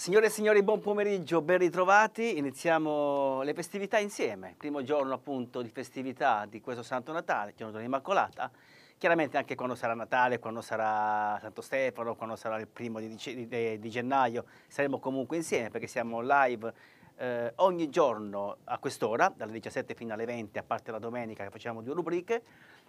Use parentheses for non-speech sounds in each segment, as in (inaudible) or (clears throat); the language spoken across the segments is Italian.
Signore e signori, buon pomeriggio, ben ritrovati. Iniziamo le festività insieme. Primo giorno appunto di festività di questo Santo Natale, giorno dell'Immacolata. Chiaramente anche quando sarà Natale, quando sarà Santo Stefano, quando sarà il primo di, di, di gennaio, saremo comunque insieme perché siamo live eh, ogni giorno a quest'ora, dalle 17 fino alle 20, a parte la domenica che facciamo due rubriche.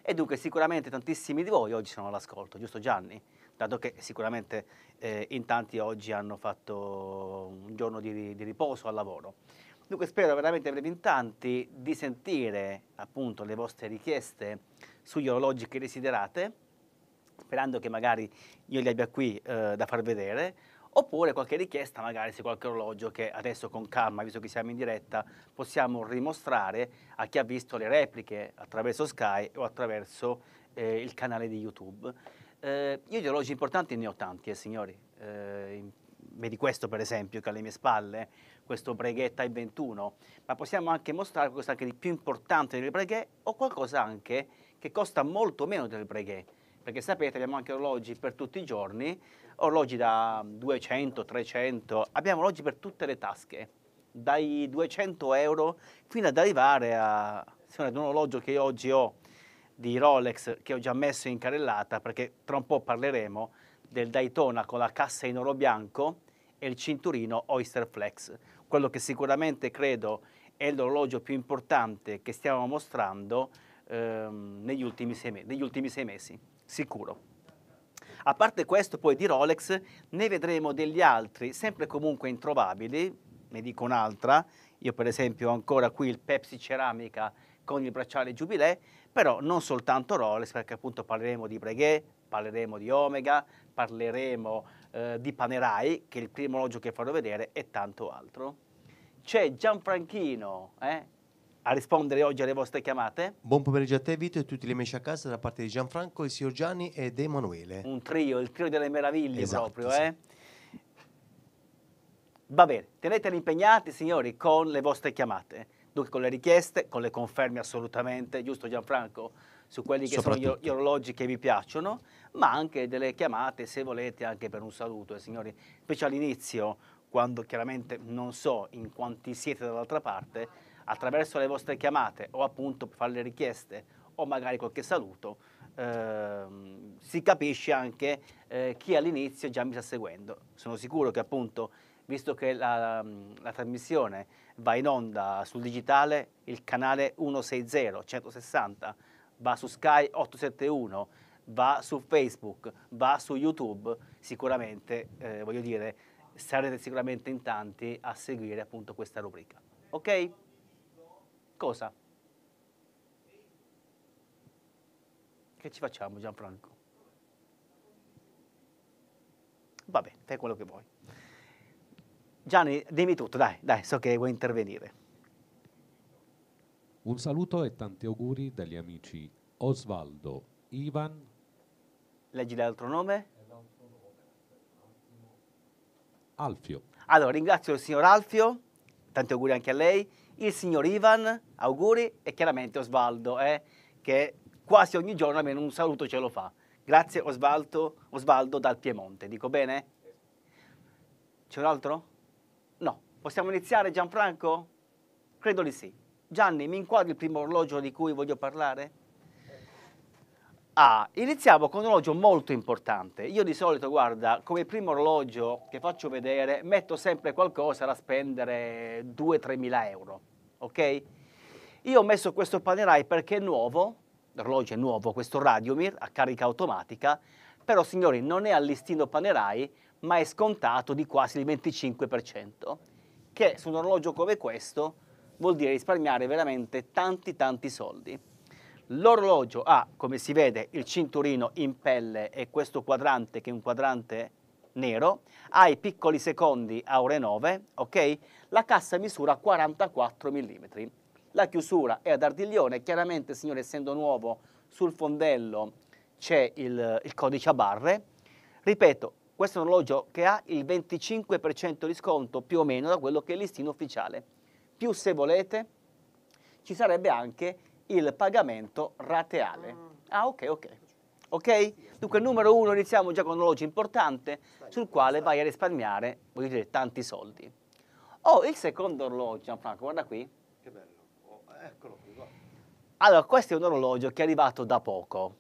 E dunque sicuramente tantissimi di voi oggi sono all'ascolto, giusto Gianni? dato che sicuramente eh, in tanti oggi hanno fatto un giorno di, di riposo al lavoro. Dunque spero veramente avrete in tanti di sentire appunto le vostre richieste sugli orologi che desiderate, sperando che magari io li abbia qui eh, da far vedere, oppure qualche richiesta magari su qualche orologio che adesso con calma, visto che siamo in diretta, possiamo rimostrare a chi ha visto le repliche attraverso Sky o attraverso eh, il canale di YouTube. Eh, io di orologi importanti ne ho tanti, eh, signori. Eh, vedi questo, per esempio, che alle mie spalle, questo Breguet Type 21. Ma possiamo anche mostrare qualcosa anche di più importante del Breguet o qualcosa anche che costa molto meno del Breguet. Perché sapete, abbiamo anche orologi per tutti i giorni, orologi da 200, 300, abbiamo orologi per tutte le tasche, dai 200 euro fino ad arrivare a, ad un orologio che io oggi ho di Rolex che ho già messo in carrellata perché tra un po' parleremo del Daytona con la cassa in oro bianco e il cinturino Oyster Flex, quello che sicuramente credo è l'orologio più importante che stiamo mostrando ehm, negli, ultimi negli ultimi sei mesi, sicuro. A parte questo poi di Rolex ne vedremo degli altri, sempre comunque introvabili, ne dico un'altra, io per esempio ho ancora qui il Pepsi Ceramica con il bracciale Jubilee, però non soltanto Rolex, perché appunto parleremo di Breguet, parleremo di Omega, parleremo eh, di Panerai, che è il primo orologio che farò vedere, e tanto altro. C'è Gianfranchino, eh, a rispondere oggi alle vostre chiamate. Buon pomeriggio a te Vito e a tutti gli amici a casa da parte di Gianfranco, il signor Gianni ed Emanuele. Un trio, il trio delle meraviglie esatto, proprio, sì. eh? Va bene, teneteli impegnati signori con le vostre chiamate dunque con le richieste, con le conferme assolutamente, giusto Gianfranco? su quelli che sono gli, orologi che vi piacciono, ma anche delle chiamate, se volete, anche per un saluto, eh, signori, specie all'inizio, quando chiaramente non so in quanti siete dall'altra parte, attraverso le vostre chiamate o appunto per fare le richieste o magari qualche saluto, ehm, si capisce anche eh, chi all'inizio già mi sta seguendo. Sono sicuro che appunto visto che la, mm, la, trasmissione va in onda sul digitale, il canale 160, 160, va su Sky 871, va su Facebook, va su YouTube, sicuramente, eh, voglio dire, sarete sicuramente in tanti a seguire appunto questa rubrica. Ok? Cosa? Che ci facciamo Gianfranco? Vabbè, fai quello che vuoi. Gianni, dimmi tutto, dai, dai, so che vuoi intervenire. Un saluto e tanti auguri dagli amici Osvaldo, Ivan. Leggi l'altro nome? Alfio. Allora, ringrazio il signor Alfio, tanti auguri anche a lei, il signor Ivan, auguri, e chiaramente Osvaldo, eh, che quasi ogni giorno almeno un saluto ce lo fa. Grazie Osvaldo, Osvaldo dal Piemonte, dico bene? C'è un altro? Possiamo iniziare Gianfranco? Credo di sì. Gianni, mi inquadri il primo orologio di cui voglio parlare? Ah, iniziamo con un orologio molto importante. Io di solito, guarda, come primo orologio che faccio vedere, metto sempre qualcosa da spendere 2-3 mila euro, ok? Io ho messo questo Panerai perché è nuovo, l'orologio è nuovo, questo Radiomir a carica automatica, però signori non è al listino Panerai, ma è scontato di quasi il 25% che su un orologio come questo vuol dire risparmiare veramente tanti tanti soldi. L'orologio ha, come si vede, il cinturino in pelle e questo quadrante che è un quadrante nero, ha i piccoli secondi a ore 9, ok? La cassa misura 44 mm. La chiusura è ad ardiglione, chiaramente signore essendo nuovo sul fondello c'è il, il codice a barre. Ripeto, questo è un orologio che ha il 25% di sconto più o meno da quello che è il listino ufficiale. Più se volete ci sarebbe anche il pagamento rateale. Ah, ah ok ok. Ok? Dunque numero uno iniziamo già con un orologio importante sul quale vai a risparmiare, voglio dire, tanti soldi. Oh, il secondo orologio, Gianfranco, guarda qui. Che bello. Oh, eccolo qui, guarda. Allora, questo è un orologio che è arrivato da poco,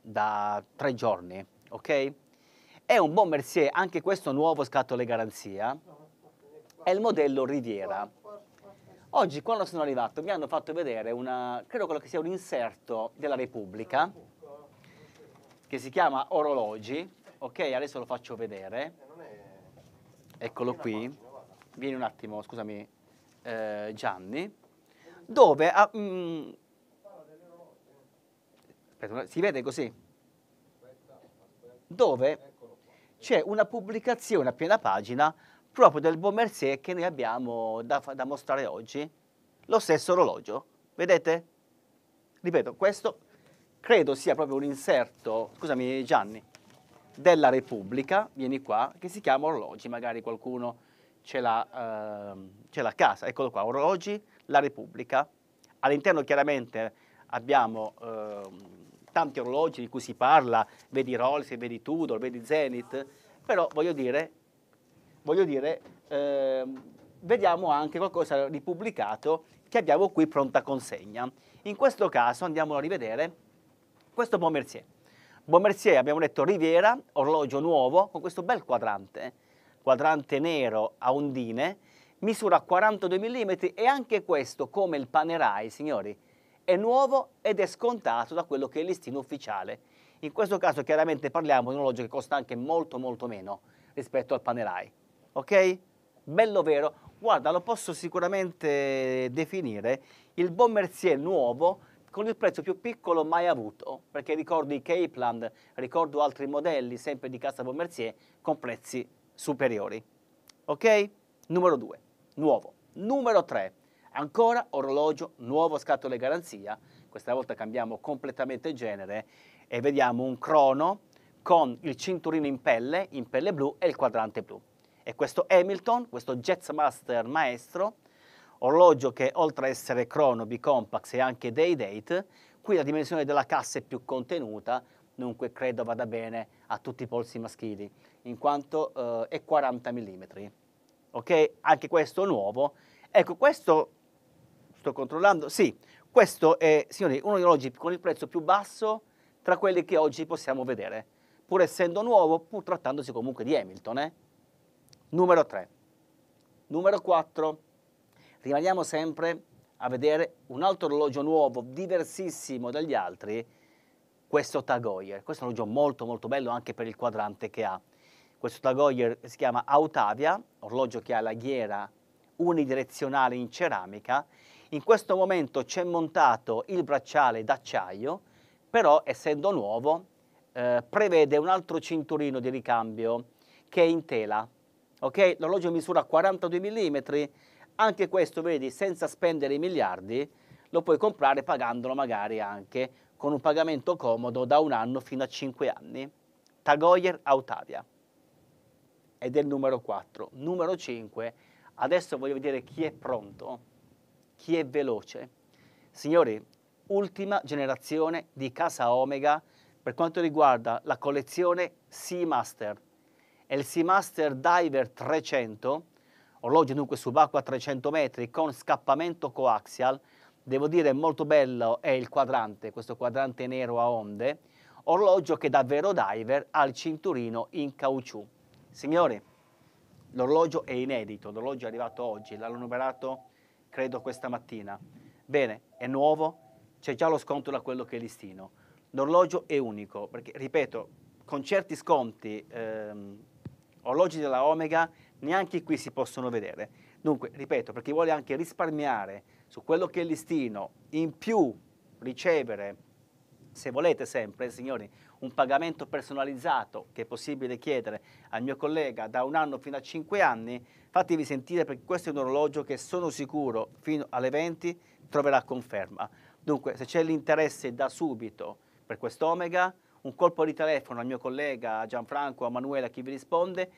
da tre giorni, ok? È un buon Mercier, anche questo nuovo scatole garanzia, è il modello Riviera. Oggi quando sono arrivato mi hanno fatto vedere una, credo quello che sia un inserto della Repubblica, che si chiama Orologi, ok? Adesso lo faccio vedere, eccolo qui, vieni un attimo, scusami eh, Gianni, dove... Ah, mh, mm, aspetta, si vede così? Dove c'è una pubblicazione a piena pagina proprio del Beaumercier che noi abbiamo da, da mostrare oggi, lo stesso orologio, vedete? Ripeto, questo credo sia proprio un inserto, scusami Gianni, della Repubblica, vieni qua, che si chiama Orologi, magari qualcuno ce l'ha, eh, a casa, eccolo qua, Orologi, la Repubblica, all'interno chiaramente abbiamo eh, tanti orologi di cui si parla, vedi Rolls, vedi Tudor, vedi Zenith, però voglio dire, voglio dire eh, vediamo anche qualcosa di pubblicato che abbiamo qui pronta consegna. In questo caso andiamo a rivedere questo Beaumercier. Beaumercier, abbiamo detto Riviera, orologio nuovo, con questo bel quadrante, quadrante nero a ondine, misura 42 mm e anche questo, come il Panerai, signori, è nuovo ed è scontato da quello che è il listino ufficiale. In questo caso chiaramente parliamo di un orologio che costa anche molto molto meno rispetto al Panerai. Ok? Bello vero? Guarda, lo posso sicuramente definire il Bommercier nuovo con il prezzo più piccolo mai avuto, perché ricordo i Capeland, ricordo altri modelli sempre di Cassa Bommercier con prezzi superiori. Ok? Numero 2, nuovo. Numero 3, Ancora orologio, nuovo scatole garanzia, questa volta cambiamo completamente genere e vediamo un crono con il cinturino in pelle, in pelle blu e il quadrante blu. E questo Hamilton, questo Jazzmaster maestro, orologio che oltre a essere crono, bicompax e anche day date, qui la dimensione della cassa è più contenuta, dunque credo vada bene a tutti i polsi maschili, in quanto eh, è 40 mm. Ok? Anche questo nuovo. Ecco, questo Sto controllando. Sì, questo è, signori, uno di orologi con il prezzo più basso tra quelli che oggi possiamo vedere, pur essendo nuovo, pur trattandosi comunque di Hamilton. Eh? Numero 3. Numero 4. Rimaniamo sempre a vedere un altro orologio nuovo, diversissimo dagli altri, questo Tag Questo è un orologio molto molto bello anche per il quadrante che ha. Questo Tag si chiama Autavia, orologio che ha la ghiera unidirezionale in ceramica in questo momento c'è montato il bracciale d'acciaio, però essendo nuovo eh, prevede un altro cinturino di ricambio che è in tela. Okay? L'orologio misura 42 mm, anche questo vedi senza spendere i miliardi lo puoi comprare pagandolo magari anche con un pagamento comodo da un anno fino a 5 anni. Tagoyer Autavia ed è il numero 4. Numero 5, adesso voglio vedere chi è pronto chi è veloce. Signori, ultima generazione di Casa Omega per quanto riguarda la collezione Seamaster. È il Seamaster Diver 300, orologio dunque subacqua a 300 metri con scappamento coaxial. Devo dire molto bello è il quadrante, questo quadrante nero a onde, orologio che davvero vero diver ha il cinturino in caucciù. Signori, l'orologio è inedito, l'orologio è arrivato oggi, l'hanno numerato credo questa mattina. Bene, è nuovo, c'è già lo sconto da quello che è listino. L'orologio è unico, perché ripeto, con certi sconti, ehm, orologi della Omega, neanche qui si possono vedere. Dunque, ripeto, per chi vuole anche risparmiare su quello che è listino, in più ricevere, se volete sempre, signori, un pagamento personalizzato che è possibile chiedere al mio collega da un anno fino a cinque anni, fatevi sentire perché questo è un orologio che sono sicuro fino alle 20 troverà conferma. Dunque, se c'è l'interesse da subito per quest'Omega, un colpo di telefono al mio collega Gianfranco, a Manuela, chi vi risponde,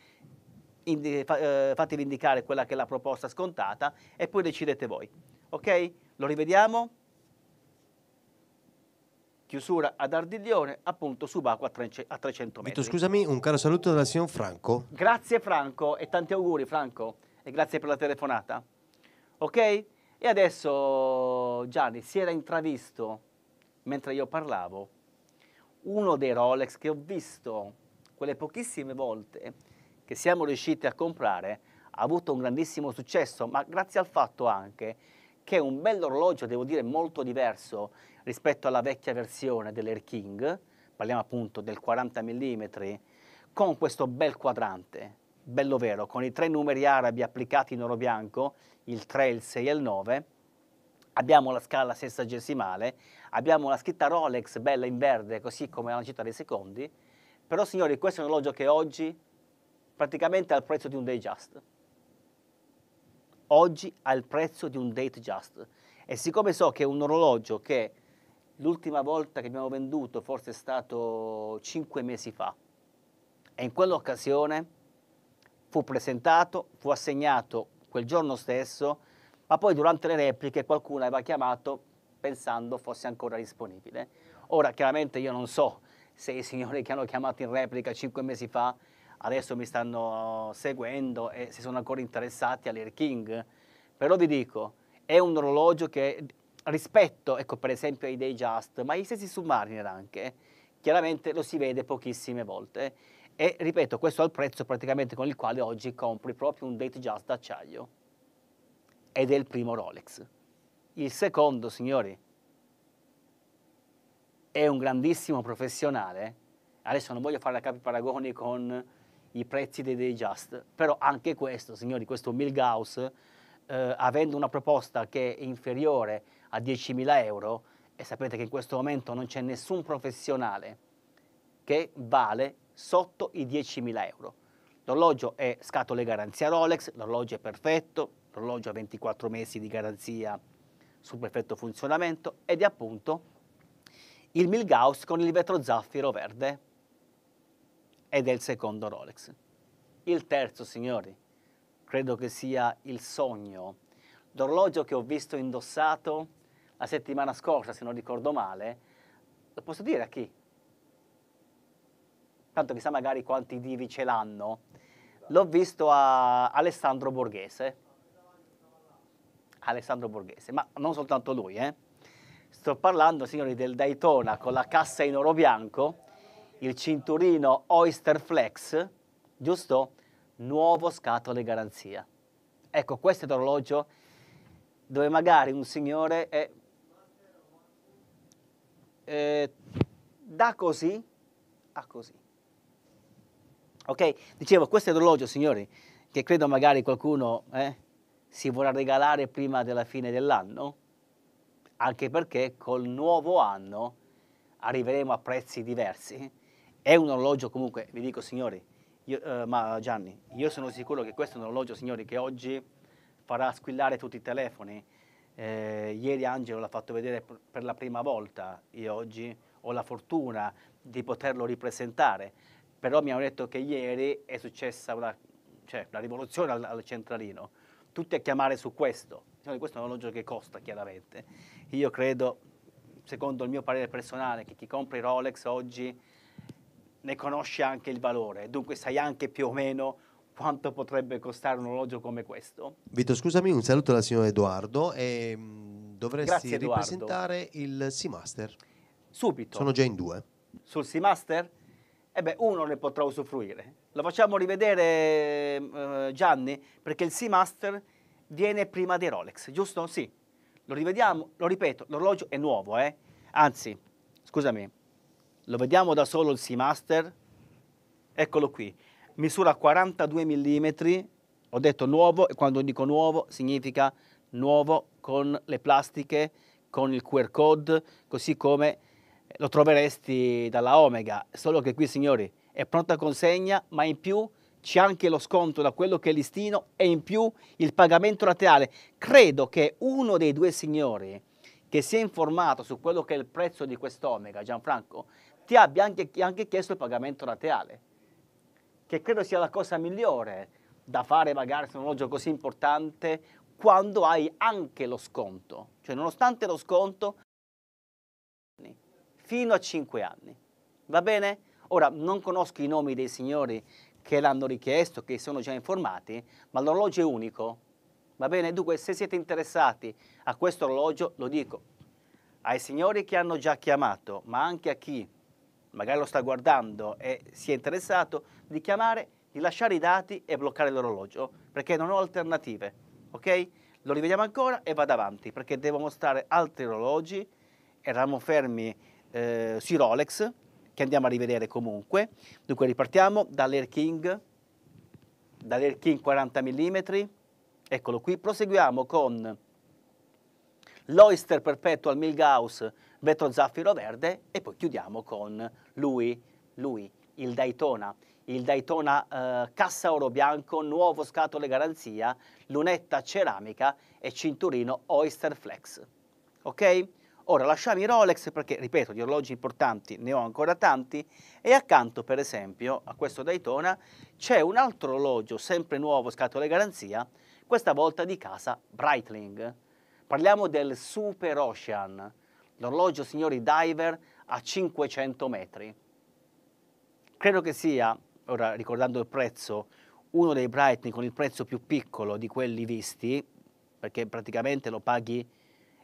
indi fa eh, fatevi indicare quella che è la proposta scontata e poi decidete voi. Ok? Lo rivediamo? chiusura ad Ardiglione, appunto subacqua a 300 metri. Vito, scusami, un caro saluto dal signor Franco. Grazie Franco e tanti auguri Franco e grazie per la telefonata. Ok? E adesso Gianni si era intravisto, mentre io parlavo, uno dei Rolex che ho visto quelle pochissime volte che siamo riusciti a comprare ha avuto un grandissimo successo, ma grazie al fatto anche che è un bell'orologio, devo dire, molto diverso rispetto alla vecchia versione dell'Air King, parliamo appunto del 40 mm, con questo bel quadrante, bello vero, con i tre numeri arabi applicati in oro bianco, il 3, il 6 e il 9, abbiamo la scala sessagesimale, abbiamo la scritta Rolex bella in verde, così come la città dei secondi, però signori questo è un orologio che oggi praticamente ha il prezzo di un day just. Oggi ha il prezzo di un date just. E siccome so che è un orologio che L'ultima volta che abbiamo venduto forse è stato cinque mesi fa e in quell'occasione fu presentato, fu assegnato quel giorno stesso, ma poi durante le repliche qualcuno aveva chiamato pensando fosse ancora disponibile. Ora chiaramente io non so se i signori che hanno chiamato in replica cinque mesi fa adesso mi stanno seguendo e se sono ancora interessati all'Air King, però vi dico, è un orologio che rispetto, ecco, per esempio ai day just, ma ai stessi submariner anche, chiaramente lo si vede pochissime volte. E ripeto, questo è il prezzo praticamente con il quale oggi compri proprio un date just d'acciaio. Ed è il primo Rolex. Il secondo, signori, è un grandissimo professionale. Adesso non voglio fare a capi paragoni con i prezzi dei day just, però anche questo, signori, questo Milgaus, eh, avendo una proposta che è inferiore a 10.000 euro e sapete che in questo momento non c'è nessun professionale che vale sotto i 10.000 euro. L'orologio è scatole garanzia Rolex, l'orologio è perfetto, l'orologio ha 24 mesi di garanzia sul perfetto funzionamento ed è appunto il Milgauss con il vetro zaffiro verde ed è il secondo Rolex. Il terzo, signori, credo che sia il sogno, l'orologio che ho visto indossato la settimana scorsa, se non ricordo male, lo posso dire a chi? Tanto chissà magari quanti divi ce l'hanno. L'ho visto a Alessandro Borghese. Alessandro Borghese, ma non soltanto lui, eh. Sto parlando, signori, del Daytona con la cassa in oro bianco, il cinturino Oyster Flex, giusto? Nuovo scatole garanzia. Ecco, questo è l'orologio dove magari un signore è eh, da così a così. Ok? Dicevo, questo è orologio, signori, che credo magari qualcuno eh, si vorrà regalare prima della fine dell'anno, anche perché col nuovo anno arriveremo a prezzi diversi. È un orologio comunque, vi dico signori, io, eh, ma Gianni, io sono sicuro che questo è un orologio, signori, che oggi farà squillare tutti i telefoni, eh, ieri Angelo l'ha fatto vedere per la prima volta, io oggi ho la fortuna di poterlo ripresentare, però mi hanno detto che ieri è successa una, cioè, la rivoluzione al, al, centralino, tutti a chiamare su questo, diciamo, questo è un orologio che costa chiaramente, io credo, secondo il mio parere personale, che chi compra i Rolex oggi ne conosce anche il valore, dunque sai anche più o meno quanto potrebbe costare un orologio come questo. Vito, scusami, un saluto alla signora Edoardo e mm, dovresti Grazie, Edoardo. ripresentare il Seamaster. Subito. Sono già in due. Sul Seamaster? E eh beh, uno ne potrà usufruire. Lo facciamo rivedere eh, Gianni, perché il Seamaster viene prima dei Rolex, giusto? Sì. Lo rivediamo, lo ripeto, l'orologio è nuovo, eh? Anzi, scusami, lo vediamo da solo il Seamaster? Eccolo qui misura 42 mm, ho detto nuovo e quando dico nuovo significa nuovo con le plastiche, con il QR code, così come lo troveresti dalla Omega, solo che qui signori è pronta consegna, ma in più c'è anche lo sconto da quello che è listino e in più il pagamento laterale. Credo che uno dei due signori che si è informato su quello che è il prezzo di quest'Omega, Gianfranco, ti abbia anche, anche chiesto il pagamento laterale che credo sia la cosa migliore da fare magari su un orologio così importante quando hai anche lo sconto, cioè nonostante lo sconto fino a 5 anni, va bene? Ora non conosco i nomi dei signori che l'hanno richiesto, che sono già informati, ma l'orologio è unico, va bene? Dunque se siete interessati a questo orologio, lo dico, ai signori che hanno già chiamato, ma anche a chi magari lo sta guardando e si è interessato, di chiamare, di lasciare i dati e bloccare l'orologio, perché non ho alternative, ok? Lo rivediamo ancora e vado avanti, perché devo mostrare altri orologi, eravamo fermi eh, sui Rolex, che andiamo a rivedere comunque. Dunque ripartiamo dall'Air King, dall'Air King 40 mm, eccolo qui, proseguiamo con l'Oyster Perpetual Milgauss vetro zaffiro verde e poi chiudiamo con lui, lui, il Daytona, il Daytona eh, cassa oro bianco, nuovo scatole garanzia, lunetta ceramica e cinturino Oyster Flex. Ok? Ora lasciamo i Rolex perché, ripeto, di orologi importanti ne ho ancora tanti e accanto, per esempio, a questo Daytona c'è un altro orologio, sempre nuovo, scatole garanzia, questa volta di casa Breitling. Parliamo del Super Ocean, l'orologio, signori diver, a 500 metri. Credo che sia, ora ricordando il prezzo, uno dei Brighton con il prezzo più piccolo di quelli visti, perché praticamente lo paghi...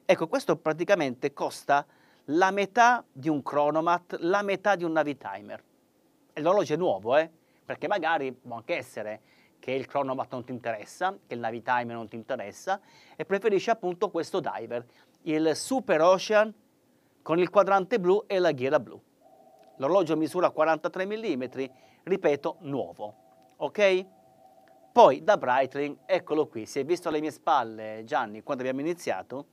Ecco, questo praticamente costa la metà di un Chronomat, la metà di un Navitimer. E l'orologio è nuovo, eh? Perché magari può anche essere che il Chronomat non ti interessa, che il Navitimer non ti interessa, e preferisci appunto questo diver, il Super Ocean con il quadrante blu e la ghiera blu. L'orologio misura 43 mm, ripeto, nuovo. Ok? Poi da Breitling, eccolo qui, si è visto alle mie spalle Gianni quando abbiamo iniziato.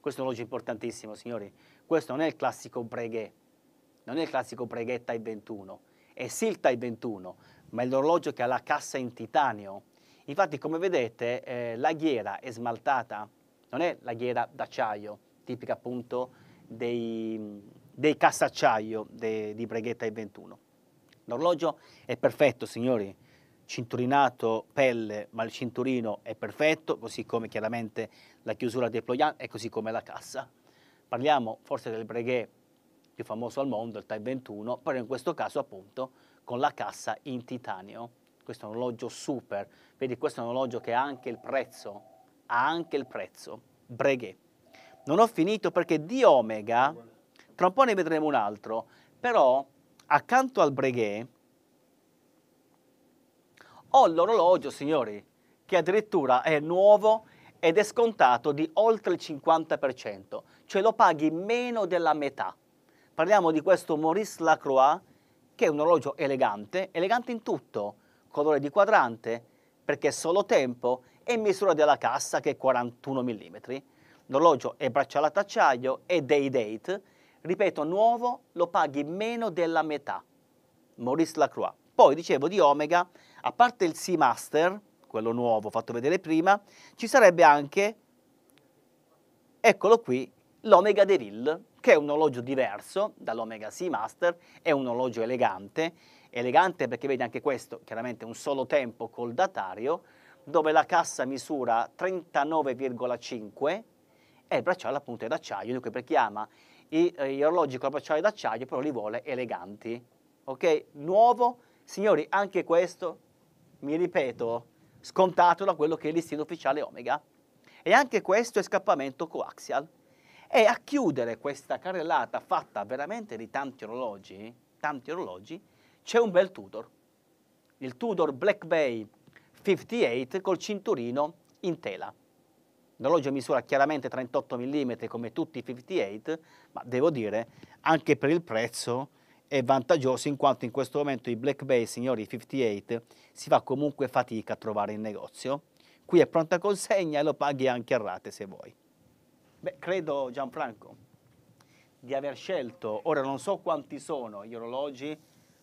Questo è un orologio importantissimo, signori. Questo non è il classico Breguet, non è il classico Breguet Type 21, è il Type 21, ma è l'orologio che ha la cassa in titanio. Infatti, come vedete, eh, la ghiera è smaltata, non è la ghiera d'acciaio, tipica appunto dei, dei cassacciaio de, di Preghetta e 21. L'orologio è perfetto, signori, cinturinato pelle, ma il cinturino è perfetto, così come chiaramente la chiusura dei ployant e così come la cassa. Parliamo forse del Breguet più famoso al mondo, il Type 21, però in questo caso appunto con la cassa in titanio. Questo è un orologio super, vedi questo è un orologio che ha anche il prezzo, ha anche il prezzo, Breguet. Non ho finito perché di omega, tra un po' ne vedremo un altro, però accanto al Breguet ho l'orologio, signori, che addirittura è nuovo ed è scontato di oltre il 50%, cioè lo paghi meno della metà. Parliamo di questo Maurice Lacroix, che è un orologio elegante, elegante in tutto, colore di quadrante, perché è solo tempo, e misura della cassa che è 41 mm l'orologio è braccialato acciaio e day date, ripeto nuovo, lo paghi meno della metà. Maurice Lacroix. Poi dicevo di Omega, a parte il Seamaster, quello nuovo fatto vedere prima, ci sarebbe anche, eccolo qui, l'Omega Deville, che è un orologio diverso dall'Omega Seamaster, è un orologio elegante, elegante perché vedi anche questo, chiaramente un solo tempo col datario, dove la cassa misura 39,5 è il bracciale appunto è d'acciaio, dunque per chi ama eh, gli orologi con bracciale d'acciaio però li vuole eleganti, ok? Nuovo, signori anche questo, mi ripeto, scontato da quello che è il listino ufficiale Omega e anche questo è scappamento coaxial. E a chiudere questa carrellata fatta veramente di tanti orologi, tanti orologi, c'è un bel Tudor, il Tudor Black Bay 58 col cinturino in tela. L'orologio misura chiaramente 38 mm come tutti i 58, ma devo dire anche per il prezzo è vantaggioso in quanto in questo momento i Black Bay, signori 58, si fa comunque fatica a trovare in negozio. Qui è pronta consegna e lo paghi anche a rate se vuoi. Beh, credo Gianfranco di aver scelto, ora non so quanti sono gli orologi,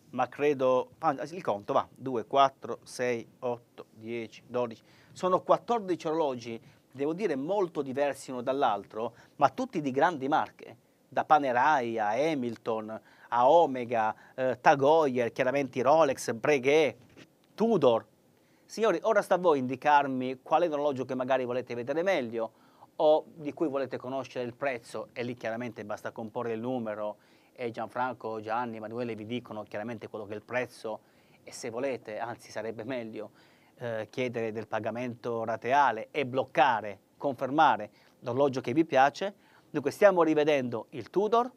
ma credo, ah, il conto va, 2, 4, 6, 8, 10, 12, sono 14 orologi devo dire molto diversi uno dall'altro, ma tutti di grandi marche, da Panerai a Hamilton a Omega, eh, Tag chiaramente Rolex, Breguet, Tudor. Signori, ora sta a voi indicarmi quale orologio che magari volete vedere meglio o di cui volete conoscere il prezzo e lì chiaramente basta comporre il numero e Gianfranco, Gianni, Emanuele vi dicono chiaramente quello che è il prezzo e se volete, anzi sarebbe meglio eh, chiedere del pagamento rateale e bloccare, confermare l'orologio che vi piace. Dunque stiamo rivedendo il Tudor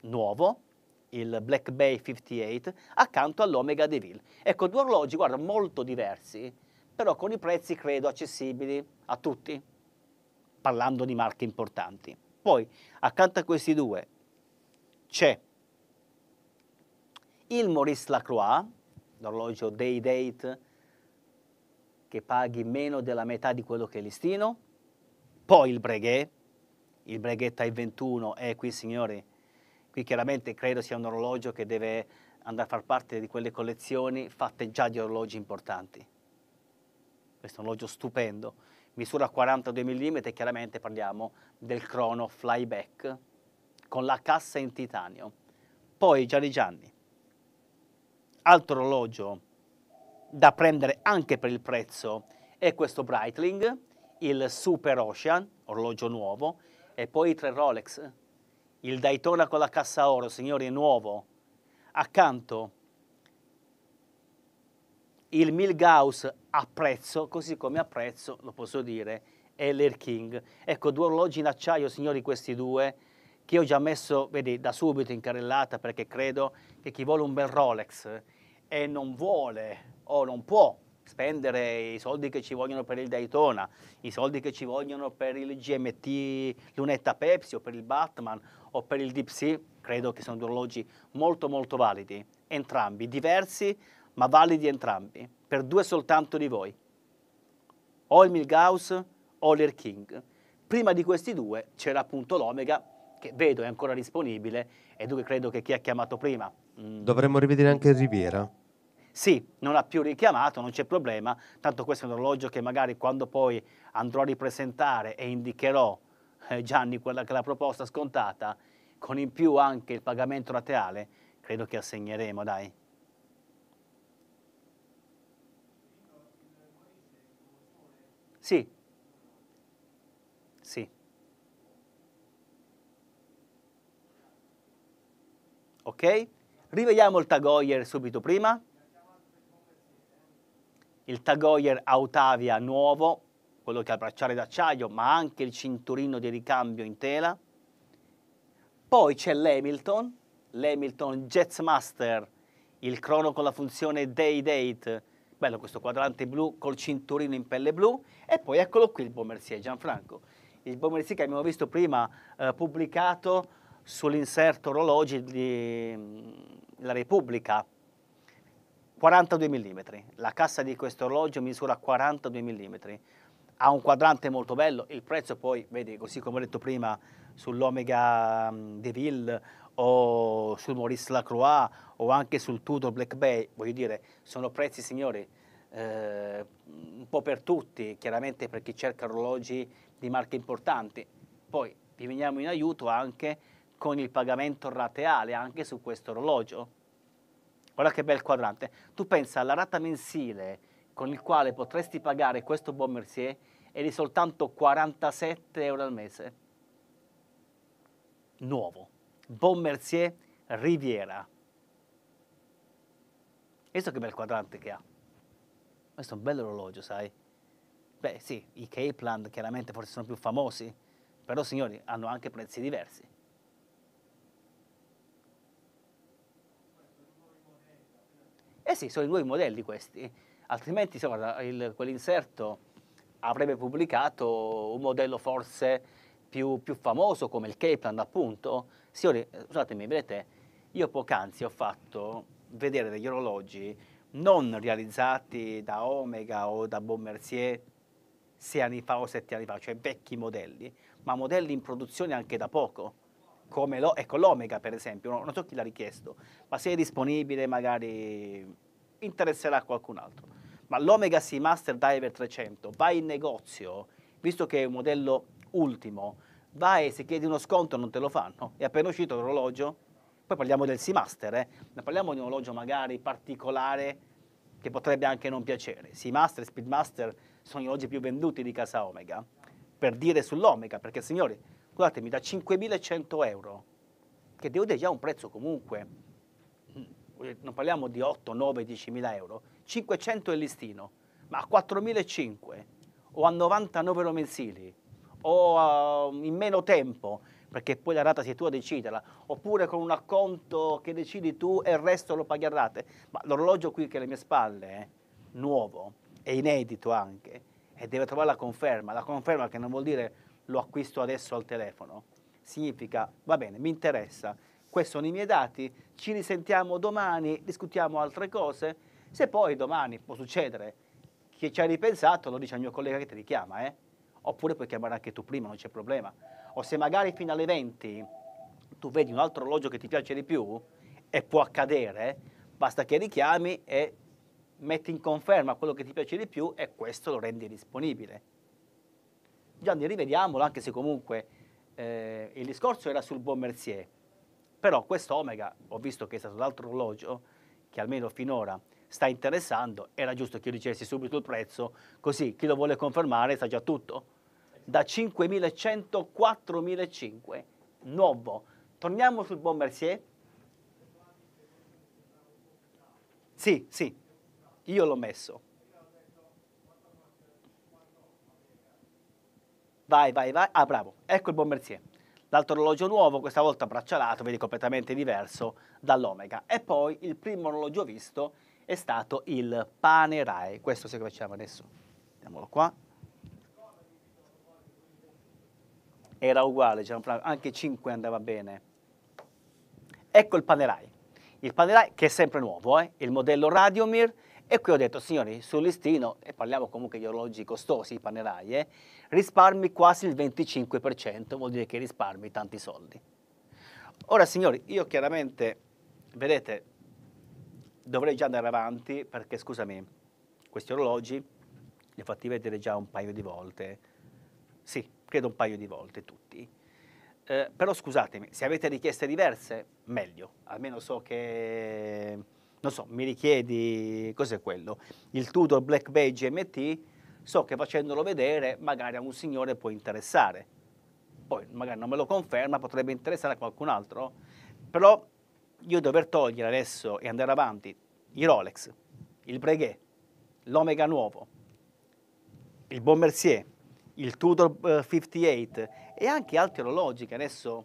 nuovo, il Black Bay 58, accanto all'Omega DeVille. Ecco, due orologi, guarda, molto diversi, però con i prezzi credo accessibili a tutti, parlando di marche importanti. Poi, accanto a questi due, c'è il Maurice Lacroix, l'orologio Day Date che paghi meno della metà di quello che è listino, poi il Breguet, il Breguet Type 21 è qui signori, qui chiaramente credo sia un orologio che deve andare a far parte di quelle collezioni fatte già di orologi importanti. Questo è un orologio stupendo, misura 42 mm chiaramente parliamo del crono flyback con la cassa in titanio. Poi Gianni Gianni, altro orologio da prendere anche per il prezzo è questo Breitling, il Super Ocean, orologio nuovo, e poi i tre Rolex, il Daytona con la cassa oro, signori, è nuovo. Accanto il Milgauss prezzo, così come a prezzo, lo posso dire, è l'Air King. Ecco, due orologi in acciaio, signori, questi due, che ho già messo, vedi, da subito in carrellata, perché credo che chi vuole un bel Rolex e non vuole o non può spendere i soldi che ci vogliono per il Daytona, i soldi che ci vogliono per il GMT Lunetta Pepsi o per il Batman o per il Deep Sea, credo che sono due orologi molto molto validi, entrambi, diversi ma validi entrambi, per due soltanto di voi, o il Milgaus o l'Air King. Prima di questi due c'era appunto l'Omega, che vedo è ancora disponibile, e dunque credo che chi ha chiamato prima... Mm. Dovremmo rivedere anche il Riviera. Sì, non ha più richiamato, non c'è problema, tanto questo è un orologio che magari quando poi andrò a ripresentare e indicherò eh, Gianni quella che è la proposta scontata, con in più anche il pagamento rateale, credo che assegneremo, dai. Sì. Sì. Ok? Rivediamo il tagoyer subito prima il tag Autavia nuovo, quello che ha il bracciale d'acciaio, ma anche il cinturino di ricambio in tela. Poi c'è l'Hamilton, l'Hamilton Jetsmaster, il crono con la funzione Day Date, bello questo quadrante blu col cinturino in pelle blu, e poi eccolo qui il Bombersier Gianfranco. Il Bombersier che abbiamo visto prima eh, pubblicato sull'inserto orologi di mm, La Repubblica, 42 mm, la cassa di questo orologio misura 42 mm, ha un quadrante molto bello, il prezzo poi, vedi, così come ho detto prima, sull'Omega mm, Deville o sul Maurice Lacroix o anche sul Tudor Black Bay, voglio dire, sono prezzi signori, eh, un po' per tutti, chiaramente per chi cerca orologi di marche importanti. Poi vi veniamo in aiuto anche con il pagamento rateale anche su questo orologio. Guarda che bel quadrante. Tu pensa alla rata mensile con il quale potresti pagare questo buon Mercier è di soltanto 47 euro al mese. Nuovo. Bon Mercier Riviera. Questo che bel quadrante che ha. Questo è un bello orologio, sai? Beh sì, i Capeland chiaramente forse sono più famosi, però signori hanno anche prezzi diversi. Eh sì, sono i nuovi modelli questi, altrimenti se il, quell'inserto avrebbe pubblicato un modello forse più, più famoso come il Capeland appunto. Signori, eh, scusatemi, vedete, io poc'anzi ho fatto vedere degli orologi non realizzati da Omega o da Bommercier sei anni fa o sette anni fa, cioè vecchi modelli, ma modelli in produzione anche da poco come lo, ecco, l'Omega per esempio, non, non so chi l'ha richiesto, ma se è disponibile magari interesserà a qualcun altro. Ma l'Omega Seamaster Diver 300 va in negozio, visto che è un modello ultimo, vai e se chiedi uno sconto non te lo fanno, è appena uscito l'orologio, poi parliamo del Seamaster, Master, eh? ma parliamo di un orologio magari particolare che potrebbe anche non piacere. Seamaster e Speedmaster sono gli orologi più venduti di casa Omega, per dire sull'Omega, perché signori, mi da 5.100 euro, che devo dire già un prezzo comunque, mm, non parliamo di 8, 9, 10.000 euro, 500 è il listino, ma a 4.500 o a 99 euro mensili o a, mm, in meno tempo, perché poi la rata sei tu a deciderla, oppure con un acconto che decidi tu e il resto lo paghi a rate. Ma l'orologio qui che è alle mie spalle, eh, è nuovo e inedito anche, e deve trovare la conferma, la conferma che non vuol dire lo acquisto adesso al telefono. Significa, va bene, mi interessa, questi sono i miei dati, ci risentiamo domani, discutiamo altre cose. Se poi domani può succedere che ci hai ripensato, lo dici al mio collega che ti richiama, eh? oppure puoi chiamare anche tu prima, non c'è problema. O se magari fino alle 20 tu vedi un altro orologio che ti piace di più, e può accadere, basta che richiami e metti in conferma quello che ti piace di più e questo lo rendi disponibile. Gianni, rivediamolo, anche se comunque eh, il discorso era sul buon Mercier, però questo Omega, ho visto che è stato l'altro orologio, che almeno finora sta interessando, era giusto che io dicessi subito il prezzo, così chi lo vuole confermare sa già tutto. Da 5.100 4.500, nuovo. Torniamo sul buon Mercier. Sì, sì, io l'ho messo. vai, vai, vai, ah bravo, ecco il buon L'altro orologio nuovo, questa volta braccialato, vedi completamente diverso dall'Omega. E poi il primo orologio visto è stato il Panerai, questo se si facciamo adesso, vediamolo qua. Era uguale, anche 5 andava bene. Ecco il Panerai, il Panerai che è sempre nuovo, eh? il modello Radiomir, e qui ho detto, signori, sul listino, e parliamo comunque di orologi costosi, i panerai, eh, risparmi quasi il 25%, vuol dire che risparmi tanti soldi. Ora signori, io chiaramente, vedete, dovrei già andare avanti perché scusami, questi orologi li ho fatti vedere già un paio di volte, sì, credo un paio di volte tutti. Eh, però scusatemi, se avete richieste diverse, meglio, almeno so che, non so, mi richiedi, cos'è quello? Il Tudor Black Beige MT so che facendolo vedere magari a un signore può interessare. Poi magari non me lo conferma, potrebbe interessare a qualcun altro, però io dover togliere adesso e andare avanti i Rolex, il Breguet, l'Omega nuovo, il Bon il Tudor 58 eh, e anche altri orologi che adesso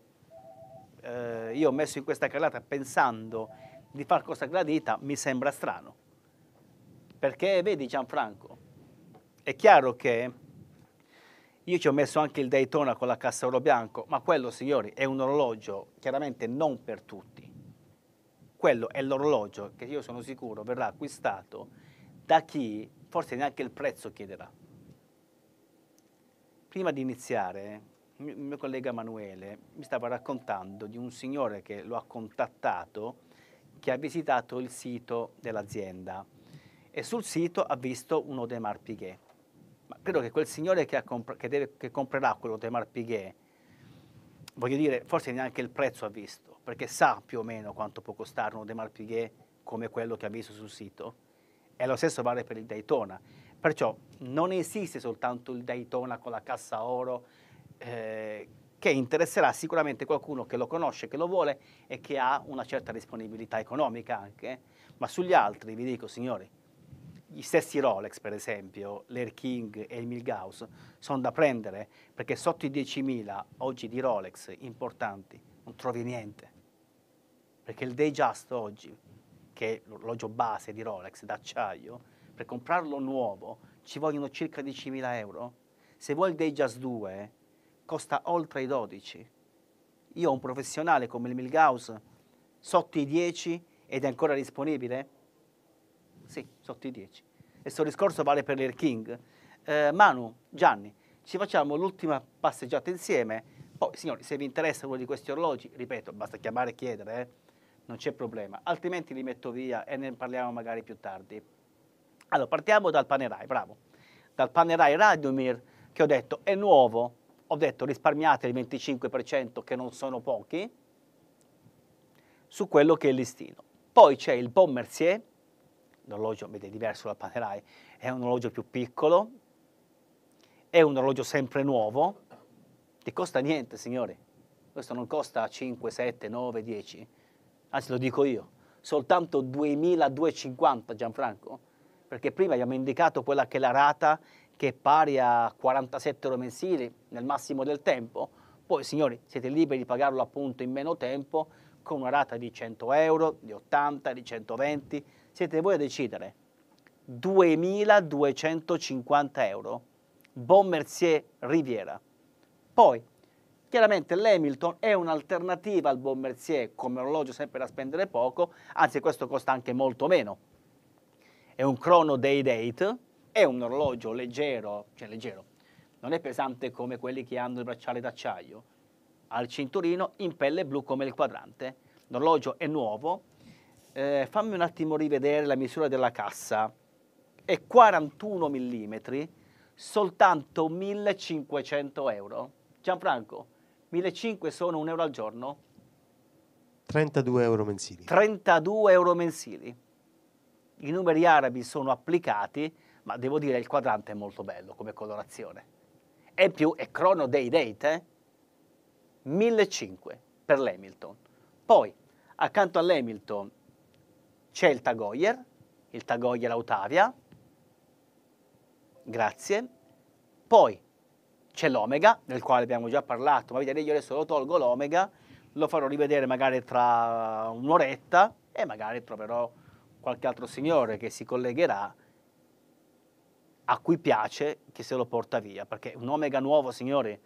eh, io ho messo in questa carrellata pensando di far cosa gradita, mi sembra strano. Perché vedi Gianfranco, è chiaro che io ci ho messo anche il Daytona con la cassa oro bianco, ma quello, signori, è un orologio chiaramente non per tutti. Quello è l'orologio che io sono sicuro verrà acquistato da chi forse neanche il prezzo chiederà. Prima di iniziare, il mio collega Emanuele mi stava raccontando di un signore che lo ha contattato che ha visitato il sito dell'azienda e sul sito ha visto uno dei Piguet credo che quel signore che, comp che, deve, che comprerà quello di Mar voglio dire, forse neanche il prezzo ha visto, perché sa più o meno quanto può costare uno De Mar come quello che ha visto sul sito, e lo stesso vale per il Daytona. Perciò non esiste soltanto il Daytona con la cassa oro, eh, che interesserà sicuramente qualcuno che lo conosce, che lo vuole e che ha una certa disponibilità economica anche, ma sugli altri vi dico, signori, gli stessi Rolex, per esempio, l'Air King e il Milgaus, sono da prendere perché sotto i 10.000 oggi di Rolex importanti non trovi niente. Perché il Dayjust oggi, che è l'orologio base di Rolex d'acciaio, per comprarlo nuovo ci vogliono circa 10.000 euro. Se vuoi il Dayjust 2 costa oltre i 12. Io ho un professionale come il Milgaus sotto i 10 ed è ancora disponibile? sotto i 10. E questo discorso vale per l'Air King. Eh, Manu, Gianni, ci facciamo l'ultima passeggiata insieme. Poi, signori, se vi interessa uno di questi orologi, ripeto, basta chiamare e chiedere, eh? non c'è problema. Altrimenti li metto via e ne parliamo magari più tardi. Allora, partiamo dal Panerai, bravo. Dal Panerai Radiomir, che ho detto è nuovo, ho detto risparmiate il 25% che non sono pochi su quello che è il listino. Poi c'è il Mercier, l'orologio è diverso dal Panerai, è un orologio più piccolo, è un orologio sempre nuovo, che costa niente signori, questo non costa 5, 7, 9, 10, anzi lo dico io, soltanto 2.250 Gianfranco, perché prima abbiamo indicato quella che è la rata che è pari a 47 euro mensili nel massimo del tempo, poi signori siete liberi di pagarlo appunto in meno tempo con una rata di 100 euro, di 80, di 120, siete voi a decidere. 2.250 euro. Bon Mercier Riviera. Poi, chiaramente l'Hamilton è un'alternativa al Bon Mercier come orologio sempre da spendere poco, anzi questo costa anche molto meno. È un crono day date, è un orologio leggero, cioè leggero, non è pesante come quelli che hanno il bracciale d'acciaio, al cinturino in pelle blu come il quadrante. L'orologio è nuovo, eh, fammi un attimo rivedere la misura della cassa, è 41 mm, soltanto 1500 euro. Gianfranco, 1500 sono un euro al giorno? 32 euro mensili. 32 euro mensili. I numeri arabi sono applicati, ma devo dire il quadrante è molto bello come colorazione. E più è crono dei date, eh? 1500 per l'Hamilton. Poi, accanto all'Hamilton, c'è il Tagoyer, il Tagoyer Autavia, grazie. Poi c'è l'omega, del quale abbiamo già parlato, ma vedete io adesso lo tolgo l'omega, lo farò rivedere magari tra un'oretta e magari troverò qualche altro signore che si collegherà a cui piace che se lo porta via, perché un omega nuovo, signori,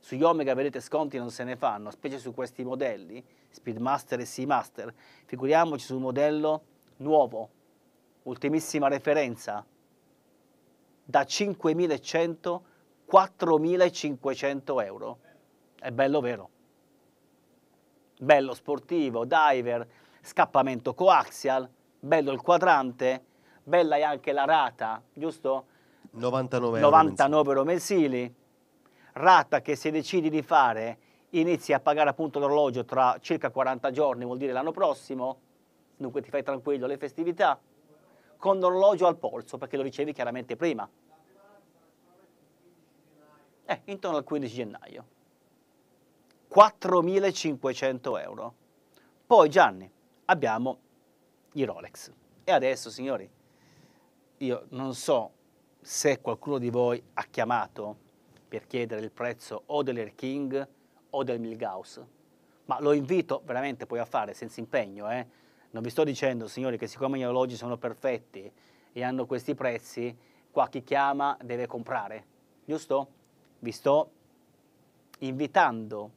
sugli Omega vedete sconti non se ne fanno, specie su questi modelli, Speedmaster e Seamaster, figuriamoci su un modello nuovo, ultimissima referenza, da 5.100 4.500 euro. È bello vero? Bello sportivo, diver, scappamento coaxial, bello il quadrante, bella è anche la rata, giusto? 99, 99 euro, mensili. mensili. Rata che se decidi di fare inizi a pagare appunto l'orologio tra circa 40 giorni, vuol dire l'anno prossimo, dunque ti fai tranquillo le festività, con l'orologio al polso, perché lo ricevi chiaramente prima. Eh, intorno al 15 gennaio. 4.500 euro. Poi Gianni, abbiamo i Rolex. E adesso, signori, io non so se qualcuno di voi ha chiamato per chiedere il prezzo o dell'Air King o del Milgaus, ma lo invito veramente poi a fare senza impegno, eh, non vi sto dicendo, signori, che siccome gli orologi sono perfetti e hanno questi prezzi, qua chi chiama deve comprare, giusto? Vi sto invitando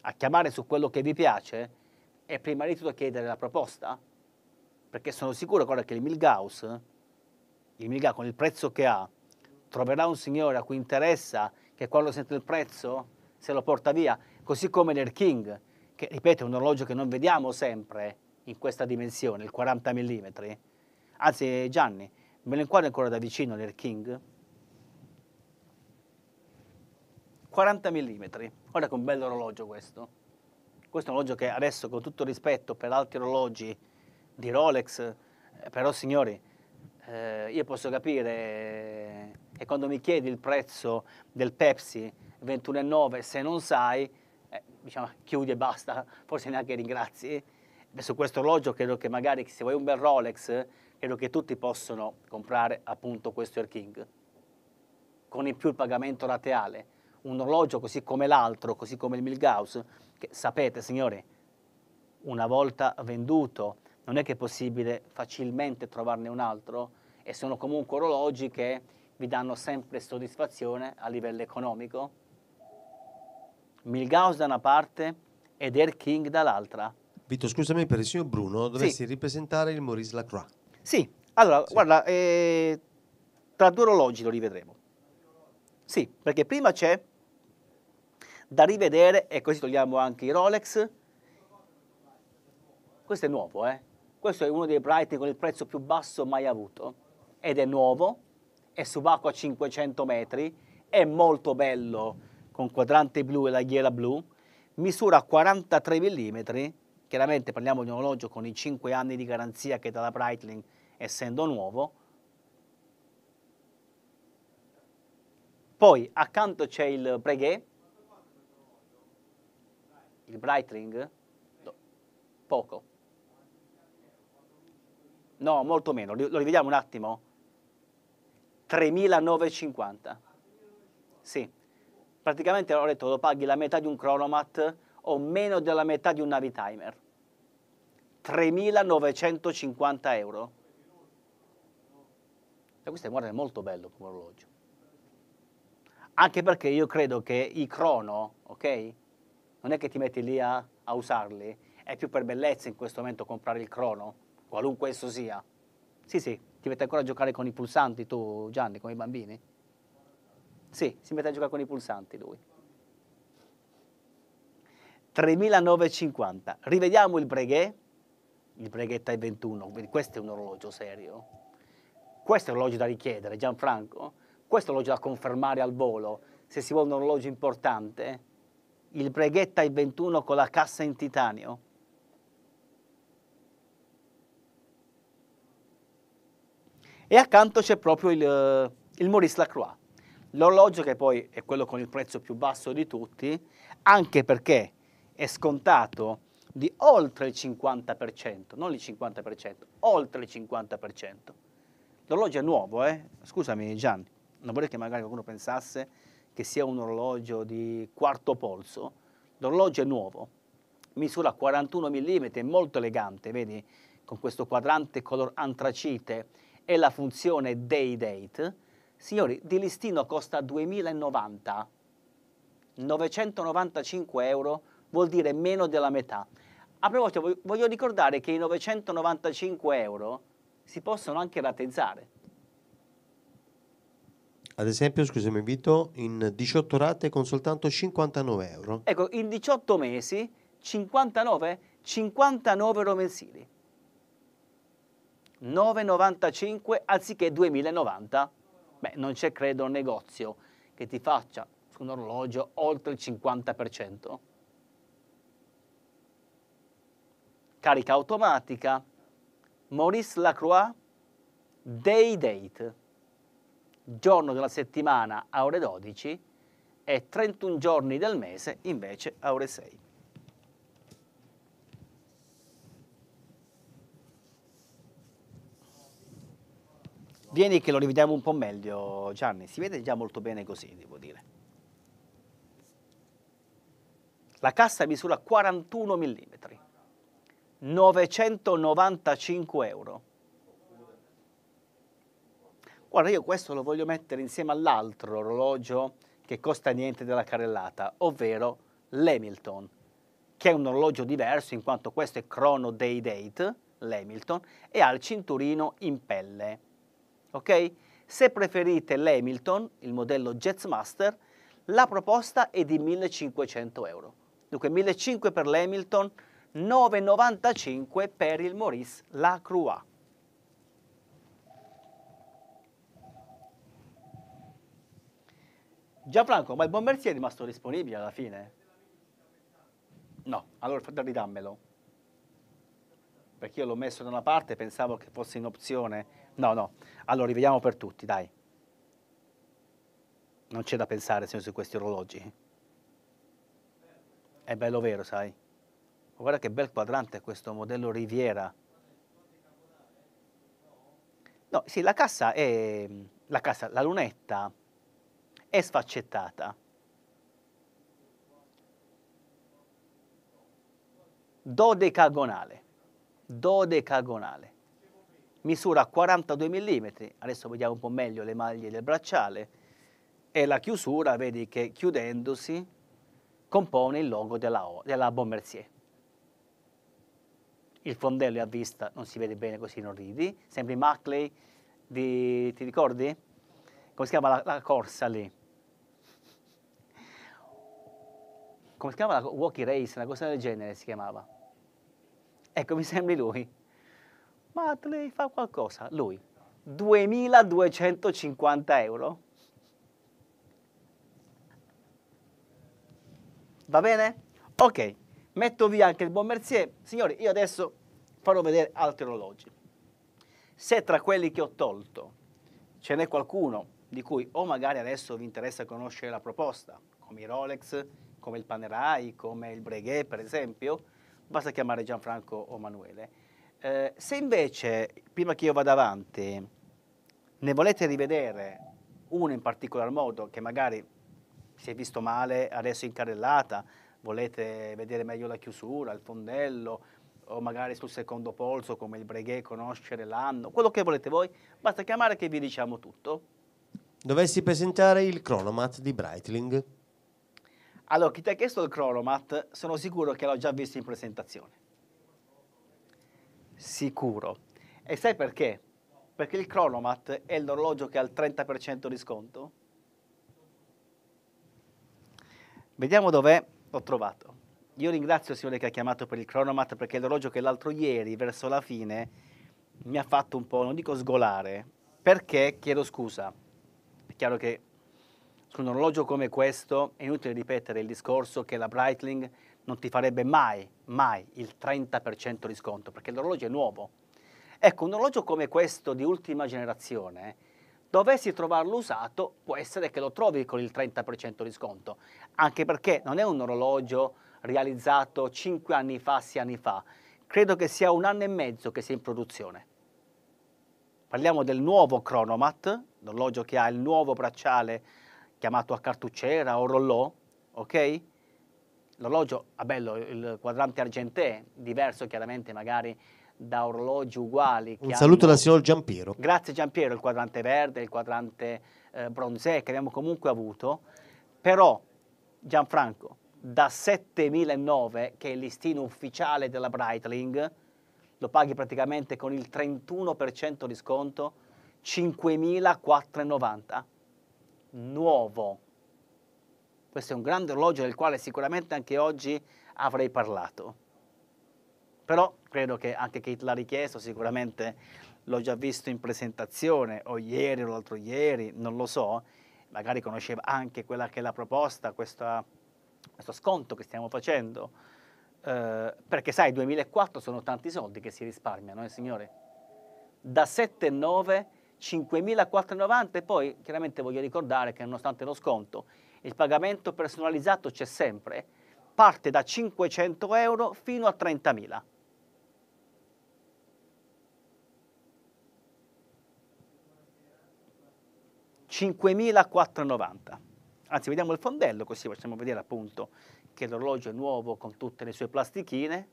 a chiamare su quello che vi piace e prima di tutto a chiedere la proposta, perché sono sicuro guarda, che il Milgaus, il Milgaus con il prezzo che ha, troverà un signore a cui interessa che quando sente il prezzo se lo porta via, così come l'Air King, che ripeto è un orologio che non vediamo sempre, in questa dimensione, il 40 mm. Anzi Gianni, me lo inquadri ancora da vicino l'Air King? 40 mm, guarda che un bello orologio questo. Questo è un orologio che adesso con tutto rispetto per altri orologi di Rolex, eh, però signori, eh, io posso capire che eh, quando mi chiedi il prezzo del Pepsi 21,9 se non sai, eh, diciamo, chiudi e basta, forse neanche ringrazi su questo orologio credo che magari se vuoi un bel Rolex, credo che tutti possono comprare appunto questo Air King, con in più il pagamento rateale. Un orologio così come l'altro, così come il Milgauss, che sapete signori, una volta venduto non è che è possibile facilmente trovarne un altro e sono comunque orologi che vi danno sempre soddisfazione a livello economico. Milgauss da una parte ed Air King dall'altra. Vito, scusami, per il signor Bruno dovresti sì. ripresentare il Maurice Lacroix. Sì, allora, sì. guarda, eh, tra due orologi lo rivedremo. Sì, perché prima c'è da rivedere, e così togliamo anche i Rolex. Questo è nuovo, eh? Questo è uno dei Bright con il prezzo più basso mai avuto. Ed è nuovo, è subacqua a 500 metri, è molto bello, con quadrante blu e la ghiera blu, misura 43 mm, chiaramente parliamo di un orologio con i 5 anni di garanzia che dà la Breitling essendo nuovo. Poi accanto c'è il Breguet, il Breitling, poco. No, molto meno, lo rivediamo un attimo. 3.950. Sì, praticamente ho detto lo paghi la metà di un cronomat o meno della metà di un navitimer. 3.950 euro. E questo guarda, è molto bello come orologio. Anche perché io credo che i crono, ok? Non è che ti metti lì a, a usarli, è più per bellezza in questo momento comprare il crono, qualunque esso sia. Sì, sì, ti metti ancora a giocare con i pulsanti tu, Gianni, come i bambini? Sì, si mette a giocare con i pulsanti lui. 3.950. Rivediamo il breguet il breghetta è 21, quindi questo è un orologio serio. Questo è un orologio da richiedere, Gianfranco, questo è un orologio da confermare al volo, se si vuole un orologio importante, il breghetta è 21 con la cassa in titanio. E accanto c'è proprio il, eh, il Maurice Lacroix, l'orologio che poi è quello con il prezzo più basso di tutti, anche perché è scontato di oltre il 50%, non il 50%, oltre il 50%. L'orologio è nuovo, eh? scusami Gianni, non vorrei che magari qualcuno pensasse che sia un orologio di quarto polso, l'orologio è nuovo, misura 41 mm, è molto elegante, vedi, con questo quadrante color antracite e la funzione day date. Signori, di listino costa 2090, 995 euro vuol dire meno della metà. A proposito, voglio ricordare che i 995 euro si possono anche ratezzare. Ad esempio, scusami, invito in 18 rate con soltanto 59 euro. Ecco, in 18 mesi 59, 59 euro mensili. 9,95 anziché 2.090. Beh, non c'è credo un negozio che ti faccia su un orologio oltre il 50%. carica automatica, Maurice Lacroix, day date, giorno della settimana a ore 12 e 31 giorni del mese invece a ore 6. Vieni che lo rivediamo un po' meglio Gianni, si vede già molto bene così, devo dire. La cassa misura 41 mm. 995 euro. Guarda, io questo lo voglio mettere insieme all'altro orologio che costa niente della carrellata, ovvero l'Hamilton, che è un orologio diverso in quanto questo è crono day date, l'Hamilton, e ha il cinturino in pelle. Ok? Se preferite l'Hamilton, il modello Jetsmaster, la proposta è di 1500 euro. Dunque 1500 per l'Hamilton, 9,95 per il Maurice Lacroix. Gianfranco, ma il Bombersi è rimasto disponibile alla fine? No, allora ridammelo. Perché io l'ho messo da una parte, pensavo che fosse in opzione. No, no. Allora, rivediamo per tutti, dai. Non c'è da pensare, se non su questi orologi. È bello vero, sai. Guarda che bel quadrante questo modello Riviera. No, sì, la cassa è... la cassa, la lunetta è sfaccettata. Dodecagonale. Dodecagonale. Misura 42 mm, adesso vediamo un po' meglio le maglie del bracciale. E la chiusura, vedi che chiudendosi compone il logo della, o, della Bommercier il fondello è a vista, non si vede bene così non ridi, sempre Maclay, di, ti ricordi? Come si chiama la, la corsa lì? Come si chiama la Walkie Race, una cosa del genere si chiamava. Ecco, mi sembri lui. Matley fa qualcosa, lui. 2250 euro. Va bene? Ok metto via anche il buon Mercier, signori io adesso farò vedere altri orologi. Se tra quelli che ho tolto ce n'è qualcuno di cui o magari adesso vi interessa conoscere la proposta, come i Rolex, come il Panerai, come il Breguet per esempio, basta chiamare Gianfranco o Manuele. Eh, se invece, prima che io vada avanti, ne volete rivedere uno in particolar modo che magari si è visto male, adesso è incarellata, volete vedere meglio la chiusura, il fondello o magari sul secondo polso come il Breguet, conoscere l'anno, quello che volete voi, basta chiamare che vi diciamo tutto. Dovessi presentare il cronomat di Breitling? Allora, chi ti ha chiesto il cronomat, sono sicuro che l'ho già visto in presentazione. Sicuro. E sai perché? Perché il cronomat è l'orologio che ha il 30% di sconto. Vediamo dov'è L'ho trovato. Io ringrazio il Signore che ha chiamato per il cronomat perché l'orologio che l'altro ieri, verso la fine, mi ha fatto un po', non dico sgolare, perché chiedo scusa. È chiaro che su un orologio come questo è inutile ripetere il discorso che la Breitling non ti farebbe mai, mai il 30% di sconto perché l'orologio è nuovo. Ecco, un orologio come questo di ultima generazione dovessi trovarlo usato, può essere che lo trovi con il 30% di sconto, anche perché non è un orologio realizzato 5 anni fa, 6 anni fa, credo che sia un anno e mezzo che sia in produzione. Parliamo del nuovo Chronomat, l'orologio che ha il nuovo bracciale chiamato a cartucciera o rollò, ok? L'orologio, ah bello, il quadrante argentè, diverso chiaramente magari da orologi uguali. Un saluto hanno... dal signor Giampiero. Grazie Giampiero, il quadrante verde, il quadrante eh, bronzè che abbiamo comunque avuto, però Gianfranco, da 7.009 che è il listino ufficiale della Breitling, lo paghi praticamente con il 31% di sconto, 5.490, nuovo. Questo è un grande orologio del quale sicuramente anche oggi avrei parlato però credo che anche chi l'ha richiesto sicuramente l'ho già visto in presentazione o ieri o l'altro ieri, non lo so, magari conosceva anche quella che è la proposta, questa, questo sconto che stiamo facendo, eh, perché sai, 2004 sono tanti soldi che si risparmiano, eh, signore? Da 7,9 5.490 e poi chiaramente voglio ricordare che nonostante lo sconto il pagamento personalizzato c'è sempre, parte da 500 euro fino a 30.000. 5.490. Anzi, vediamo il fondello, così facciamo vedere appunto che l'orologio è nuovo con tutte le sue plastichine.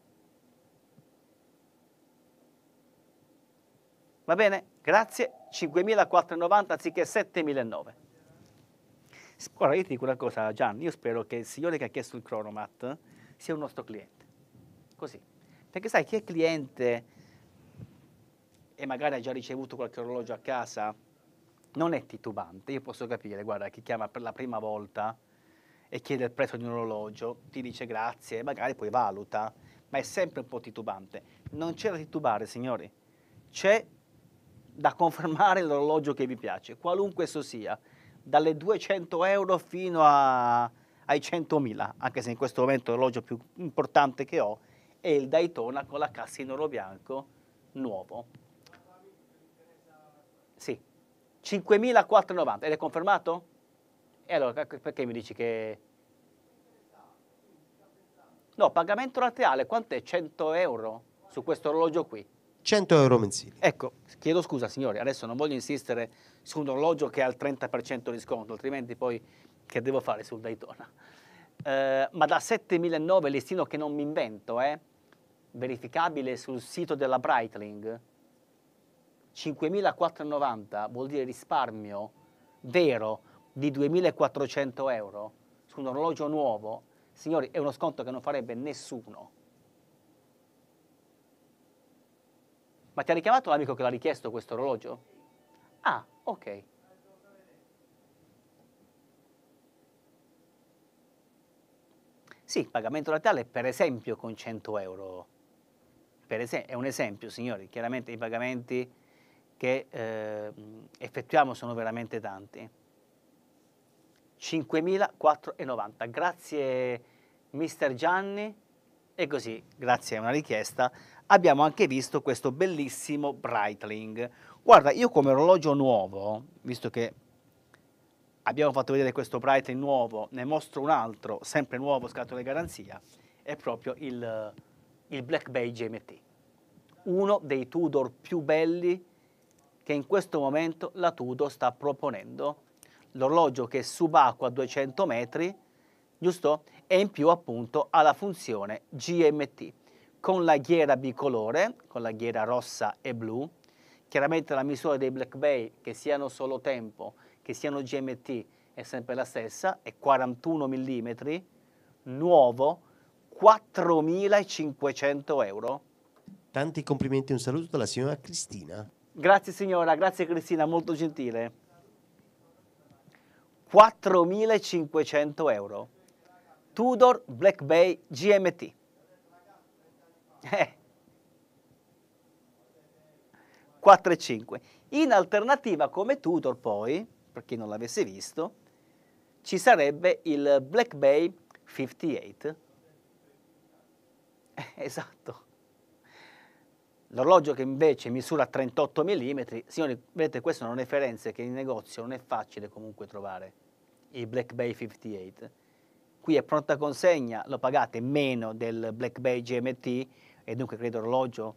Va bene? Grazie, 5.490 anziché 7.900. Ora io ti dico una cosa Gianni, io spero che il signore che ha chiesto il cronomat sia un nostro cliente, così. Perché sai, chi è cliente e magari ha già ricevuto qualche orologio a casa, non è titubante, io posso capire, guarda, chi chiama per la prima volta e chiede il prezzo di un orologio, ti dice grazie, magari poi valuta, ma è sempre un po' titubante. Non c'è da titubare, signori, c'è da confermare l'orologio che vi piace, qualunque esso sia, dalle 200 euro fino a, ai 100.000, anche se in questo momento l'orologio più importante che ho è il Daytona con la cassa in oro bianco nuovo. 5.490 ed è confermato? E allora perché mi dici che... No, pagamento laterale, quant'è? 100 euro su questo orologio qui? 100 euro mensili. Ecco, chiedo scusa signori, adesso non voglio insistere su un orologio che ha il 30% di sconto, altrimenti poi che devo fare sul Daytona? Eh, ma da 7.009 listino che non mi invento, eh? verificabile sul sito della Breitling, 5.490 vuol dire risparmio vero di 2.400 euro su un orologio nuovo, signori, è uno sconto che non farebbe nessuno. Ma ti ha richiamato l'amico che l'ha richiesto questo orologio? Ah, ok. Sì, pagamento laterale per esempio con 100 euro. Per es è un esempio, signori, chiaramente i pagamenti che eh, effettuiamo sono veramente tanti. 5.490. Grazie mister Gianni e così, grazie a una richiesta, abbiamo anche visto questo bellissimo Breitling. Guarda, io come orologio nuovo, visto che abbiamo fatto vedere questo Breitling nuovo, ne mostro un altro, sempre nuovo, scatole garanzia, è proprio il, il Black Bay GMT. Uno dei Tudor più belli che in questo momento la Tudo sta proponendo. L'orologio che è subacqua a 200 metri, giusto? E in più appunto ha la funzione GMT con la ghiera bicolore, con la ghiera rossa e blu. Chiaramente la misura dei Black Bay, che siano solo tempo, che siano GMT, è sempre la stessa, è 41 mm, nuovo, 4.500 euro. Tanti complimenti e un saluto dalla signora Cristina. Grazie signora, grazie Cristina, molto gentile. 4.500 euro. Tudor Black Bay GMT. Eh. 4,5. In alternativa come Tudor poi, per chi non l'avesse visto, ci sarebbe il Black Bay 58. Eh, (laughs) esatto. L'orologio che invece misura 38 mm, signori, vedete queste sono referenze che in negozio non è facile comunque trovare, i Black Bay 58. Qui è pronta consegna, lo pagate meno del Black Bay GMT e dunque credo orologio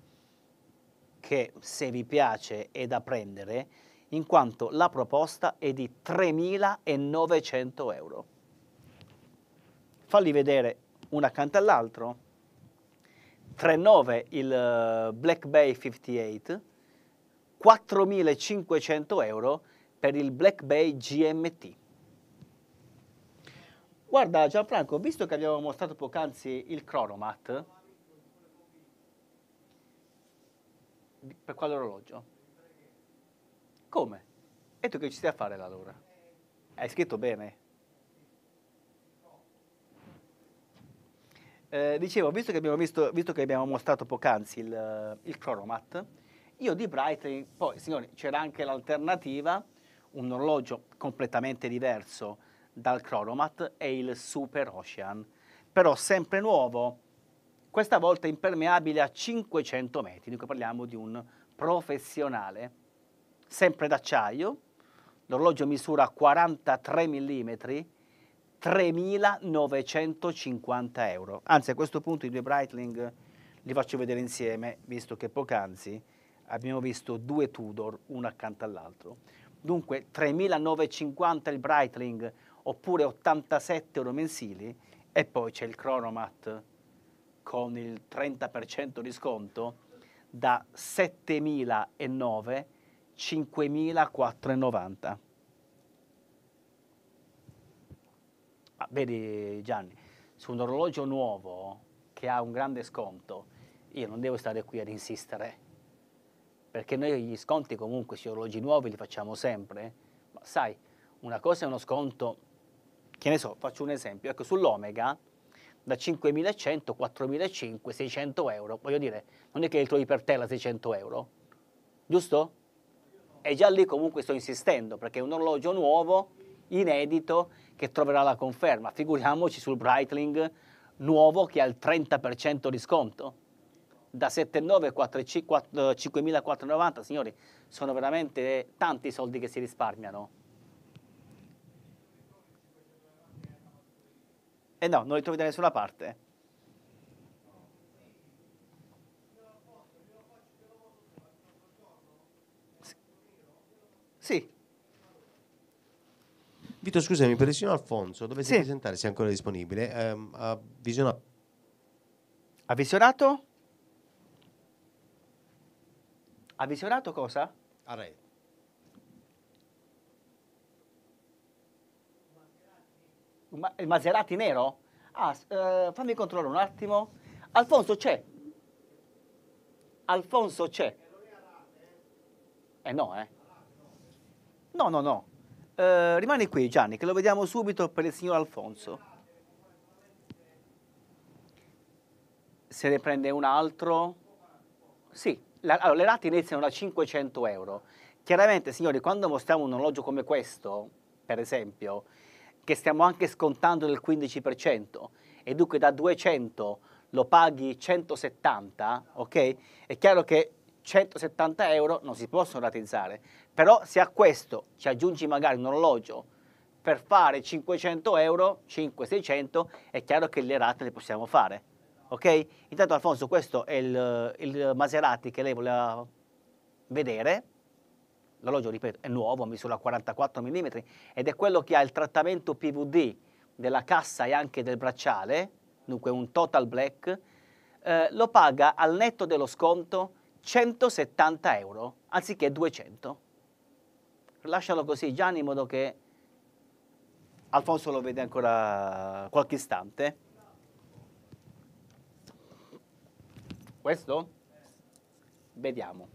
che se vi piace è da prendere, in quanto la proposta è di 3.900 euro. Falli vedere uno accanto all'altro 3.9 il eh, Black Bay 58, 4.500 euro per il Black Bay GMT. Guarda Gianfranco, visto che abbiamo mostrato poc'anzi il Chronomat, per quale orologio? Come? E tu che ci stai a fare allora? Hai scritto bene? Eh, dicevo, visto che, abbiamo visto, visto che abbiamo mostrato poc'anzi il, eh, il Chronomat, io di Breitling, poi signori, c'era anche l'alternativa, un orologio completamente diverso dal Chronomat, è il Super Ocean, però sempre nuovo, questa volta impermeabile a 500 metri, dunque parliamo di un professionale, sempre d'acciaio, l'orologio misura 43 mm, 3.950 euro. Anzi, a questo punto i due Breitling li faccio vedere insieme, visto che poc'anzi abbiamo visto due Tudor uno accanto all'altro. Dunque 3.950 il Breitling oppure 87 euro mensili e poi c'è il Chronomat con il 30% di sconto da 7.009 5.490. Ah, vedi Gianni, su un orologio nuovo che ha un grande sconto, io non devo stare qui ad insistere, perché noi gli sconti comunque sui orologi nuovi li facciamo sempre, ma sai, una cosa è uno sconto, che ne so, faccio un esempio, ecco sull'Omega da 5.100, 4.500, 600 euro, voglio dire, non è che li trovi per te la 600 euro, giusto? E già lì comunque sto insistendo, perché è un orologio nuovo, inedito, che troverà la conferma. Figuriamoci sul Breitling nuovo che ha il 30% di sconto. Da 7,9 5.490, signori, sono veramente tanti soldi che si risparmiano. E eh no, non li trovi da nessuna parte. Vito, scusami, per il signor Alfonso, dove sì. presentare se è ancora disponibile. Eh, ha visionato. Ha visionato? Ha visionato cosa? Array. Ma, il Maserati nero? Ah, eh, fammi controllare un attimo. Alfonso c'è. Alfonso c'è. Eh no, eh. No, no, no. Eh, rimani qui Gianni, che lo vediamo subito per il signor Alfonso. Se ne prende un altro? Sì, la, allora, le rate iniziano da 500 euro. Chiaramente, signori, quando mostriamo un orologio come questo, per esempio, che stiamo anche scontando del 15%, e dunque da 200 lo paghi 170, ok? È chiaro che 170 euro non si possono ratizzare, però se a questo ci aggiungi magari un orologio per fare 500 euro, 5-600, è chiaro che le rate le possiamo fare, ok? Intanto Alfonso questo è il, il Maserati che lei voleva vedere, l'orologio ripeto è nuovo, misura 44 mm ed è quello che ha il trattamento PVD della cassa e anche del bracciale, dunque un total black, eh, lo paga al netto dello sconto 170 euro anziché 200. Lascialo così Gianni in modo che Alfonso lo vede ancora qualche istante. Questo? Vediamo.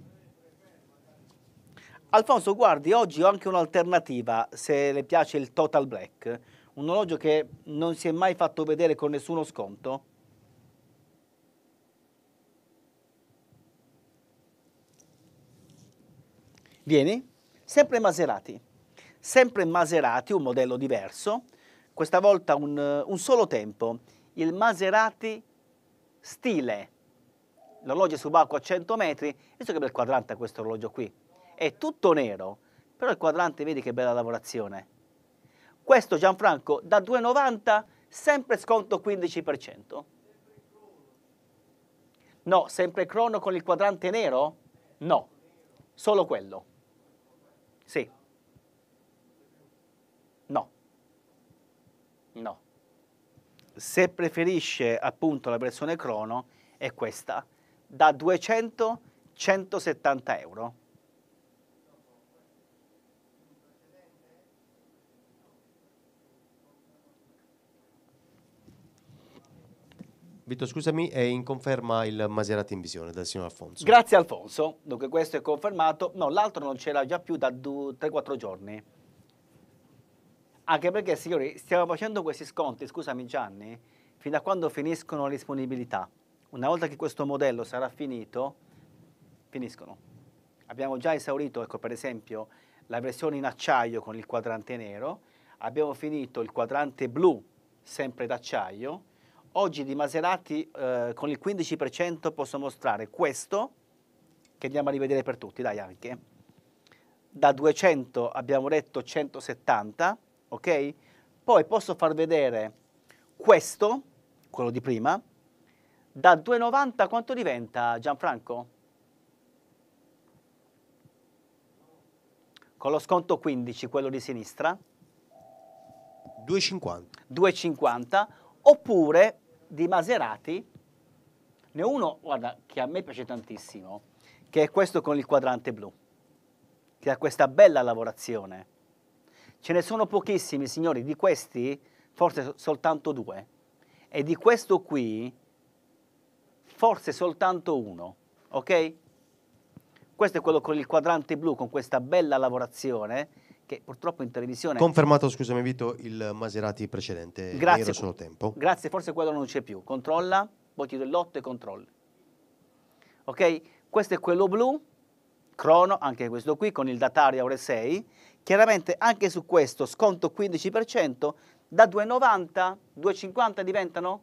Alfonso, guardi, oggi ho anche un'alternativa, se le piace il Total Black, un orologio che non si è mai fatto vedere con nessuno sconto, Vieni? Sempre Maserati. Sempre Maserati, un modello diverso, questa volta un, un solo tempo, il Maserati stile. L'orologio è subacqueo a 100 metri, visto che bel quadrante questo orologio qui. È tutto nero, però il quadrante vedi che bella lavorazione. Questo Gianfranco da 2,90 sempre sconto 15%. No, sempre crono con il quadrante nero? No, solo quello. Sì. No. No. Se preferisce appunto la versione crono è questa, da 200 170 euro. Vito, scusami, è in conferma il Maserati in visione dal signor Alfonso. Grazie Alfonso, dunque questo è confermato. No, l'altro non c'era già più da 3-4 giorni. Anche perché, signori, stiamo facendo questi sconti, scusami Gianni, fino a quando finiscono le disponibilità. Una volta che questo modello sarà finito, finiscono. Abbiamo già esaurito, ecco per esempio, la versione in acciaio con il quadrante nero, abbiamo finito il quadrante blu sempre d'acciaio, Oggi di Maserati eh, con il 15% posso mostrare questo, che andiamo a rivedere per tutti, dai anche. Da 200 abbiamo detto 170, ok? Poi posso far vedere questo, quello di prima. Da 290 quanto diventa Gianfranco? Con lo sconto 15, quello di sinistra. 2,50. 2,50 oppure di Maserati, ne ho uno, guarda, che a me piace tantissimo, che è questo con il quadrante blu, che ha questa bella lavorazione. Ce ne sono pochissimi, signori, di questi forse soltanto due, e di questo qui forse soltanto uno, ok? Questo è quello con il quadrante blu, con questa bella lavorazione, che purtroppo in televisione... Confermato, scusami Vito, il Maserati precedente, grazie, solo tempo. Grazie, forse quello non c'è più. Controlla, poi del lotto e controlli. Ok? Questo è quello blu, crono, anche questo qui, con il Dataria Ore 6. Chiaramente anche su questo sconto 15%, da 2,90, 2,50 diventano?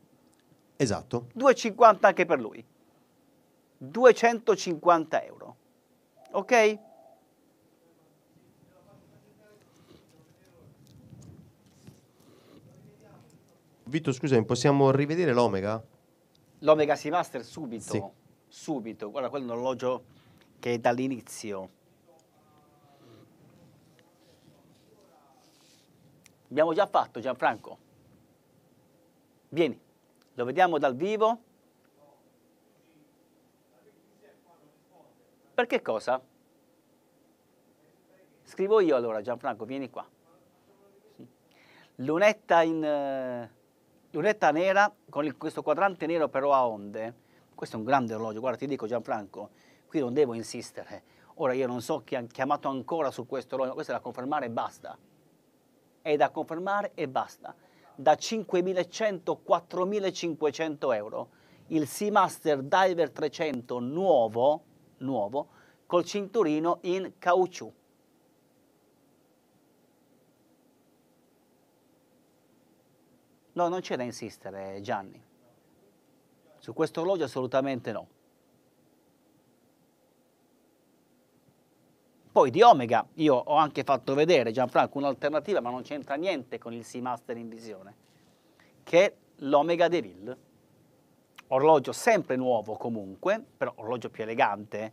Esatto. 2,50 anche per lui. 250 euro. Ok? Vito, scusami, possiamo rivedere l'Omega? L'Omega Seamaster subito. Sì. Subito. Guarda, quello è un orologio che è dall'inizio. Abbiamo già fatto, Gianfranco. Vieni, lo vediamo dal vivo. Perché cosa? Scrivo io allora, Gianfranco, vieni qua. Lunetta in... Eh, lunetta nera con il, questo quadrante nero però a onde. Questo è un grande orologio, guarda ti dico Gianfranco, qui non devo insistere. Ora io non so chi ha chiamato ancora su questo orologio, questo è da confermare e basta. È da confermare e basta. Da 5.100 4.500 euro il Seamaster Diver 300 nuovo, nuovo, col cinturino in caucciù. No, non c'è da insistere Gianni. Su questo orologio assolutamente no. Poi di Omega io ho anche fatto vedere Gianfranco un'alternativa, ma non c'entra niente con il Seamaster in visione, che è l'Omega Deville. Orologio sempre nuovo comunque, però orologio più elegante,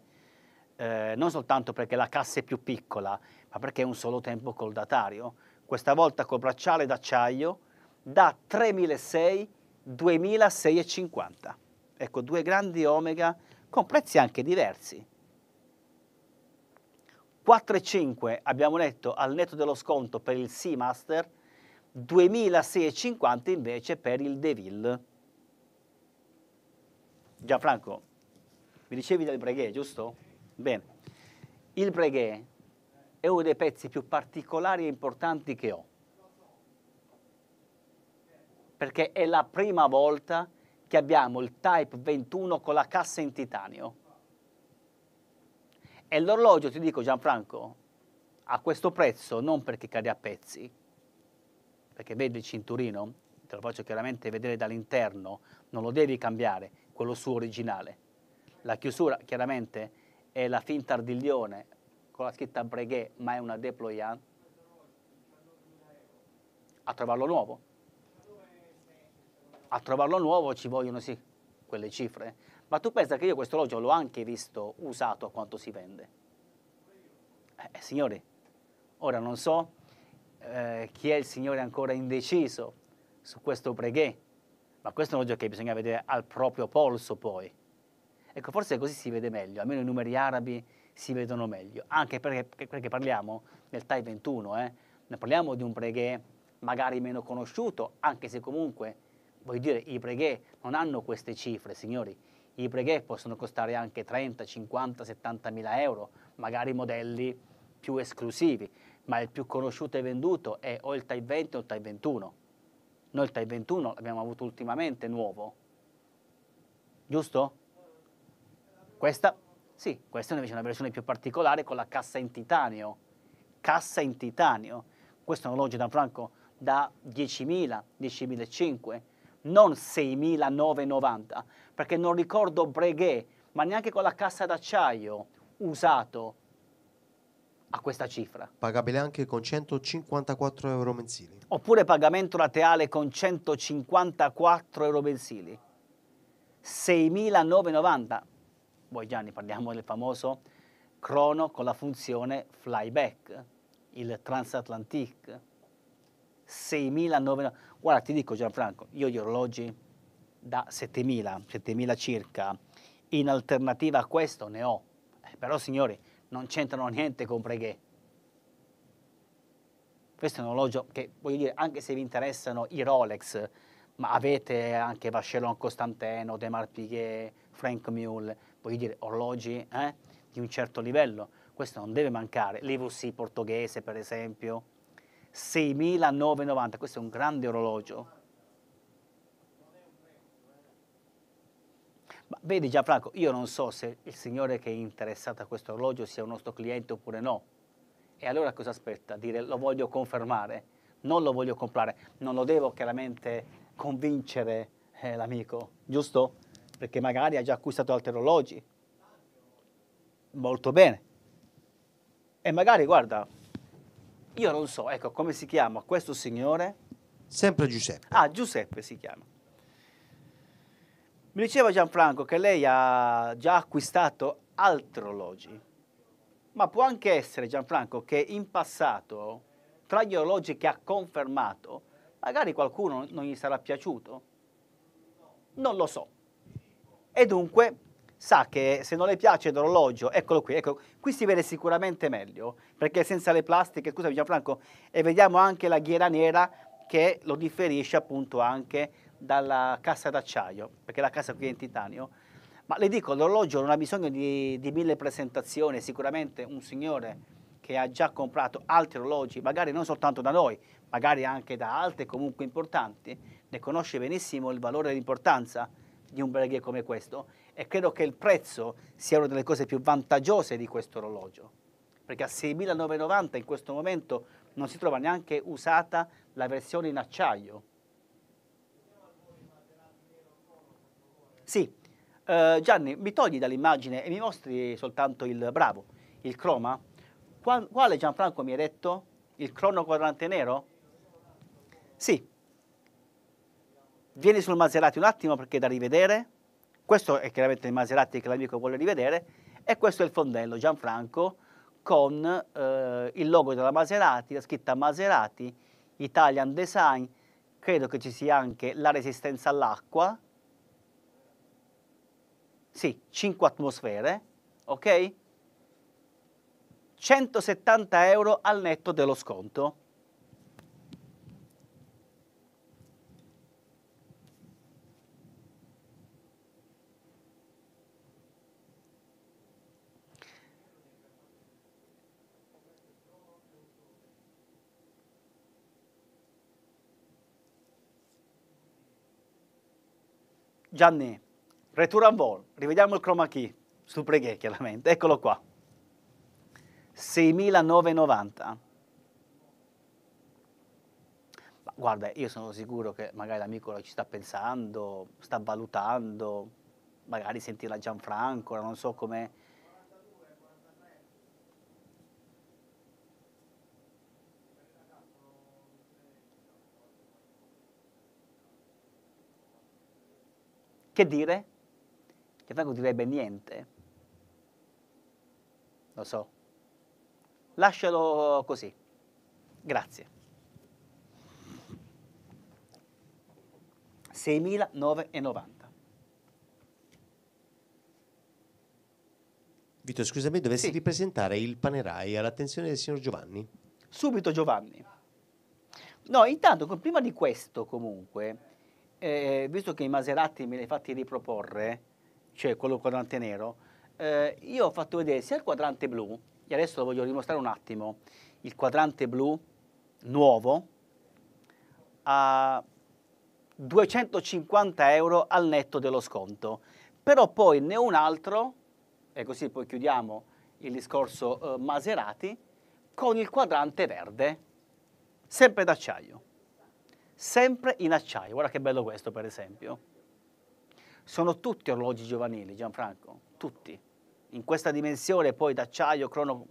eh, non soltanto perché la cassa è più piccola, ma perché è un solo tempo col datario. Questa volta col bracciale d'acciaio, da 3.600-2.650. Ecco, due grandi Omega con prezzi anche diversi. 4,5 abbiamo letto al netto dello sconto per il Seamaster, 2.650 invece per il Deville. Gianfranco, mi dicevi del Breguet, giusto? Bene. Il Breguet è uno dei pezzi più particolari e importanti che ho perché è la prima volta che abbiamo il Type 21 con la cassa in titanio. E l'orologio, ti dico Gianfranco, a questo prezzo non perché cade a pezzi, perché vedi il cinturino, te lo faccio chiaramente vedere dall'interno, non lo devi cambiare, quello suo originale. La chiusura chiaramente è la finta ardiglione con la scritta Breguet, ma è una déployant. A trovarlo nuovo a trovarlo nuovo ci vogliono sì quelle cifre, ma tu pensa che io questo orologio l'ho anche visto usato a quanto si vende. Eh, eh, signori, ora non so eh, chi è il signore ancora indeciso su questo preghe, ma questo è un orologio che bisogna vedere al proprio polso poi. Ecco, forse così si vede meglio, almeno i numeri arabi si vedono meglio, anche perché, perché parliamo nel TAI 21, eh, ne parliamo di un preghe magari meno conosciuto, anche se comunque voglio dire, i preghe non hanno queste cifre, signori. I preghe possono costare anche 30, 50, 70 mila euro, magari modelli più esclusivi, ma il più conosciuto e venduto è o il Type 20 o il Type 21. Noi il Type 21 l'abbiamo avuto ultimamente nuovo, giusto? Questa, sì, questa è invece una versione più particolare con la cassa in titanio. Cassa in titanio. Questo è un orologio da Franco da 10.000, 10.500 non 6.990, perché non ricordo Breguet, ma neanche con la cassa d'acciaio usato a questa cifra. Pagabile anche con 154 euro mensili. Oppure pagamento rateale con 154 euro mensili. 6.990. Voi Gianni parliamo del famoso crono con la funzione flyback, il transatlantic 6.900. Guarda, ti dico Gianfranco, io gli orologi da 7.000, 7.000 circa, in alternativa a questo ne ho. Eh, però signori, non c'entrano niente con preghe. Questo è un orologio che, voglio dire, anche se vi interessano i Rolex, ma avete anche Vachelon Costanteno, De Piguet, Frank Mule, voglio dire, orologi eh, di un certo livello. Questo non deve mancare. L'Ivussi portoghese, per esempio, 6.990, questo è un grande orologio. Ma vedi Gianfranco, io non so se il signore che è interessato a questo orologio sia un nostro cliente oppure no. E allora cosa aspetta? Dire lo voglio confermare, non lo voglio comprare, non lo devo chiaramente convincere eh, l'amico, giusto? Perché magari ha già acquistato altri orologi. Molto bene. E magari, guarda, io non so, ecco, come si chiama questo signore? Sempre Giuseppe. Ah, Giuseppe si chiama. Mi diceva Gianfranco che lei ha già acquistato altri orologi, ma può anche essere, Gianfranco, che in passato, tra gli orologi che ha confermato, magari qualcuno non gli sarà piaciuto. Non lo so. E dunque sa che se non le piace l'orologio, eccolo qui, ecco, qui si vede sicuramente meglio, perché senza le plastiche, scusami Gianfranco, e vediamo anche la ghiera nera che lo differisce appunto anche dalla cassa d'acciaio, perché la cassa qui è in titanio. Ma le dico, l'orologio non ha bisogno di, di mille presentazioni, sicuramente un signore che ha già comprato altri orologi, magari non soltanto da noi, magari anche da altri comunque importanti, ne conosce benissimo il valore e l'importanza di un braghier come questo e credo che il prezzo sia una delle cose più vantaggiose di questo orologio, perché a 6.990 in questo momento non si trova neanche usata la versione in acciaio. Sì, eh, Gianni, mi togli dall'immagine e mi mostri soltanto il bravo, il croma? Qual, quale Gianfranco mi hai detto? Il crono quadrante nero? Sì. Vieni sul Maserati un attimo perché è da rivedere. Questo è chiaramente il Maserati che l'amico vuole rivedere e questo è il fondello Gianfranco con eh, il logo della Maserati, la scritta Maserati, Italian Design, credo che ci sia anche la resistenza all'acqua, sì, 5 atmosfere, ok? 170 euro al netto dello sconto. Gianni, Retour en vol, rivediamo il chroma key, sul preghe chiaramente, eccolo qua. 6.990. Guarda, io sono sicuro che magari l'amico ci sta pensando, sta valutando, magari sentirà Gianfranco, non so come Che dire? Che Franco direbbe niente. Lo so. Lascialo così. Grazie. 6.990. Vito, scusami, dovessi sì. ripresentare il Panerai all'attenzione del signor Giovanni? Subito Giovanni. No, intanto prima di questo comunque eh, visto che i Maserati me li hai fatti riproporre, cioè quello quadrante nero, eh, io ho fatto vedere sia il quadrante blu, e adesso lo voglio dimostrare un attimo, il quadrante blu nuovo a 250 euro al netto dello sconto. Però poi ne ho un altro, e così poi chiudiamo il discorso eh, Maserati, con il quadrante verde, sempre d'acciaio sempre in acciaio. Guarda che bello questo, per esempio. Sono tutti orologi giovanili, Gianfranco, tutti. In questa dimensione poi d'acciaio, crono,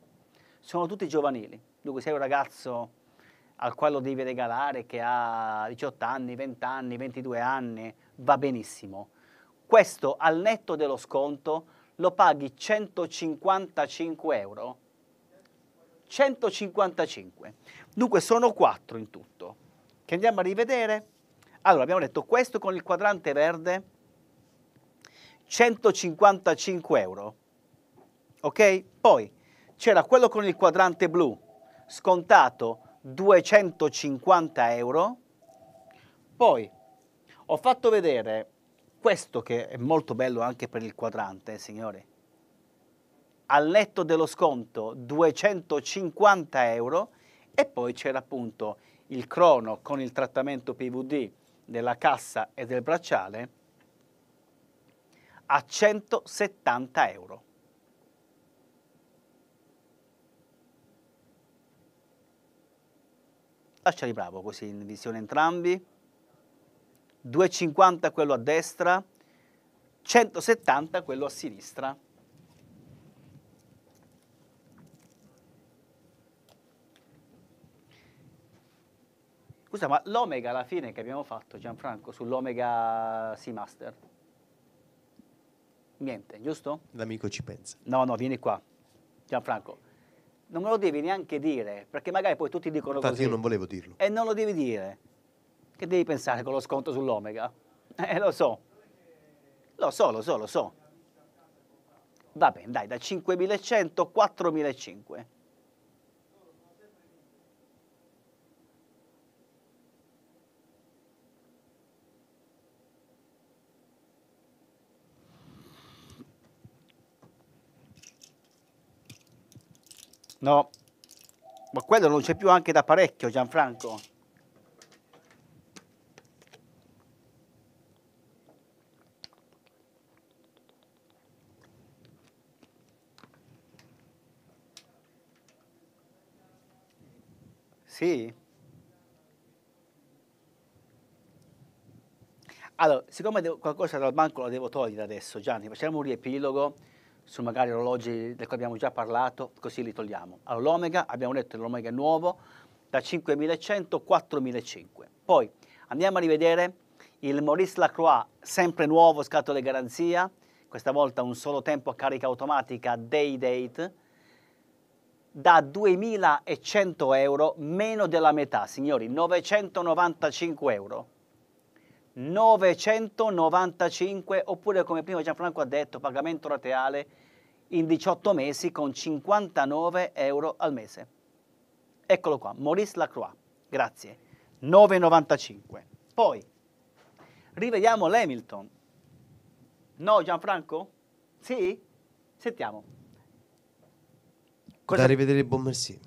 sono tutti giovanili. Dunque sei un ragazzo al quale lo devi regalare, che ha 18 anni, 20 anni, 22 anni, va benissimo. Questo al netto dello sconto lo paghi 155 euro. 155. Dunque sono 4 in tutto che andiamo a rivedere. Allora, abbiamo detto questo con il quadrante verde, 155 euro, ok? Poi c'era quello con il quadrante blu, scontato 250 euro, poi ho fatto vedere questo che è molto bello anche per il quadrante, eh, signori. Al netto dello sconto 250 euro e poi c'era appunto il crono con il trattamento PVD della cassa e del bracciale a 170 euro. Lasciali bravo così in visione entrambi. 2,50 quello a destra, 170 quello a sinistra. Scusa, ma l'Omega alla fine che abbiamo fatto, Gianfranco, sull'Omega Seamaster? Niente, giusto? L'amico ci pensa. No, no, vieni qua. Gianfranco, non me lo devi neanche dire, perché magari poi tutti dicono Infatti così. Infatti io non volevo dirlo. E non lo devi dire. Che devi pensare con lo sconto sull'Omega? (laughs) Eh, lo so. Lo so, lo so, lo so. Va bene, dai, da 5100 a 4500. No. Ma quello non c'è più anche da parecchio, Gianfranco. Sì. Allora, siccome devo, qualcosa dal banco lo devo togliere adesso, Gianni, facciamo un riepilogo su magari orologi di cui abbiamo già parlato, così li togliamo. Allora l'Omega, abbiamo detto che l'Omega è nuovo, da 5100 a 4500. Poi andiamo a rivedere il Maurice Lacroix, sempre nuovo, scatole garanzia, questa volta un solo tempo a carica automatica day date, da 2100 euro, meno della metà, signori, 995 euro. 995 oppure come prima Gianfranco ha detto pagamento rateale in 18 mesi con 59 euro al mese. Eccolo qua, Maurice Lacroix, grazie, 9,95. Poi, rivediamo l'Hamilton. No Gianfranco? Sì? Sentiamo. Cosa... Da rivedere il buon Merci.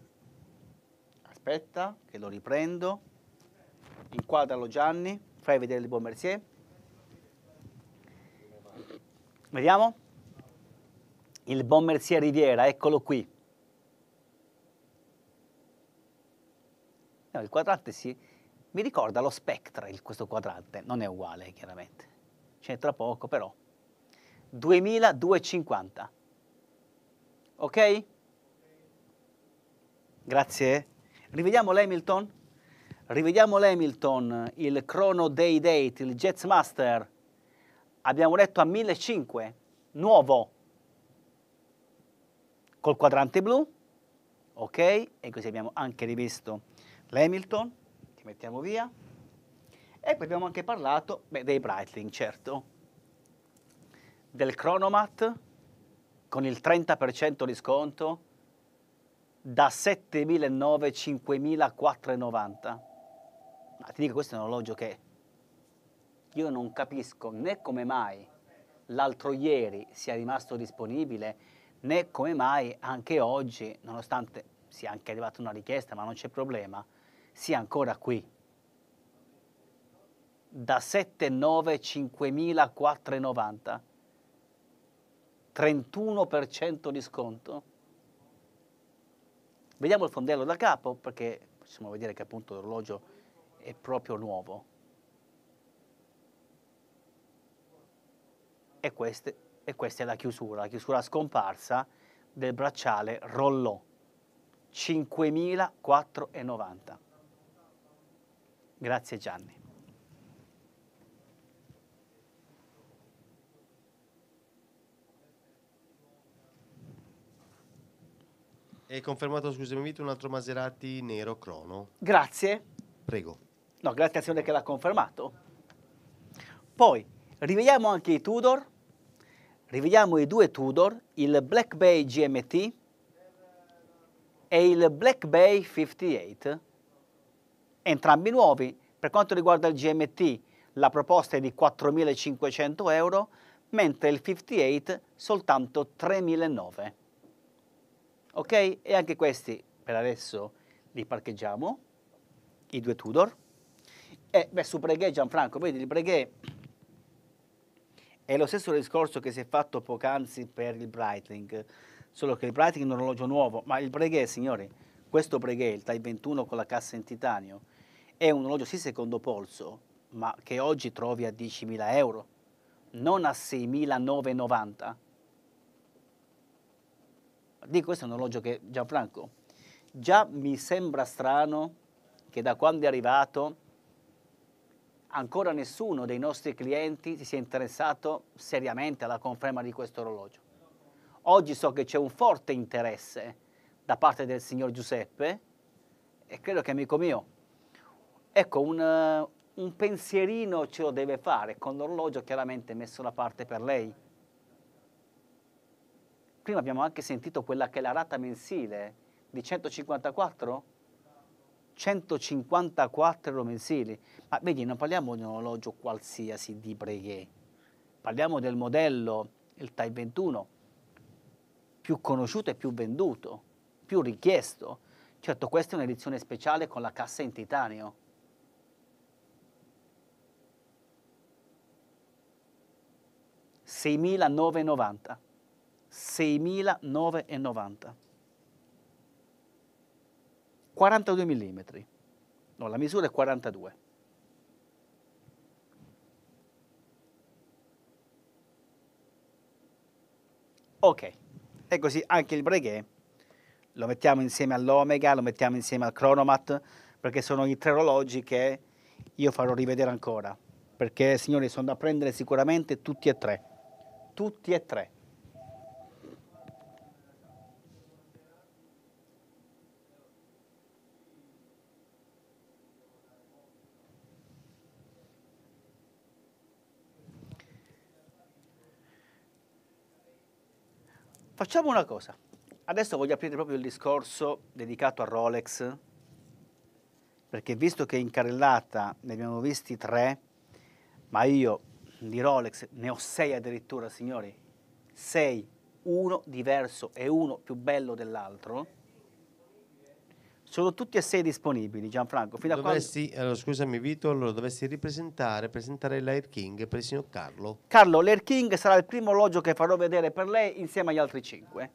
Aspetta, che lo riprendo. Inquadralo Gianni, fai vedere il buon Mercier. Vediamo il Bon Mercier Riviera, eccolo qui. No, il quadrante si... mi ricorda lo Spectra, questo quadrante, non è uguale chiaramente, c'entra poco però. 2250. Ok? Grazie. Rivediamo l'Hamilton? Rivediamo l'Hamilton, il Chrono Day Date, il Jets Master. Abbiamo letto a 1500, nuovo col quadrante blu, ok? E così abbiamo anche rivisto l'Hamilton, che mettiamo via, e poi abbiamo anche parlato beh, dei Breitling, certo, del Chronomat con il 30% di sconto da 7.900 a 5.490. Ma ti dico, questo è un orologio che io non capisco né come mai l'altro ieri sia rimasto disponibile né come mai anche oggi, nonostante sia anche arrivata una richiesta, ma non c'è problema, sia ancora qui. Da 7,9 5.490, 31% di sconto. Vediamo il fondello da capo perché possiamo vedere che appunto l'orologio è proprio nuovo. E queste e questa è la chiusura, la chiusura scomparsa del bracciale Rollò, 5.490. Grazie Gianni. E confermato, scusami, un altro Maserati nero crono. Grazie. Prego. No, grazie a Sione che l'ha confermato. Poi, rivediamo anche i Tudor Rivediamo i due Tudor, il Black Bay GMT e il Black Bay 58, entrambi nuovi. Per quanto riguarda il GMT la proposta è di 4.500 euro, mentre il 58 soltanto 3.900. Ok? E anche questi per adesso li parcheggiamo, i due Tudor. E beh, su Breguet Gianfranco, vedi, il Breguet è lo stesso discorso che si è fatto poc'anzi per il Brightling, solo che il Brightling è un orologio nuovo, ma il Breguet, signori, questo Breguet, il Type 21 con la cassa in titanio, è un orologio sì secondo polso, ma che oggi trovi a 10.000 euro, non a 6.990. Dico, questo è un orologio che, Gianfranco, già mi sembra strano che da quando è arrivato ancora nessuno dei nostri clienti si sia interessato seriamente alla conferma di questo orologio. Oggi so che c'è un forte interesse da parte del signor Giuseppe e credo che amico mio. Ecco, un, un pensierino ce lo deve fare con l'orologio chiaramente messo da parte per lei. Prima abbiamo anche sentito quella che è la rata mensile di 154 154 euro mensili. Ma vedi, non parliamo di un orologio qualsiasi di Breguet, parliamo del modello, il TAI 21, più conosciuto e più venduto, più richiesto. Certo, questa è un'edizione speciale con la cassa in titanio. $6.990. 6.990. 42 mm, no la misura è 42 ok e così anche il breguet lo mettiamo insieme all'omega lo mettiamo insieme al chronomat perché sono i tre orologi che io farò rivedere ancora perché signori sono da prendere sicuramente tutti e tre tutti e tre Facciamo una cosa. Adesso voglio aprire proprio il discorso dedicato a Rolex, perché visto che in carrellata ne abbiamo visti tre, ma io di Rolex ne ho sei addirittura, signori, sei, uno diverso e uno più bello dell'altro, sono tutti e sei disponibili, Gianfranco. Fino dovessi, quando... allora, scusami Vito, allora dovessi ripresentare, presentare l'Air King per il signor Carlo. Carlo, l'Air King sarà il primo orologio che farò vedere per lei insieme agli altri cinque.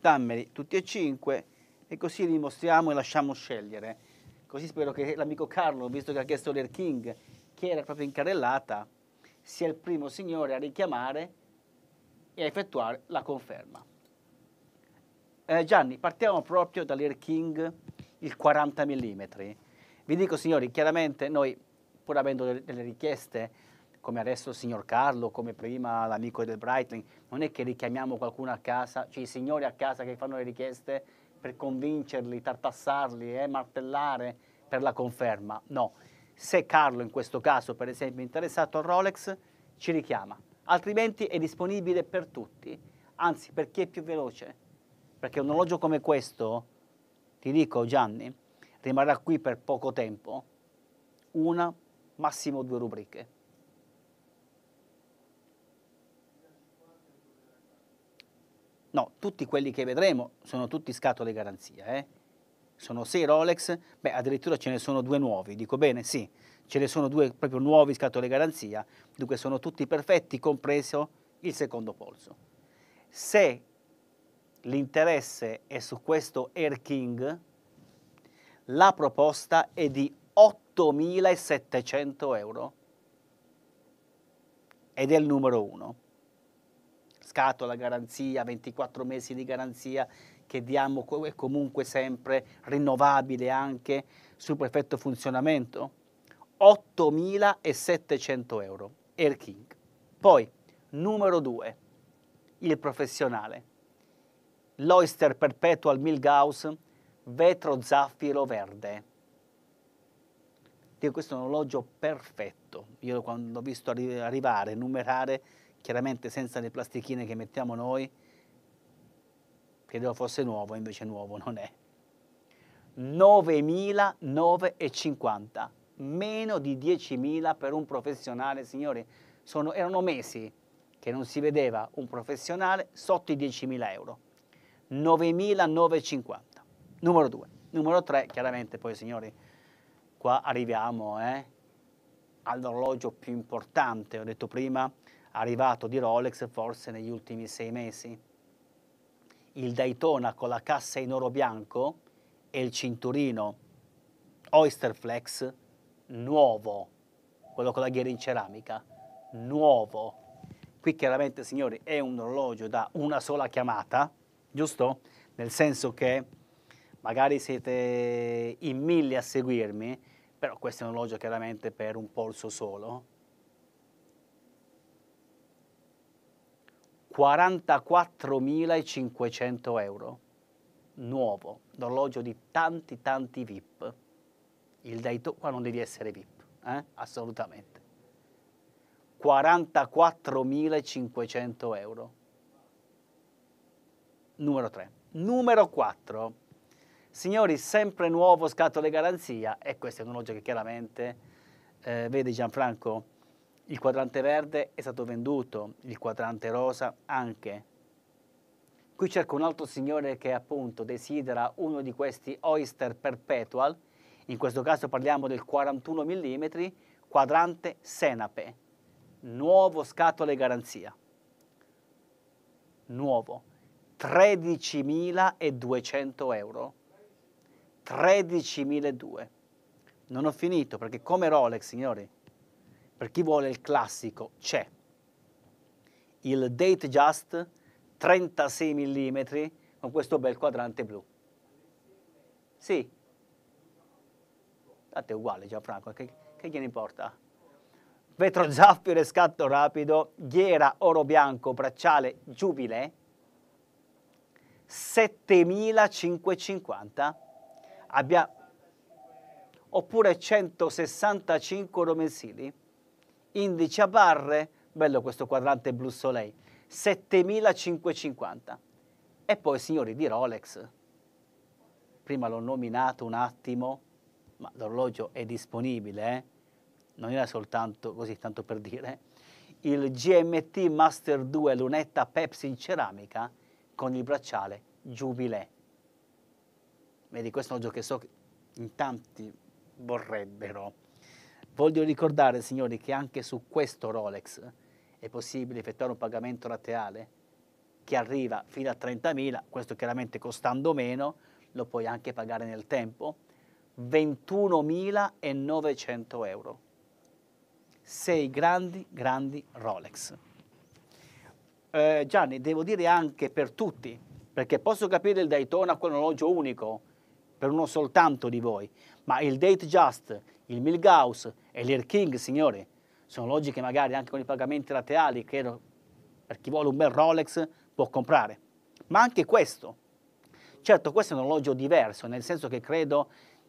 Dammeli tutti e cinque e così li mostriamo e lasciamo scegliere. Così spero che l'amico Carlo, visto che ha chiesto l'Air King, che era proprio in carrellata, sia il primo signore a richiamare e a effettuare la conferma. Eh, Gianni, partiamo proprio dall'Air King, il 40 mm. Vi dico signori, chiaramente noi pur avendo delle, delle richieste, come adesso il signor Carlo, come prima l'amico del Brightling, non è che richiamiamo qualcuno a casa, cioè i signori a casa che fanno le richieste per convincerli, tartassarli, eh, martellare per la conferma. No, se Carlo in questo caso per esempio è interessato al Rolex, ci richiama, altrimenti è disponibile per tutti, anzi per chi è più veloce perché un orologio come questo, ti dico Gianni, rimarrà qui per poco tempo, una, massimo due rubriche. No, tutti quelli che vedremo sono tutti scatole garanzia, eh? sono sei Rolex, beh addirittura ce ne sono due nuovi, dico bene, sì, ce ne sono due proprio nuovi scatole garanzia, dunque sono tutti perfetti, compreso il secondo polso. Se l'interesse è su questo Air King, la proposta è di 8.700 euro ed è il numero uno. Scatola, garanzia, 24 mesi di garanzia che diamo è comunque sempre rinnovabile anche sul perfetto funzionamento. 8.700 euro, Air King. Poi, numero due, il professionale l'Oyster Perpetual milgaus, vetro zaffiro verde. Dico, questo è un orologio perfetto. Io quando l'ho visto arrivare, numerare, chiaramente senza le plastichine che mettiamo noi, credevo fosse nuovo, invece nuovo non è. 9.950, meno di 10.000 per un professionale, signori. Sono, erano mesi che non si vedeva un professionale sotto i 10.000 euro. 9.950. Numero 2. Numero 3, chiaramente poi signori, qua arriviamo eh, all'orologio più importante, ho detto prima, arrivato di Rolex forse negli ultimi sei mesi. Il Daytona con la cassa in oro bianco e il cinturino Oyster Flex nuovo, quello con la ghiera in ceramica, nuovo. Qui chiaramente signori è un orologio da una sola chiamata, giusto? Nel senso che magari siete in mille a seguirmi, però questo è un orologio chiaramente per un polso solo. 44.500 euro, nuovo, un orologio di tanti tanti VIP. Il Daito qua non devi essere VIP, eh? assolutamente. 44.500 euro numero 3. Numero 4. Signori, sempre nuovo scatole garanzia e questo è un orologio che chiaramente, eh, vede Gianfranco, il quadrante verde è stato venduto, il quadrante rosa anche. Qui cerco un altro signore che appunto desidera uno di questi Oyster Perpetual, in questo caso parliamo del 41 mm, quadrante senape, nuovo scatole garanzia, nuovo. 13.200 euro. 13.200. Non ho finito perché come Rolex, signori, per chi vuole il classico c'è. Il Datejust 36 mm con questo bel quadrante blu. Sì. A è uguale Gianfranco, che, che gliene importa? Vetro zaffiro e scatto rapido, ghiera oro bianco, bracciale giubile, 7.550 abbia, oppure 165 euro mensili, indice a barre, bello questo quadrante blu soleil, 7.550. E poi signori di Rolex, prima l'ho nominato un attimo, ma l'orologio è disponibile, eh? non era soltanto così, tanto per dire, il GMT Master 2 lunetta Pepsi in ceramica con il bracciale Jubilee. Vedi, questo è un gioco che so che in tanti vorrebbero. Voglio ricordare, signori, che anche su questo Rolex è possibile effettuare un pagamento rateale che arriva fino a 30.000, questo chiaramente costando meno, lo puoi anche pagare nel tempo, 21.900 euro. Sei grandi, grandi Rolex eh, Gianni, devo dire anche per tutti, perché posso capire il Daytona con un orologio unico, per uno soltanto di voi, ma il Date Just, il Milgaus e l'Air King, signori, sono orologi che magari anche con i pagamenti laterali, che per chi vuole un bel Rolex, può comprare. Ma anche questo, certo questo è un orologio diverso, nel senso che credo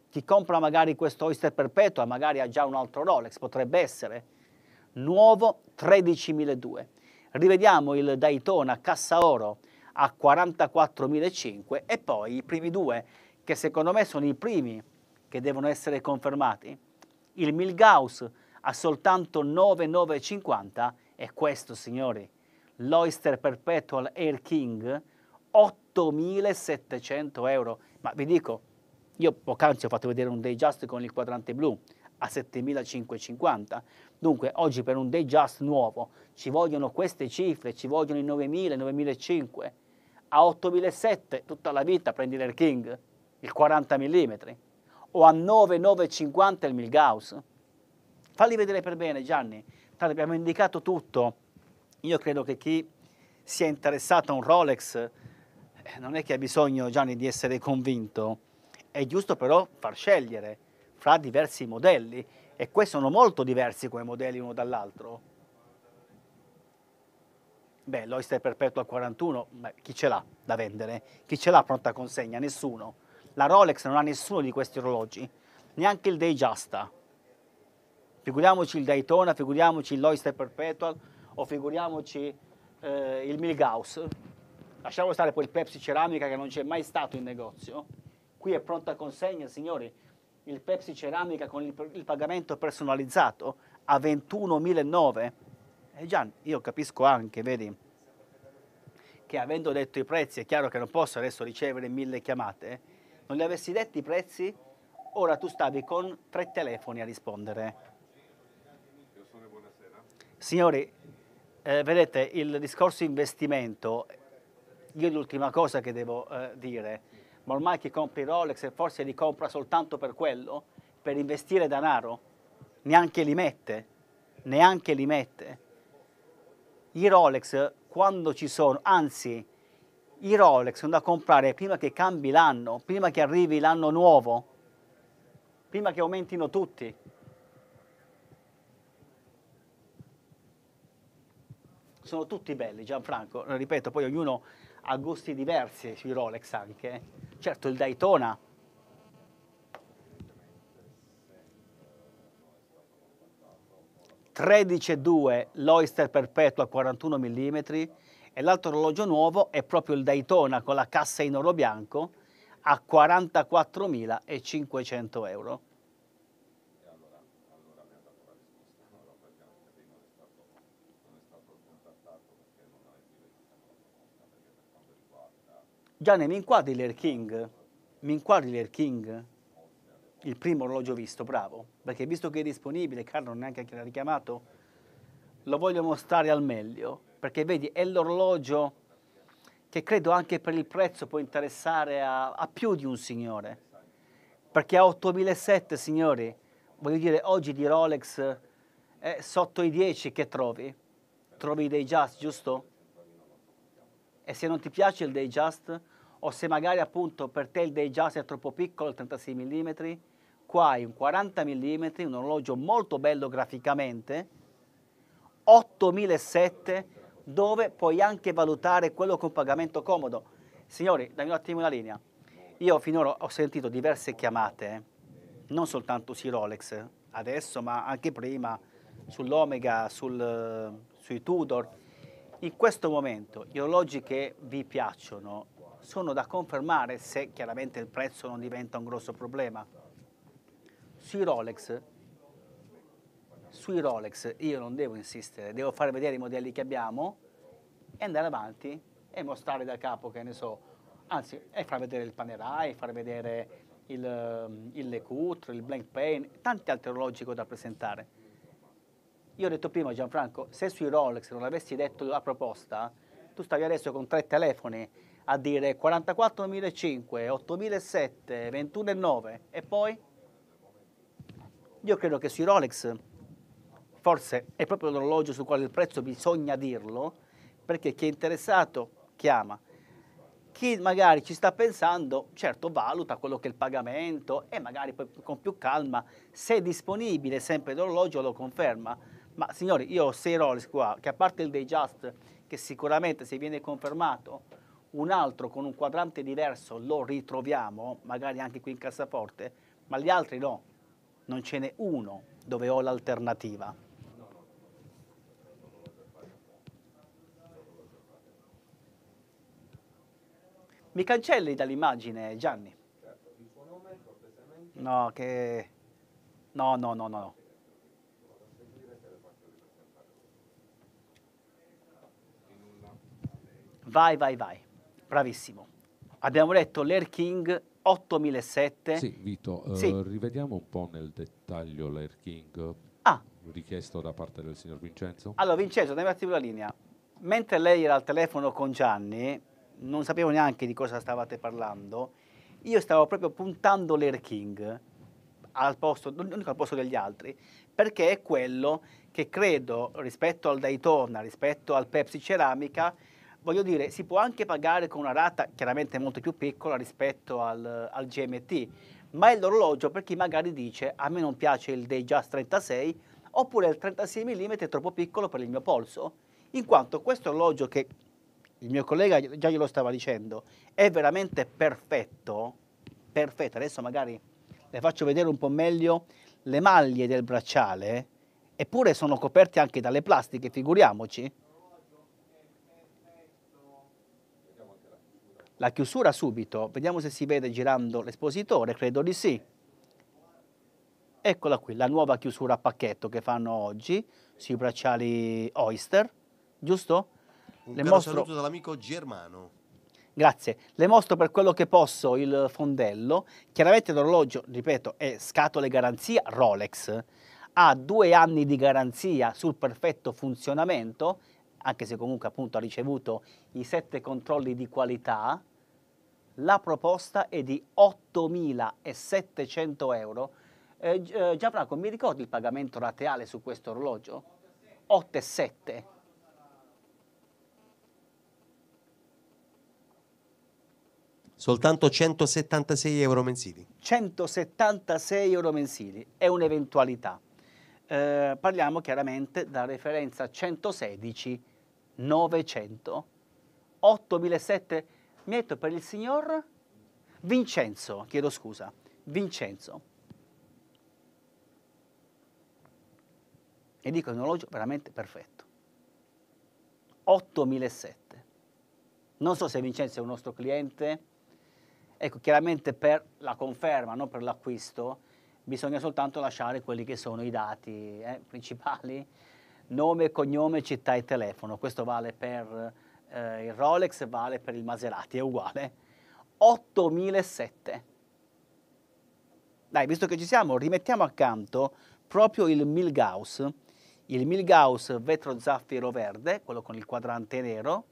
chi compra magari questo Oyster Perpetua magari ha già un altro Rolex, potrebbe essere nuovo 13.200. Rivediamo il Daytona Cassaoro a 44.005 e poi i primi due, che secondo me sono i primi che devono essere confermati. Il Milgaus a soltanto 9.950 e questo, signori, l'Oyster Perpetual Air King 8.700 euro. Ma vi dico, io poc'anzi ho fatto vedere un Day Just con il quadrante blu, a 7.550. Dunque oggi per un day just nuovo ci vogliono queste cifre, ci vogliono i 9.000, 9.500. A 8007 tutta la vita prendi l'Air King, il 40 mm, o a 9.950 il Milgauss. Falli vedere per bene Gianni, tanto abbiamo indicato tutto. Io credo che chi sia interessato a un Rolex eh, non è che ha bisogno Gianni di essere convinto, è giusto però far scegliere fra diversi modelli e questi sono molto diversi come modelli uno dall'altro. Beh, l'Oyster Perpetual al 41, chi ce l'ha da vendere? Chi ce l'ha pronta consegna? Nessuno. La Rolex non ha nessuno di questi orologi, neanche il Dayjasta. Figuriamoci il Daytona, figuriamoci l'Oyster Perpetual o figuriamoci eh, il Milgauss. Lasciamo stare poi il Pepsi Ceramica che non c'è mai stato in negozio. Qui è pronta consegna, signori il Pepsi Ceramica con il, il pagamento personalizzato a 21.009, eh già, io capisco anche, vedi, che avendo detto i prezzi, è chiaro che non posso adesso ricevere mille chiamate, eh, non li avessi detti i prezzi, ora tu stavi con tre telefoni a rispondere. Signori, eh, vedete, il discorso investimento, io l'ultima cosa che devo eh, dire, ma ormai chi compri i Rolex forse li compra soltanto per quello, per investire denaro, neanche li mette, neanche li mette. I Rolex quando ci sono, anzi, i Rolex sono da comprare prima che cambi l'anno, prima che arrivi l'anno nuovo, prima che aumentino tutti. Sono tutti belli, Gianfranco, ripeto, poi ognuno ha gusti diversi sui Rolex anche. Eh. Certo, il Daytona. ...13,2 l'Oyster Perpetua 41 mm e l'altro orologio nuovo è proprio il Daytona con la cassa in oro bianco a 44.500 euro. Gianni, mi inquadri l'Air King? Mi inquadri l'Air King? Il primo orologio visto, bravo. Perché visto che è disponibile, Carlo neanche l'ha richiamato, lo voglio mostrare al meglio. Perché vedi, è l'orologio che credo anche per il prezzo può interessare a, a più di un signore. Perché a 8007, signori, voglio dire, oggi di Rolex è sotto i 10 che trovi. Trovi dei just, giusto? E se non ti piace il day just, o se magari appunto per te il day jazz è troppo piccolo, 36 mm, qua hai un 40 mm, un orologio molto bello graficamente, 8007 dove puoi anche valutare quello con pagamento comodo. Signori, dammi un attimo una linea. Io finora ho sentito diverse chiamate, eh. non soltanto sui Rolex, eh, adesso ma anche prima, sull'Omega, sul, sui Tudor. In questo momento gli orologi che vi piacciono sono da confermare se chiaramente il prezzo non diventa un grosso problema. Sui Rolex, sui Rolex io non devo insistere, devo far vedere i modelli che abbiamo e andare avanti e mostrare da capo che ne so, anzi, e far vedere il Panerai, far vedere il, il Lecoultre, il Blank Pain, tanti altri orologi da presentare. Io ho detto prima, Gianfranco, se sui Rolex non avessi detto la proposta, tu stavi adesso con tre telefoni a dire 44.005, 8.007, 21.9 e poi? Io credo che sui Rolex, forse è proprio l'orologio sul quale il prezzo bisogna dirlo, perché chi è interessato chiama. Chi magari ci sta pensando, certo valuta quello che è il pagamento e magari poi con più calma, se è disponibile sempre l'orologio lo conferma. Ma signori, io ho sei Rolex qua, che a parte il Day Just, che sicuramente se viene confermato un altro con un quadrante diverso lo ritroviamo, magari anche qui in cassaforte, ma gli altri no, non ce n'è uno dove ho l'alternativa. Mi cancelli dall'immagine Gianni? No, che... No, no, no, no. no. Vai, vai, vai. Bravissimo. Abbiamo letto l'Air King 8007. Sì, Vito, eh, sì. Eh, rivediamo un po' nel dettaglio l'Air King ah. richiesto da parte del signor Vincenzo. Allora, Vincenzo, dammi un attimo la linea. Mentre lei era al telefono con Gianni, non sapevo neanche di cosa stavate parlando, io stavo proprio puntando l'Air King al posto, non al posto degli altri, perché è quello che credo rispetto al Daytona, rispetto al Pepsi Ceramica, voglio dire, si può anche pagare con una rata chiaramente molto più piccola rispetto al, al GMT, ma è l'orologio per chi magari dice a me non piace il Dayjust 36 oppure il 36 mm è troppo piccolo per il mio polso, in quanto questo orologio che il mio collega già glielo stava dicendo, è veramente perfetto, perfetto, adesso magari le faccio vedere un po' meglio le maglie del bracciale, eppure sono coperte anche dalle plastiche, figuriamoci, la chiusura subito. Vediamo se si vede girando l'espositore, credo di sì. Eccola qui, la nuova chiusura a pacchetto che fanno oggi sui bracciali Oyster, giusto? Un Le mostro... saluto dall'amico Germano. Grazie, le mostro per quello che posso il fondello, chiaramente l'orologio, ripeto, è scatole garanzia Rolex, ha due anni di garanzia sul perfetto funzionamento, anche se comunque appunto ha ricevuto i sette controlli di qualità, la proposta è di 8.700 euro. Eh, eh, Gianfranco, mi ricordi il pagamento rateale su questo orologio? 8,7. Soltanto 176 euro mensili. 176 euro mensili, è un'eventualità. Eh, parliamo chiaramente da referenza 116 900 8.700 metto per il signor Vincenzo, chiedo scusa, Vincenzo. E dico un orologio veramente perfetto. 8007. Non so se Vincenzo è un nostro cliente. Ecco, chiaramente per la conferma, non per l'acquisto, bisogna soltanto lasciare quelli che sono i dati eh, principali, nome, cognome, città e telefono. Questo vale per eh, il Rolex vale per il Maserati, è uguale, 8.007. Dai, visto che ci siamo, rimettiamo accanto proprio il Milgauss, il Milgauss vetro zaffiro verde, quello con il quadrante nero,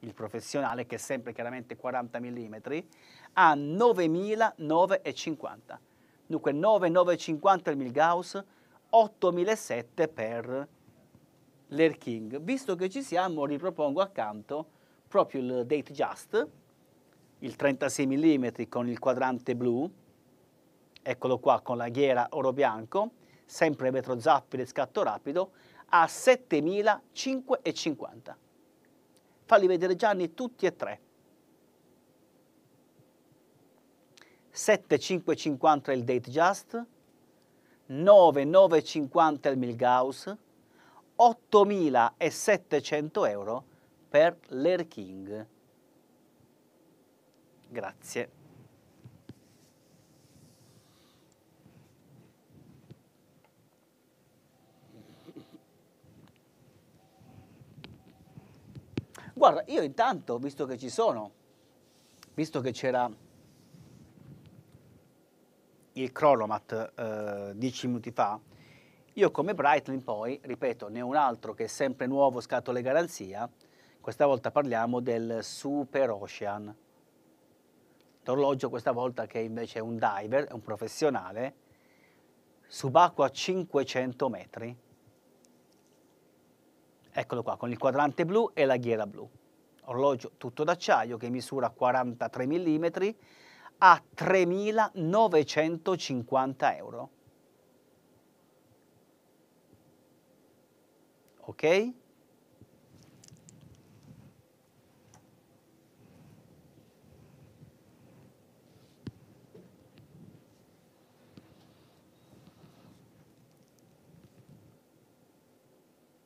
il professionale che è sempre chiaramente 40 mm, a 9.950. Dunque 9.950 il Milgauss, 8.007 per l'Air King. Visto che ci siamo, ripropongo accanto proprio il Date Just, il 36 mm con il quadrante blu, eccolo qua con la ghiera oro-bianco, sempre vetro zappile scatto rapido, a 7.550. Falli vedere Gianni tutti e tre. 7.550 il Date Just, 9.950 il Milgauss, 8.700 euro per l'Erking. Grazie. Guarda, io intanto, visto che ci sono, visto che c'era il Cronomat eh, dieci minuti fa, io come Breitling poi, ripeto, ne ho un altro che è sempre nuovo, scatole garanzia, questa volta parliamo del Super Ocean, l'orologio questa volta che invece è un diver, è un professionale, subacqua a 500 metri. Eccolo qua, con il quadrante blu e la ghiera blu. Orologio tutto d'acciaio che misura 43 mm a 3.950 euro. ok?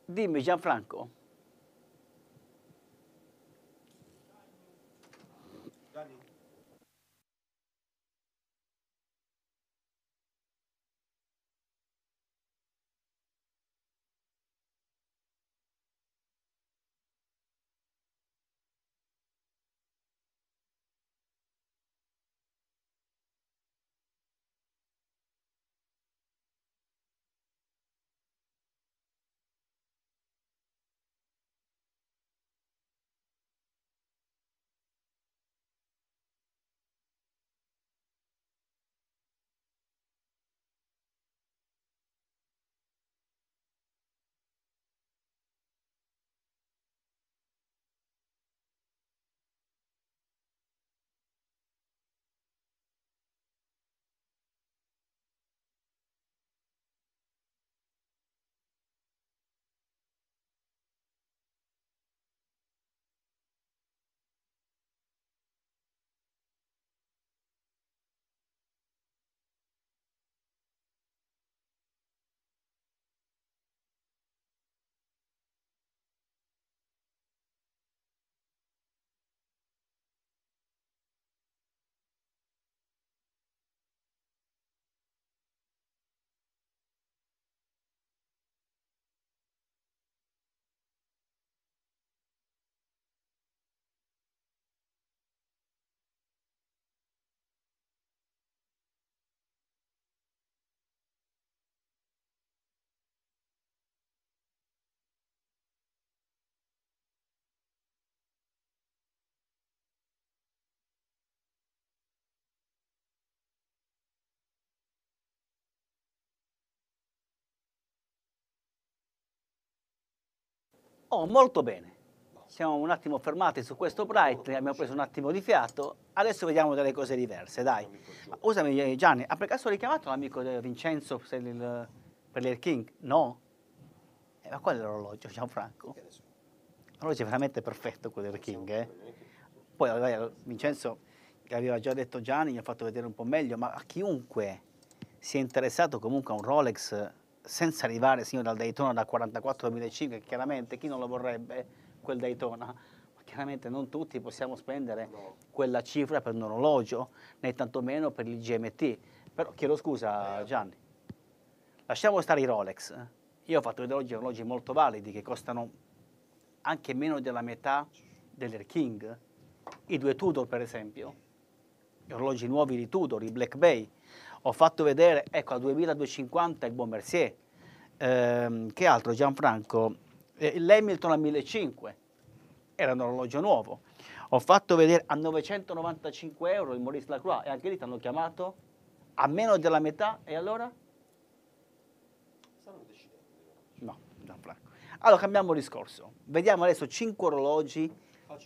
Dimmi Gianfranco. Oh, molto bene. Siamo un attimo fermati su questo Bright, abbiamo preso un attimo di fiato, adesso vediamo delle cose diverse, dai. Ma, usami eh, Gianni, ha per caso richiamato l'amico Vincenzo per l'Air King? No? Eh, ma qual è l'orologio, Gianfranco? L'orologio è veramente perfetto quello dell'Air King, eh? Poi vabbè, Vincenzo, che aveva già detto Gianni, gli ha fatto vedere un po' meglio, ma a chiunque sia interessato comunque a un Rolex senza arrivare sino dal Daytona da 44 2005, chiaramente chi non lo vorrebbe quel Daytona, ma chiaramente non tutti possiamo spendere quella cifra per un orologio, né tantomeno per il GMT. Però chiedo scusa eh, Gianni, lasciamo stare i Rolex. Io ho fatto vedere oggi orologi molto validi che costano anche meno della metà dell'Air King, i due Tudor per esempio, gli orologi nuovi di Tudor, i Black Bay, ho fatto vedere, ecco, a 2250 il buon Mercier, ehm, che altro Gianfranco, eh, l'Hamilton a 1500, era un orologio nuovo. Ho fatto vedere a 995 euro il Maurice Lacroix e anche lì ti hanno chiamato a meno della metà e allora? No, Gianfranco. Allora cambiamo discorso. Vediamo adesso 5 orologi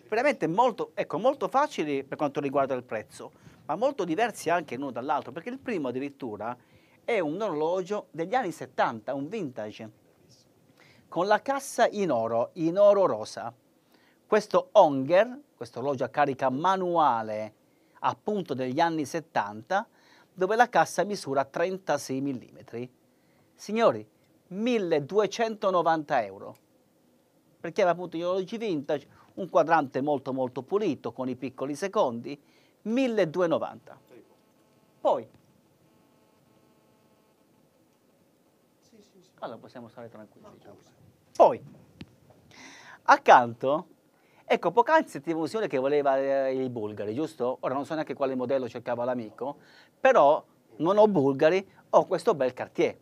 veramente molto, ecco, molto facili per quanto riguarda il prezzo ma molto diversi anche l'uno dall'altro, perché il primo addirittura è un orologio degli anni 70, un vintage, con la cassa in oro, in oro rosa. Questo Onger, questo orologio a carica manuale appunto degli anni 70, dove la cassa misura 36 mm. Signori, 1290 euro, perché appunto gli orologi vintage, un quadrante molto molto pulito con i piccoli secondi, 1290. Poi, allora possiamo stare tranquilli. Diciamo. Poi, accanto, ecco, poc'anzi ti un'usione che voleva eh, i bulgari, giusto? Ora non so neanche quale modello cercava l'amico, però non ho bulgari, ho questo bel Cartier.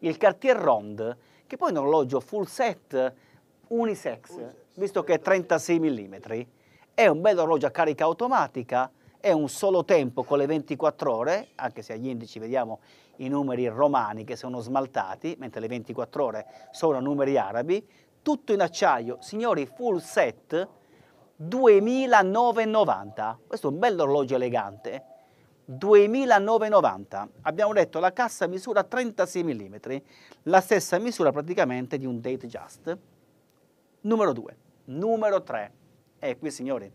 Il Cartier Rond, che poi è un orologio full set unisex, visto che è 36 mm, è un bel orologio a carica automatica, è un solo tempo con le 24 ore, anche se agli indici vediamo i numeri romani che sono smaltati, mentre le 24 ore sono numeri arabi, tutto in acciaio, signori full set, 2990, questo è un bello orologio elegante, 2990, abbiamo detto la cassa misura 36 mm, la stessa misura praticamente di un Datejust, numero 2, numero 3, e qui signori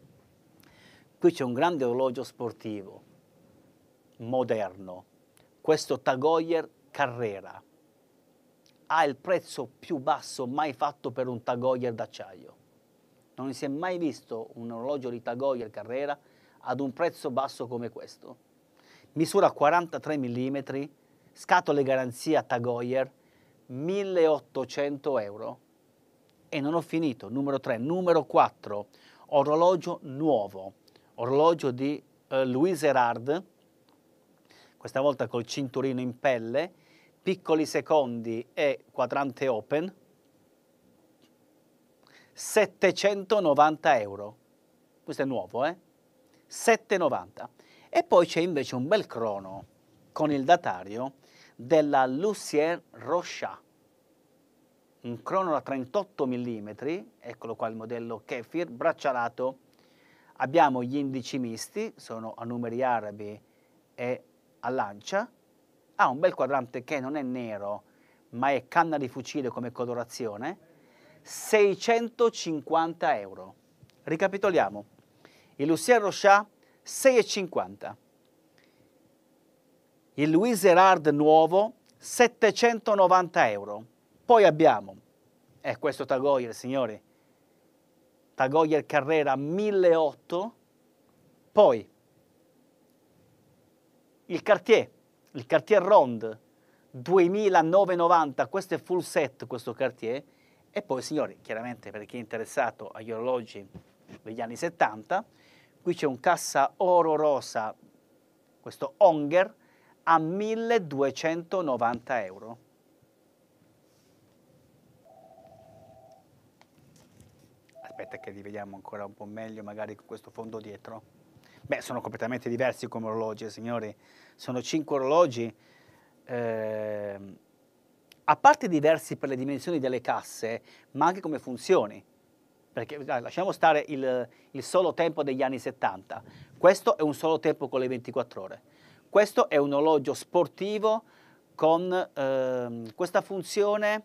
Qui c'è un grande orologio sportivo, moderno. Questo Tagoyer Carrera ha il prezzo più basso mai fatto per un Tagoyer d'acciaio. Non si è mai visto un orologio di Tagoyer Carrera ad un prezzo basso come questo. Misura 43 mm, scatole garanzia Tagoyer, 1800 euro. E non ho finito, numero 3, numero 4, orologio nuovo orologio di eh, Louis Erard, questa volta col cinturino in pelle, piccoli secondi e quadrante open, 790 euro. Questo è nuovo, eh? 790. E poi c'è invece un bel crono con il datario della Lucien Rochat un crono da 38 mm, eccolo qua il modello Kefir, braccialato Abbiamo gli indici misti, sono a numeri arabi e a lancia. Ha un bel quadrante che non è nero, ma è canna di fucile come colorazione. 650 euro. Ricapitoliamo. Il Lucien Rochat 6,50. Il Louis Erard nuovo 790 euro. Poi abbiamo, e eh, questo Tagoyer, signori, Tagoyer Carrera 1008, poi il Cartier, il Cartier Ronde 2990, questo è full set questo Cartier, e poi signori, chiaramente per chi è interessato agli orologi degli anni 70, qui c'è un cassa oro rosa, questo Onger, a 1290 euro. aspetta che li vediamo ancora un po' meglio, magari con questo fondo dietro. Beh, sono completamente diversi come orologi, eh, signori. Sono cinque orologi, eh, a parte diversi per le dimensioni delle casse, ma anche come funzioni. Perché dai, ah, lasciamo stare il, il solo tempo degli anni 70. Questo è un solo tempo con le 24 ore. Questo è un orologio sportivo con eh, questa funzione,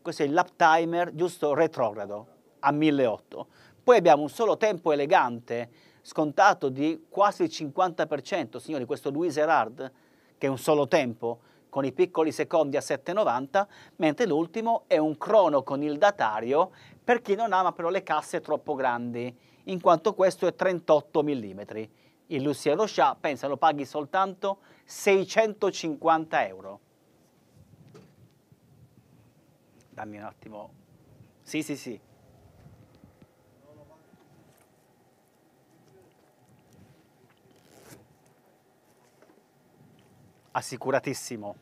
questo è il lap timer giusto retrogrado, a 1.800. Poi abbiamo un solo tempo elegante scontato di quasi il 50%, signori, questo Louis Erard, che è un solo tempo, con i piccoli secondi a 7,90, mentre l'ultimo è un crono con il datario per chi non ama però le casse troppo grandi, in quanto questo è 38 mm. Il Lucien Rocha, pensa, lo paghi soltanto 650 euro. Dammi un attimo. Sì, sì, sì. assicuratissimo.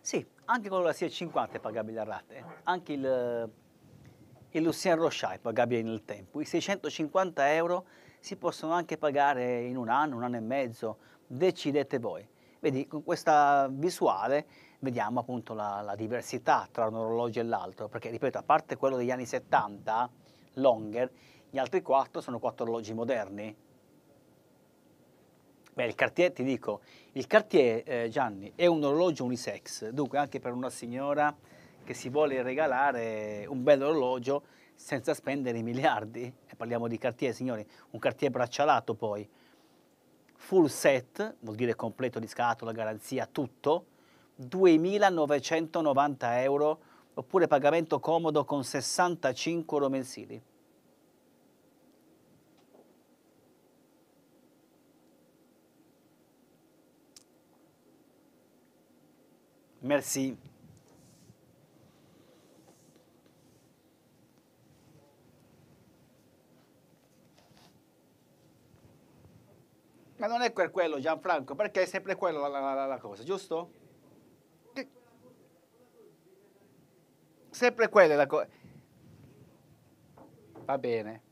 Sì, anche con la 650 è pagabile a rate, anche il, il Lucien Rochat è pagabile nel tempo. I 650 euro si possono anche pagare in un anno, un anno e mezzo, decidete voi. Vedi, con questa visuale vediamo appunto la, la diversità tra un orologio e l'altro, perché ripeto, a parte quello degli anni 70, Longer, gli altri quattro sono quattro orologi moderni. Beh, il Cartier, ti dico, il Cartier, eh, Gianni, è un orologio unisex, dunque anche per una signora che si vuole regalare un bel orologio senza spendere i miliardi, e parliamo di Cartier, signori, un Cartier braccialato poi, full set, vuol dire completo di scatola, garanzia, tutto, 2.990 euro oppure pagamento comodo con 65 euro mensili. Merci. Ma non è per quello Gianfranco, perché è sempre quella la, la, la cosa, giusto? Che... Sempre quella la cosa. Va bene.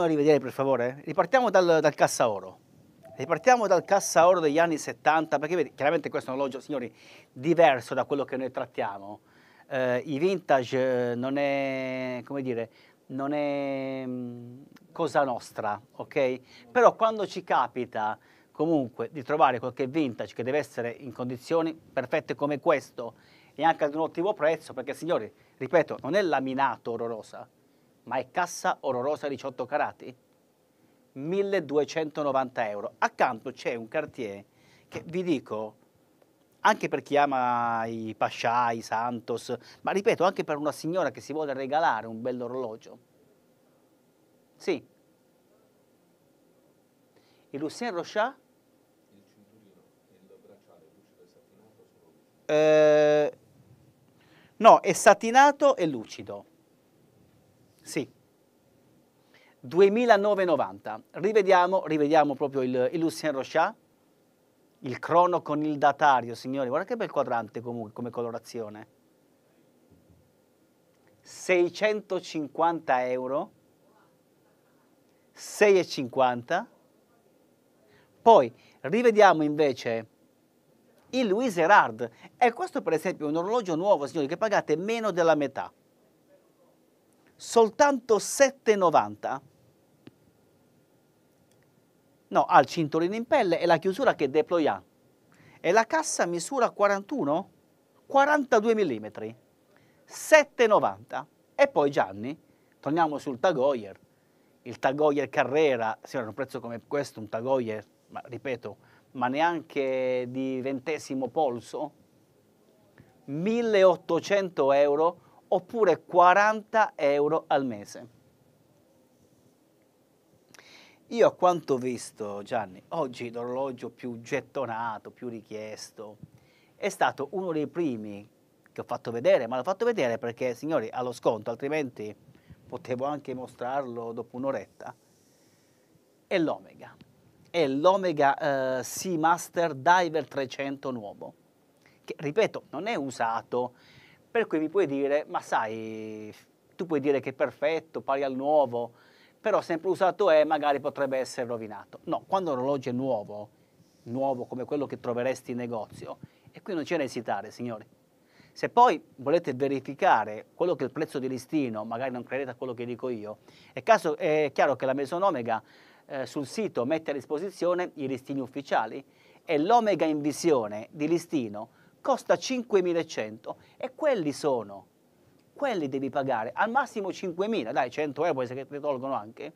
a rivedere per favore? Ripartiamo dal, dal cassa oro. Ripartiamo dal cassa oro degli anni 70, perché vedi, chiaramente questo è un orologio, signori, diverso da quello che noi trattiamo. Eh, I vintage eh, non è, come dire, non è mm, cosa nostra, ok? Però quando ci capita comunque di trovare qualche vintage che deve essere in condizioni perfette come questo e anche ad un ottimo prezzo, perché signori, ripeto, non è laminato oro rosa, ma è cassa orolosa 18 carati? 1290 euro. Accanto c'è un Cartier che vi dico, anche per chi ama i Pascià, i Santos, ma ripeto, anche per una signora che si vuole regalare un bello orologio. Sì. Il Lucien Rochat? Il cinturino e il bracciale lucido e satinato sono lucido. Eh, no, è satinato e lucido. Sì. 2990. Rivediamo, rivediamo proprio il, il Lucien Rochat, il crono con il datario, signori. Guarda che bel quadrante comunque come colorazione. 650 euro. 6,50. Poi rivediamo invece il Louis Erard. E questo per esempio è un orologio nuovo, signori, che pagate meno della metà soltanto 7,90. No, ha il cinturino in pelle e la chiusura che deploya. E la cassa misura 41? 42 mm. 7,90. E poi Gianni, torniamo sul Tag Il Tag Carrera, se era un prezzo come questo, un Tag ma ripeto, ma neanche di ventesimo polso, 1800 euro oppure 40 euro al mese. Io a quanto ho visto, Gianni, oggi l'orologio più gettonato, più richiesto, è stato uno dei primi che ho fatto vedere, ma l'ho fatto vedere perché, signori, allo sconto, altrimenti potevo anche mostrarlo dopo un'oretta, è l'Omega. È l'Omega eh, Seamaster Diver 300 nuovo, che, ripeto, non è usato, per cui mi puoi dire, ma sai, tu puoi dire che è perfetto, pari al nuovo, però sempre usato è, magari potrebbe essere rovinato. No, quando l'orologio è nuovo, nuovo come quello che troveresti in negozio, e qui non c'è da esitare, signori. Se poi volete verificare quello che è il prezzo di listino, magari non credete a quello che dico io, è, caso, è chiaro che la Maison Omega eh, sul sito mette a disposizione i listini ufficiali e l'Omega in visione di listino costa 5.100 e quelli sono, quelli devi pagare, al massimo 5.000, dai 100 euro poi se ti tolgono anche,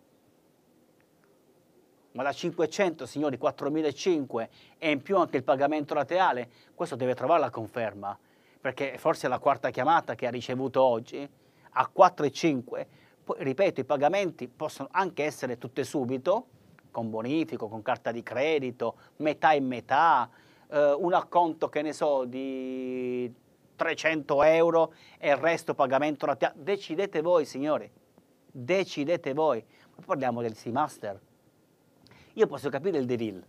ma da 500 signori 4.500 e in più anche il pagamento laterale, questo deve trovare la conferma, perché forse è la quarta chiamata che ha ricevuto oggi, a 4.500, poi ripeto i pagamenti possono anche essere tutte subito, con bonifico, con carta di credito, metà e metà, eh, un acconto, che ne so, di 300 euro e il resto pagamento rateato. Decidete voi, signori, decidete voi. parliamo del Seamaster. Io posso capire il Devil.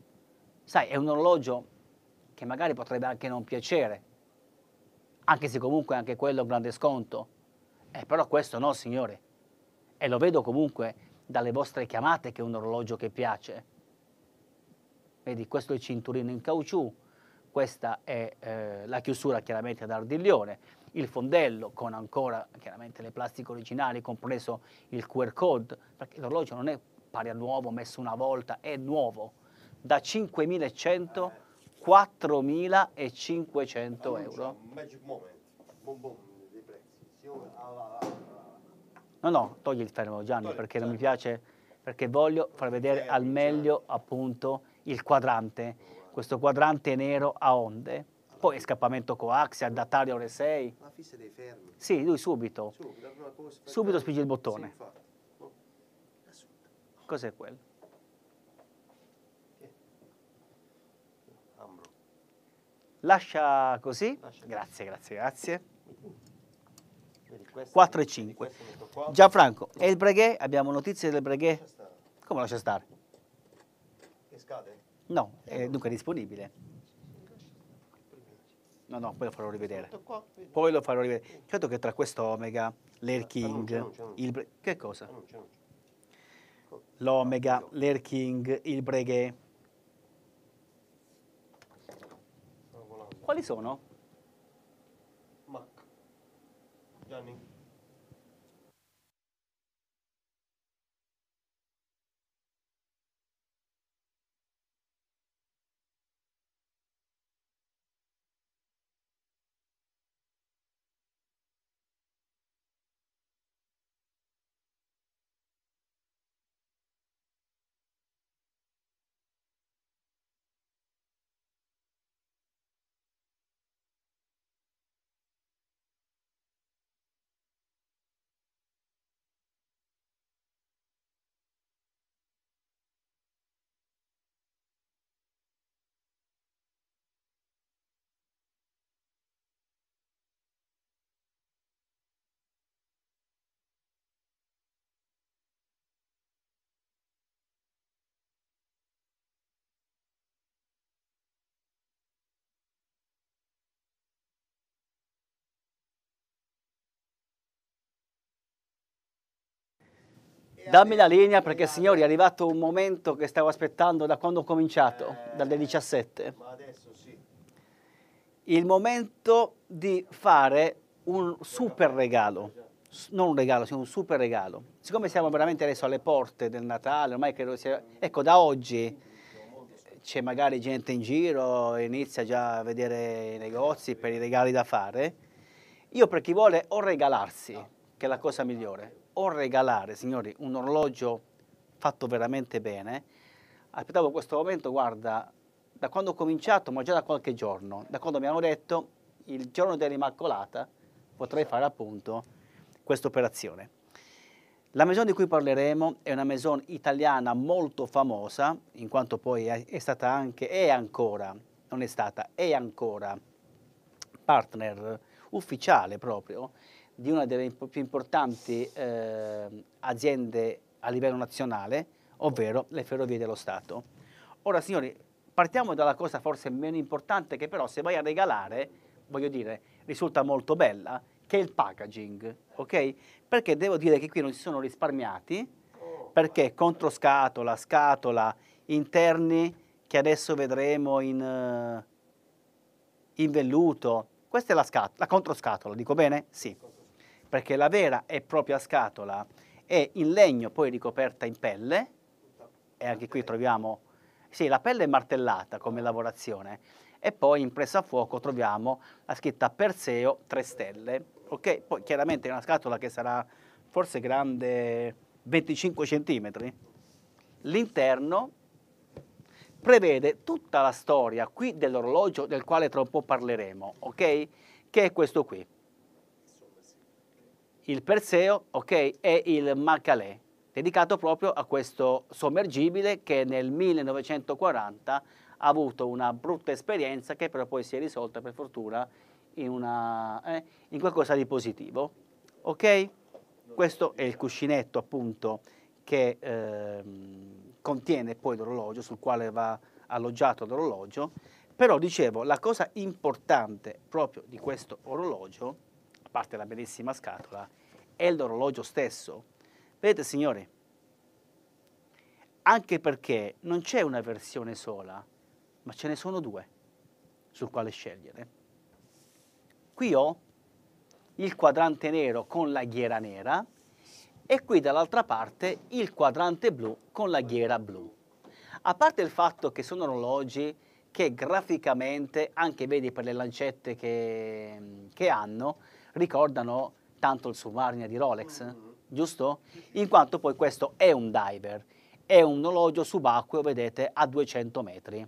Sai, è un orologio che magari potrebbe anche non piacere, anche se comunque anche quello è un grande sconto. Eh, però questo no, signore. E lo vedo comunque dalle vostre chiamate che è un orologio che piace. Vedi, questo è il cinturino in caucciù, questa è eh, la chiusura chiaramente ad Ardiglione, il fondello con ancora chiaramente le plastiche originali, compreso il QR code, perché l'orologio non è pari a nuovo, messo una volta, è nuovo, da 5.100 4.500 euro. No, no, togli il fermo Gianni perché non certo. mi piace, perché voglio far vedere al meglio certo. appunto il quadrante questo quadrante nero a onde, poi scappamento coaxial, datario ore 6. Ma fissa dei fermi. Sì, lui subito. Subito, subito spinge il bottone. No. Oh, Cos'è quello? Lascia così. Lascia grazie, grazie, grazie. 4 e 5. Gianfranco, e il Breguet? Abbiamo notizie del Breguet? Come lascia stare? Che scade? No, è dunque disponibile. No, no, poi lo farò rivedere. Poi lo farò rivedere. Certo che tra questo Omega, l'Air King, il... Che cosa? L'Omega, l'Air King, il Breguet. Quali sono? Mac. Gianni. Dammi la linea perché signori è arrivato un momento che stavo aspettando da quando ho cominciato, dalle 17. Ma adesso sì. Il momento di fare un super regalo, non un regalo, sì, un super regalo. Siccome siamo veramente adesso alle porte del Natale, ormai credo sia... Ecco, da oggi c'è magari gente in giro, inizia già a vedere i negozi per i regali da fare. Io per chi vuole o regalarsi, che è la cosa migliore, o regalare, signori, un orologio fatto veramente bene. Aspettavo questo momento, guarda, da quando ho cominciato, ma già da qualche giorno, da quando mi hanno detto il giorno dell'Immacolata potrei fare appunto questa operazione. La maison di cui parleremo è una maison italiana molto famosa, in quanto poi è stata anche, è ancora, non è stata, è ancora partner ufficiale proprio di una delle più importanti eh, aziende a livello nazionale, ovvero le Ferrovie dello Stato. Ora signori, partiamo dalla cosa forse meno importante che però se vai a regalare, voglio dire, risulta molto bella, che è il packaging, ok? Perché devo dire che qui non si sono risparmiati, perché controscatola, scatola, interni che adesso vedremo in, in velluto, questa è la, la controscatola, dico bene? Sì perché la vera e propria scatola è in legno poi ricoperta in pelle, e anche qui troviamo, sì, la pelle è martellata come lavorazione, e poi impressa a fuoco troviamo la scritta Perseo 3 stelle, ok? Poi chiaramente è una scatola che sarà forse grande 25 cm. L'interno prevede tutta la storia qui dell'orologio del quale tra un po' parleremo, ok? Che è questo qui il Perseo okay, e il Macalè, dedicato proprio a questo sommergibile che nel 1940 ha avuto una brutta esperienza che però poi si è risolta per fortuna in, una, eh, in qualcosa di positivo. Ok? Questo è il cuscinetto appunto che eh, contiene poi l'orologio sul quale va alloggiato l'orologio, però dicevo la cosa importante proprio di questo orologio parte la bellissima scatola, è l'orologio stesso. Vedete signori, anche perché non c'è una versione sola, ma ce ne sono due sul quale scegliere. Qui ho il quadrante nero con la ghiera nera e qui dall'altra parte il quadrante blu con la ghiera blu. A parte il fatto che sono orologi che graficamente, anche vedi per le lancette che, che hanno, ricordano tanto il Submariner di Rolex, mm. giusto? In quanto poi questo è un diver, è un orologio subacqueo, vedete, a 200 metri.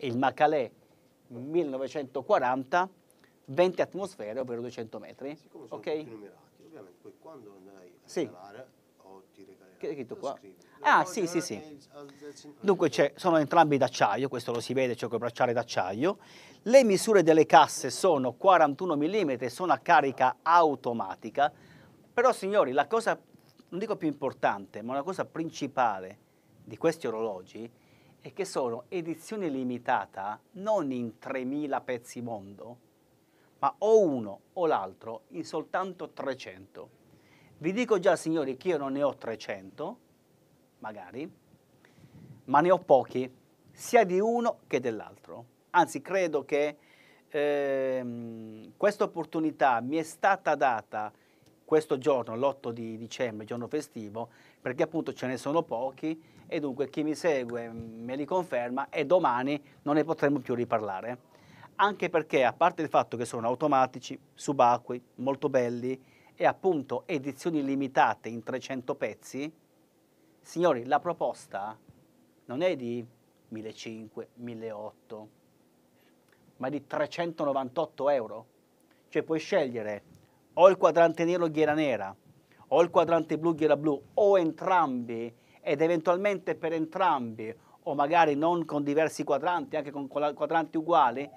Il Macalè 1940, 20 atmosfere, ovvero 200 metri. Ok? ovviamente poi quando andrai a scalare o ti regalerai, che, qua? Ah, sì, sì, sì. Dunque sono entrambi d'acciaio, questo lo si vede, c'è cioè quel bracciale d'acciaio. Le misure delle casse sono 41 mm, sono a carica automatica, però signori la cosa, non dico più importante, ma la cosa principale di questi orologi è che sono edizione limitata non in 3000 pezzi mondo, ma o uno o l'altro in soltanto 300. Vi dico già signori che io non ne ho 300, magari, ma ne ho pochi, sia di uno che dell'altro. Anzi, credo che eh, questa opportunità mi è stata data questo giorno, l'8 di dicembre, giorno festivo, perché appunto ce ne sono pochi e dunque chi mi segue mm, me li conferma e domani non ne potremo più riparlare. Anche perché, a parte il fatto che sono automatici, subacquei, molto belli e appunto edizioni limitate in 300 pezzi, signori, la proposta non è di 1500, 1800, ma di 398 euro. Cioè puoi scegliere o il quadrante nero ghiera nera, o il quadrante blu ghiera blu, o entrambi, ed eventualmente per entrambi, o magari non con diversi quadranti, anche con quadranti uguali,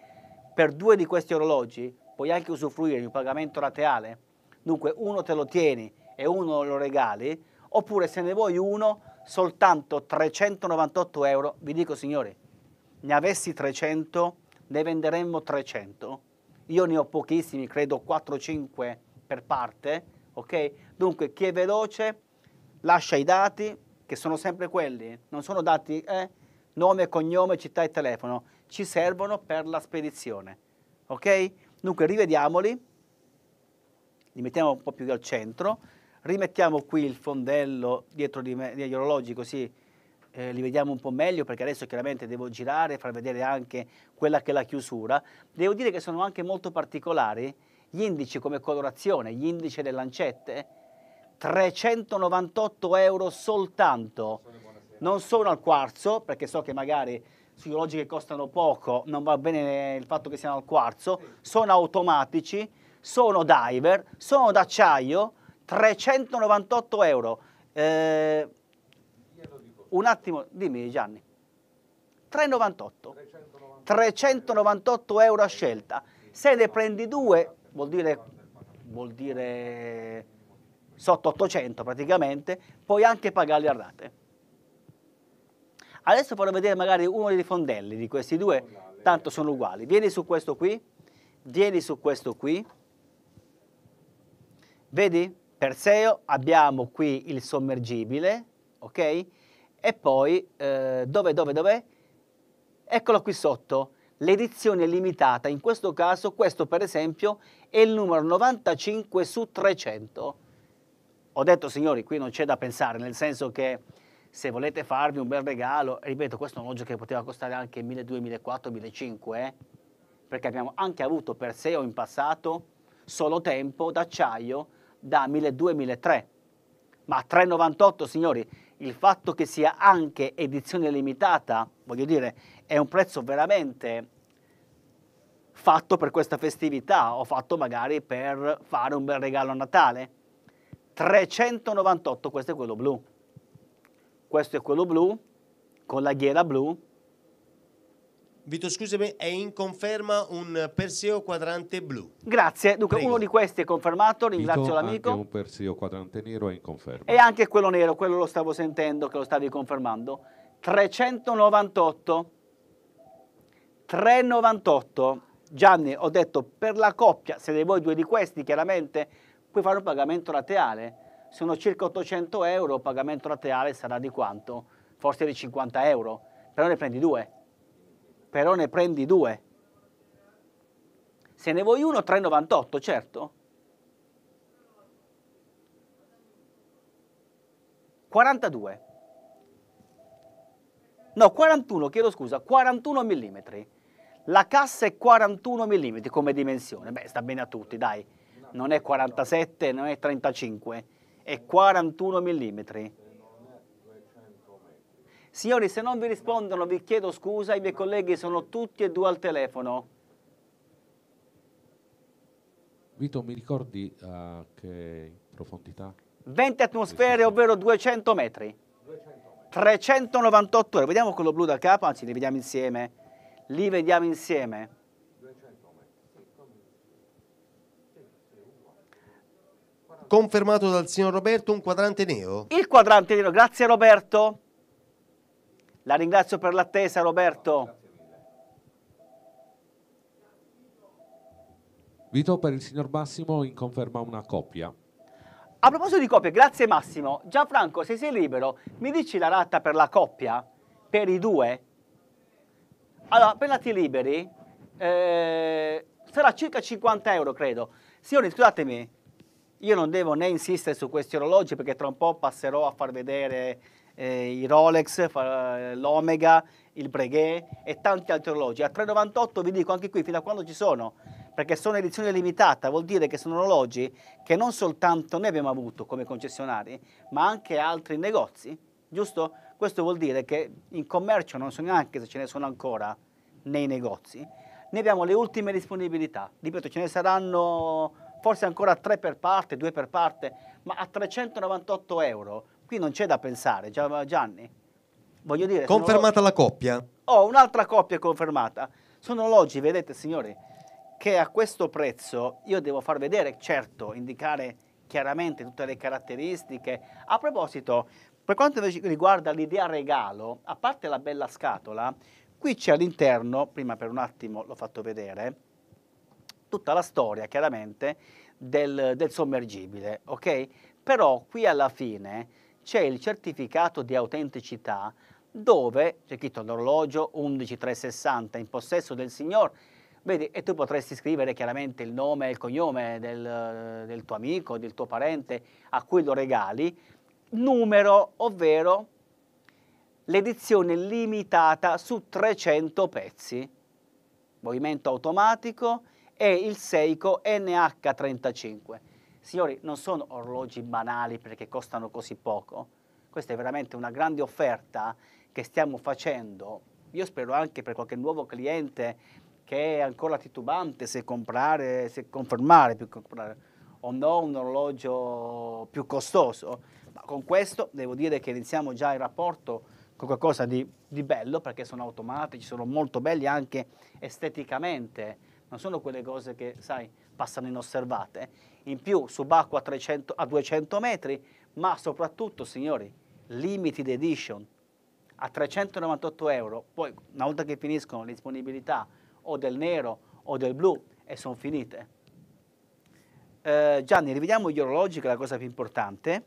per due di questi orologi puoi anche usufruire di un pagamento rateale. Dunque uno te lo tieni e uno lo regali, oppure se ne vuoi uno, soltanto 398 euro. Vi dico signori, ne avessi 300 ne venderemmo 300. Io ne ho pochissimi, credo 4-5 per parte, ok? Dunque chi è veloce lascia i dati, che sono sempre quelli, non sono dati eh, nome, cognome, città e telefono, ci servono per la spedizione, ok? Dunque rivediamoli, li mettiamo un po' più al centro, rimettiamo qui il fondello dietro di me, gli orologi così eh, li vediamo un po' meglio perché adesso chiaramente devo girare e far vedere anche quella che è la chiusura. Devo dire che sono anche molto particolari gli indici come colorazione, gli indici delle lancette, 398 euro soltanto. Non sono al quarzo, perché so che magari sui orologi che costano poco non va bene il fatto che siano al quarzo, sono automatici, sono diver, sono d'acciaio, 398 euro. Eh, un attimo, dimmi Gianni, 3,98, 398 euro a scelta, se ne prendi due vuol dire, vuol dire sotto 800 praticamente, puoi anche pagarli a rate. Adesso farò vedere magari uno dei fondelli di questi due, tanto sono uguali. Vieni su questo qui, vieni su questo qui, vedi? Perseo abbiamo qui il sommergibile, ok? E poi, eh, dove, dove, dov'è? Eccolo qui sotto, l'edizione limitata. In questo caso, questo per esempio, è il numero 95 su 300. Ho detto, signori, qui non c'è da pensare, nel senso che se volete farvi un bel regalo, ripeto, questo è un orologio che poteva costare anche 1.200, 1.400, 1.500, eh? perché abbiamo anche avuto per sé o in passato solo tempo d'acciaio da 1.200, 1.300. Ma 3,98, signori, il fatto che sia anche edizione limitata, voglio dire, è un prezzo veramente fatto per questa festività o fatto magari per fare un bel regalo a Natale. 398, questo è quello blu. Questo è quello blu con la ghiera blu Vito scusami, è in conferma un Perseo quadrante blu. Grazie, dunque Prego. uno di questi è confermato, ringrazio Vito, l'amico. Anche un Perseo quadrante nero è in conferma. E anche quello nero, quello lo stavo sentendo, che lo stavi confermando. 398, 398. Gianni, ho detto per la coppia, se ne vuoi due di questi chiaramente, puoi fare un pagamento rateale. Sono circa 800 euro, il pagamento rateale sarà di quanto? Forse di 50 euro, però ne prendi due però ne prendi due. Se ne vuoi uno, 3,98, certo. 42. No, 41, chiedo scusa, 41 mm. La cassa è 41 mm come dimensione. Beh, sta bene a tutti, dai. Non è 47, non è 35, è 41 mm. Signori, se non vi rispondono vi chiedo scusa, i miei colleghi sono tutti e due al telefono. Vito, mi ricordi a uh, eh, che profondità? 20 atmosfere, ovvero 200 metri. 398 ore. Vediamo quello blu da capo, anzi li vediamo insieme. Li vediamo insieme. Confermato dal signor Roberto un quadrante nero. Il quadrante nero, grazie Roberto. La ringrazio per l'attesa Roberto. Vito per il signor Massimo in conferma una coppia. A proposito di coppie, grazie Massimo. Gianfranco, se sei libero, mi dici la ratta per la coppia? Per i due? Allora, appena ti liberi, eh, sarà circa 50 euro, credo. Signori, scusatemi, io non devo né insistere su questi orologi perché tra un po' passerò a far vedere eh, i Rolex, eh, l'Omega, il Breguet e tanti altri orologi. A 3,98 vi dico anche qui fino a quando ci sono, perché sono edizione limitata, vuol dire che sono orologi che non soltanto noi abbiamo avuto come concessionari, ma anche altri negozi, giusto? Questo vuol dire che in commercio non so neanche se ce ne sono ancora nei negozi. Ne abbiamo le ultime disponibilità, ripeto ce ne saranno forse ancora tre per parte, due per parte, ma a 398 euro Qui non c'è da pensare, Gianni. Voglio dire... Confermata la coppia. Oh, un'altra coppia confermata. Sono orologi, vedete signori, che a questo prezzo io devo far vedere, certo, indicare chiaramente tutte le caratteristiche. A proposito, per quanto riguarda l'idea regalo, a parte la bella scatola, qui c'è all'interno, prima per un attimo l'ho fatto vedere, tutta la storia chiaramente del, del sommergibile, ok? Però qui alla fine c'è il certificato di autenticità dove c'è scritto l'orologio 11360 in possesso del signor, vedi, e tu potresti scrivere chiaramente il nome e il cognome del, del tuo amico, del tuo parente a cui lo regali, numero, ovvero l'edizione limitata su 300 pezzi, movimento automatico e il Seiko NH35. Signori, non sono orologi banali perché costano così poco. Questa è veramente una grande offerta che stiamo facendo. Io spero anche per qualche nuovo cliente che è ancora titubante se comprare, se confermare più comprare o no un orologio più costoso. Ma con questo devo dire che iniziamo già il rapporto con qualcosa di, di bello perché sono automatici, sono molto belli anche esteticamente. Non sono quelle cose che, sai, passano inosservate, in più subacqua a, 300, a 200 metri, ma soprattutto, signori, limited edition a 398 euro, poi una volta che finiscono le disponibilità o del nero o del blu e sono finite. Eh, Gianni, rivediamo gli orologi che è la cosa più importante,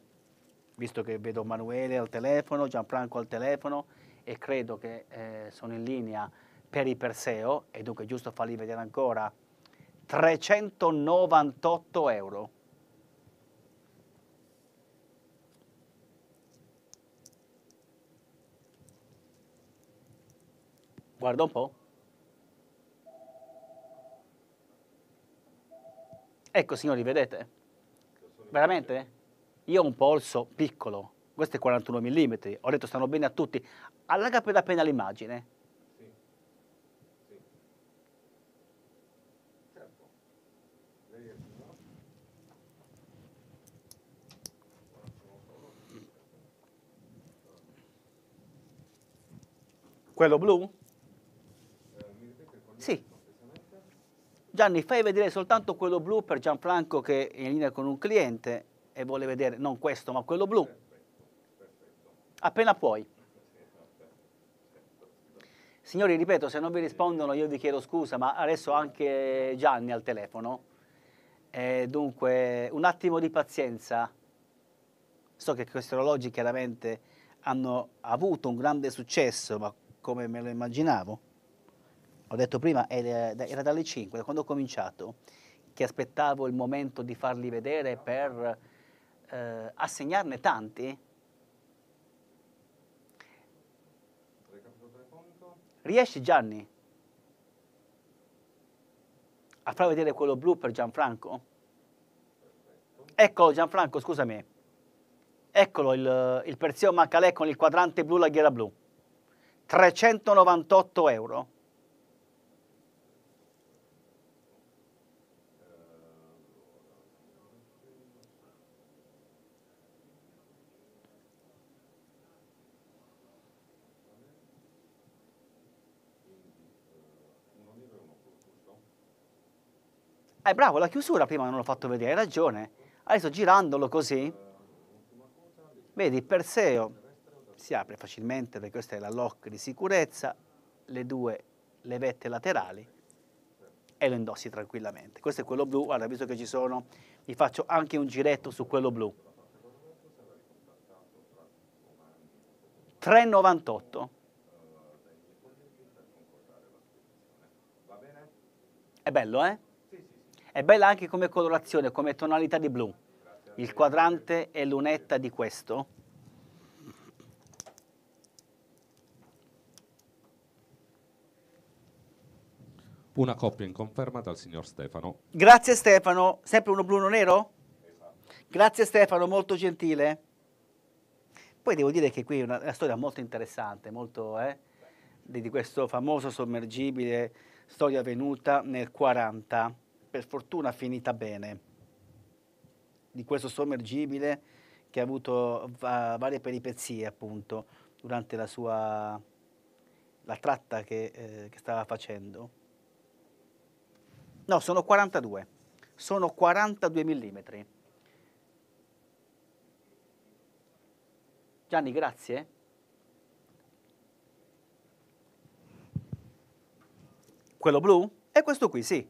visto che vedo Manuele al telefono, Gianfranco al telefono e credo che eh, sono in linea per i Perseo e dunque è giusto farli vedere ancora 398 euro. Guarda un po'. Ecco signori, vedete? Veramente? Io ho un polso piccolo, questo è 41 mm, ho detto stanno bene a tutti. Allarga appena appena l'immagine. Quello blu? Sì. Gianni, fai vedere soltanto quello blu per Gianfranco che è in linea con un cliente e vuole vedere non questo ma quello blu. Appena puoi. Signori, ripeto, se non vi rispondono io vi chiedo scusa, ma adesso anche Gianni al telefono. E dunque, un attimo di pazienza. So che questi orologi chiaramente hanno avuto un grande successo, ma come me lo immaginavo. Ho detto prima, eh, era dalle 5, da quando ho cominciato, che aspettavo il momento di farli vedere per eh, assegnarne tanti. Riesci Gianni a far vedere quello blu per Gianfranco? Eccolo Gianfranco, scusami. Eccolo il, il Perseo Macalè con il quadrante blu, la ghiera blu. 398 euro. Eh bravo, la chiusura prima non l'ho fatto vedere, hai ragione. Adesso girandolo così, vedi, Perseo si apre facilmente perché questa è la lock di sicurezza, le due levette laterali e lo indossi tranquillamente. Questo è quello blu, guarda visto che ci sono, vi faccio anche un giretto su quello blu. 3,98. È bello, eh? È bella anche come colorazione, come tonalità di blu. Il quadrante e lunetta di questo Una coppia conferma dal signor Stefano. Grazie Stefano, sempre uno blu, uno nero? Esatto. Grazie Stefano, molto gentile. Poi devo dire che qui è una, una storia molto interessante, molto, eh, di, di questo famoso sommergibile, storia avvenuta nel 40, per fortuna finita bene, di questo sommergibile che ha avuto va, varie peripezie appunto durante la sua la tratta che, eh, che stava facendo. No, sono 42. Sono 42 mm. Gianni, grazie. Quello blu? E questo qui, sì.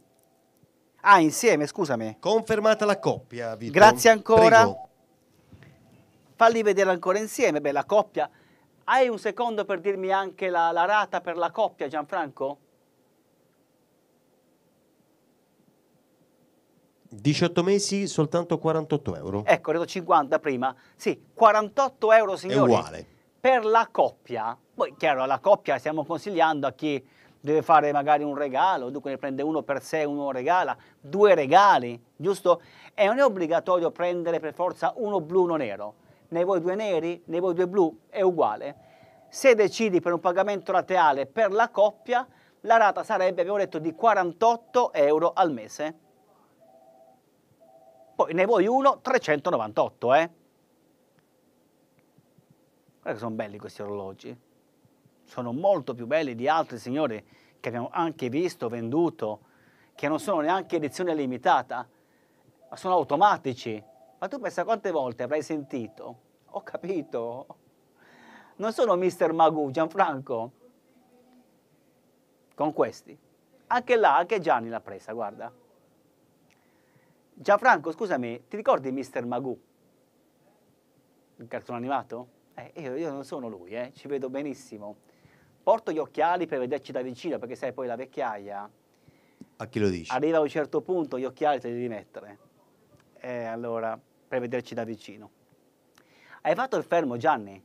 Ah, insieme, scusami. Confermata la coppia, Vito. Grazie ancora. Prego. Falli vedere ancora insieme. Beh, la coppia. Hai un secondo per dirmi anche la, la rata per la coppia, Gianfranco? 18 mesi soltanto 48 euro. Ecco, ho detto 50 prima. Sì, 48 euro signori. È uguale. Per la coppia, poi chiaro, la coppia stiamo consigliando a chi deve fare magari un regalo, dunque ne prende uno per sé, uno regala, due regali, giusto? E non è obbligatorio prendere per forza uno blu, uno nero. Ne vuoi due neri, ne vuoi due blu, è uguale. Se decidi per un pagamento rateale per la coppia, la rata sarebbe, abbiamo detto, di 48 euro al mese poi ne vuoi uno 398, eh? Guarda che sono belli questi orologi. Sono molto più belli di altri signori che abbiamo anche visto, venduto, che non sono neanche edizione limitata, ma sono automatici. Ma tu pensa quante volte avrai sentito? Ho capito. Non sono Mister Magoo, Gianfranco. Con questi. Anche là, anche Gianni l'ha presa, guarda. Gianfranco, scusami, ti ricordi Mr. Magoo? Il cartone animato? Eh, io, io, non sono lui, eh, ci vedo benissimo. Porto gli occhiali per vederci da vicino, perché sai poi la vecchiaia... A chi lo dici? Arriva a un certo punto, gli occhiali te li devi mettere. Eh, allora, per vederci da vicino. Hai fatto il fermo, Gianni?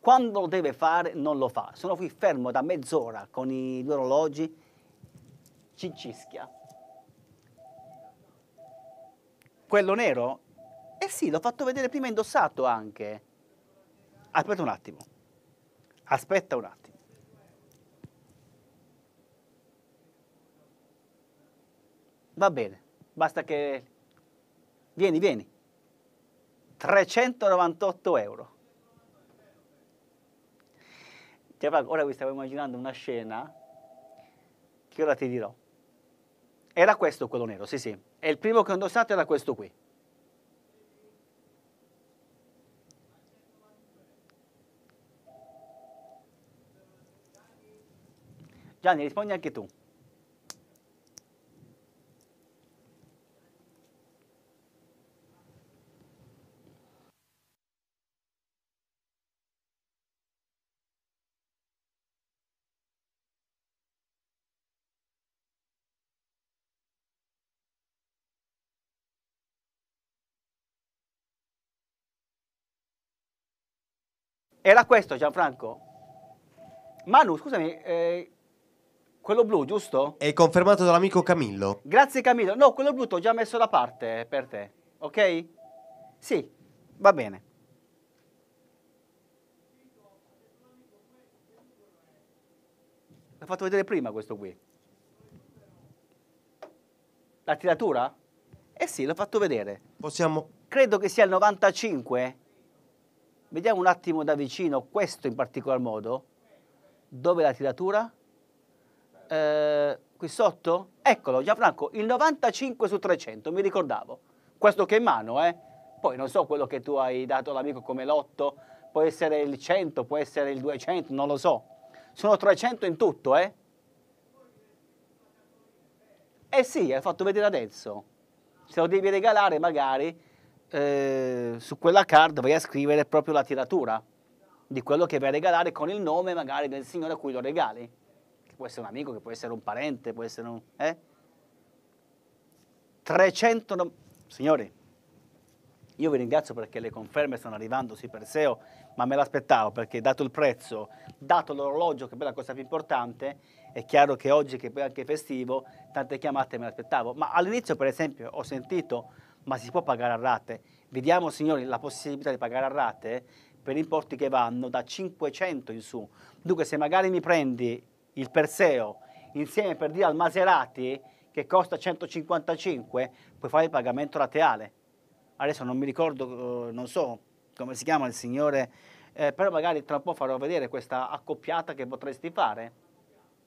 Quando lo deve fare, non lo fa. Sono qui fermo da mezz'ora con i due orologi, cincischia. Quello nero? Eh sì, l'ho fatto vedere prima indossato anche. Aspetta un attimo. Aspetta un attimo. Va bene, basta che... Vieni, vieni. 398 euro. ora vi stavo immaginando una scena che ora ti dirò. Era questo quello nero, sì sì. E il primo che ho indossato era questo qui. Gianni, rispondi anche tu. Era questo Gianfranco? Manu, scusami, eh, quello blu, giusto? È confermato dall'amico Camillo. Grazie Camillo. No, quello blu ti ho già messo da parte per te, ok? Sì, va bene. L'ho fatto vedere prima questo qui. La tiratura? Eh sì, l'ho fatto vedere. Possiamo... Credo che sia il 95 Vediamo un attimo da vicino questo in particolar modo. Dove la tiratura? Eh, qui sotto? Eccolo, Gianfranco, il 95 su 300, mi ricordavo. Questo che è in mano, eh? Poi non so quello che tu hai dato all'amico come lotto, può essere il 100, può essere il 200, non lo so. Sono 300 in tutto, eh? Eh sì, hai fatto vedere adesso. Se lo devi regalare magari eh, su quella card vai a scrivere proprio la tiratura di quello che vai a regalare con il nome magari del signore a cui lo regali, che può essere un amico, che può essere un parente, può essere un... Eh? 300... No... Signori, io vi ringrazio perché le conferme stanno arrivando, sì per SEO, ma me l'aspettavo perché dato il prezzo, dato l'orologio, che è la cosa più importante, è chiaro che oggi che è anche festivo, tante chiamate me l'aspettavo. Ma all'inizio per esempio ho sentito ma si può pagare a rate. Vediamo signori la possibilità di pagare a rate per importi che vanno da 500 in su. Dunque se magari mi prendi il Perseo insieme per dire al Maserati che costa 155 puoi fare il pagamento rateale. Adesso non mi ricordo, eh, non so come si chiama il signore, eh, però magari tra un po' farò vedere questa accoppiata che potresti fare.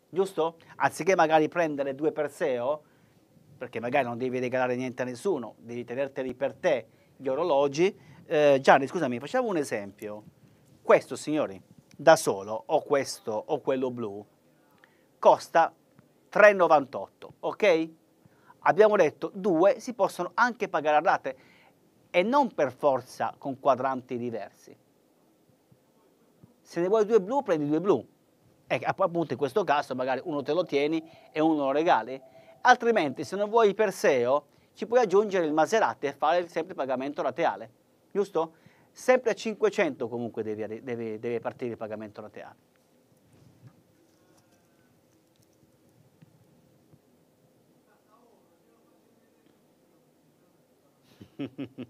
Giusto? Anziché magari prendere due Perseo, perché magari non devi regalare niente a nessuno, devi tenerteli per te gli orologi. Eh, Gianni, scusami, facciamo un esempio. Questo, signori, da solo, o questo o quello blu, costa 3,98, ok? Abbiamo detto due si possono anche pagare a rate e non per forza con quadranti diversi. Se ne vuoi due blu, prendi due blu. E appunto in questo caso magari uno te lo tieni e uno lo regali Altrimenti, se non vuoi Perseo, ci puoi aggiungere il Maserati e fare sempre il pagamento rateale, giusto? Sempre a 500 comunque deve, devi, devi partire il pagamento rateale. (laughs)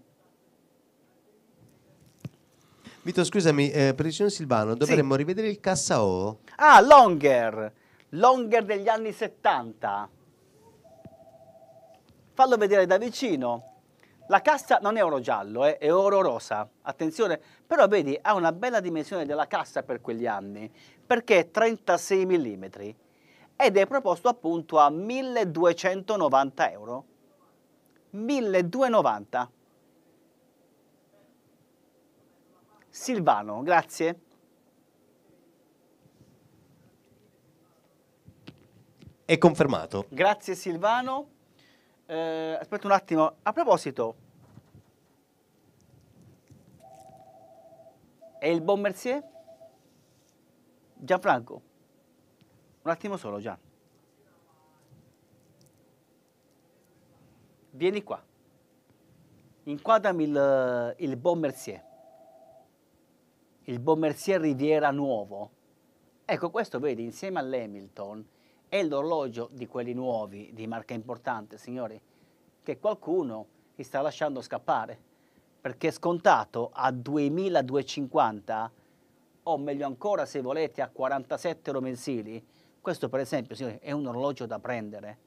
Vito, scusami, eh, precisione Silvano, dovremmo sì. rivedere il cassa O. Ah, Longer, Longer degli anni 70. Fallo vedere da vicino. La cassa non è oro giallo, eh, è oro rosa, attenzione, però vedi ha una bella dimensione della cassa per quegli anni, perché è 36 mm ed è proposto appunto a 1290 euro. 1290. Silvano, grazie. È confermato. Grazie Silvano. Eh, aspetta un attimo, a proposito. E il buon Gianfranco. Un attimo solo, Gian. Vieni qua. Inquadrami il, il buon Il buon Riviera Nuovo. Ecco, questo vedi, insieme all'Hamilton, è l'orologio di quelli nuovi, di marca importante, signori, che qualcuno si sta lasciando scappare, perché scontato a 2250, o meglio ancora se volete a 47 euro mensili, questo per esempio, signori, è un orologio da prendere.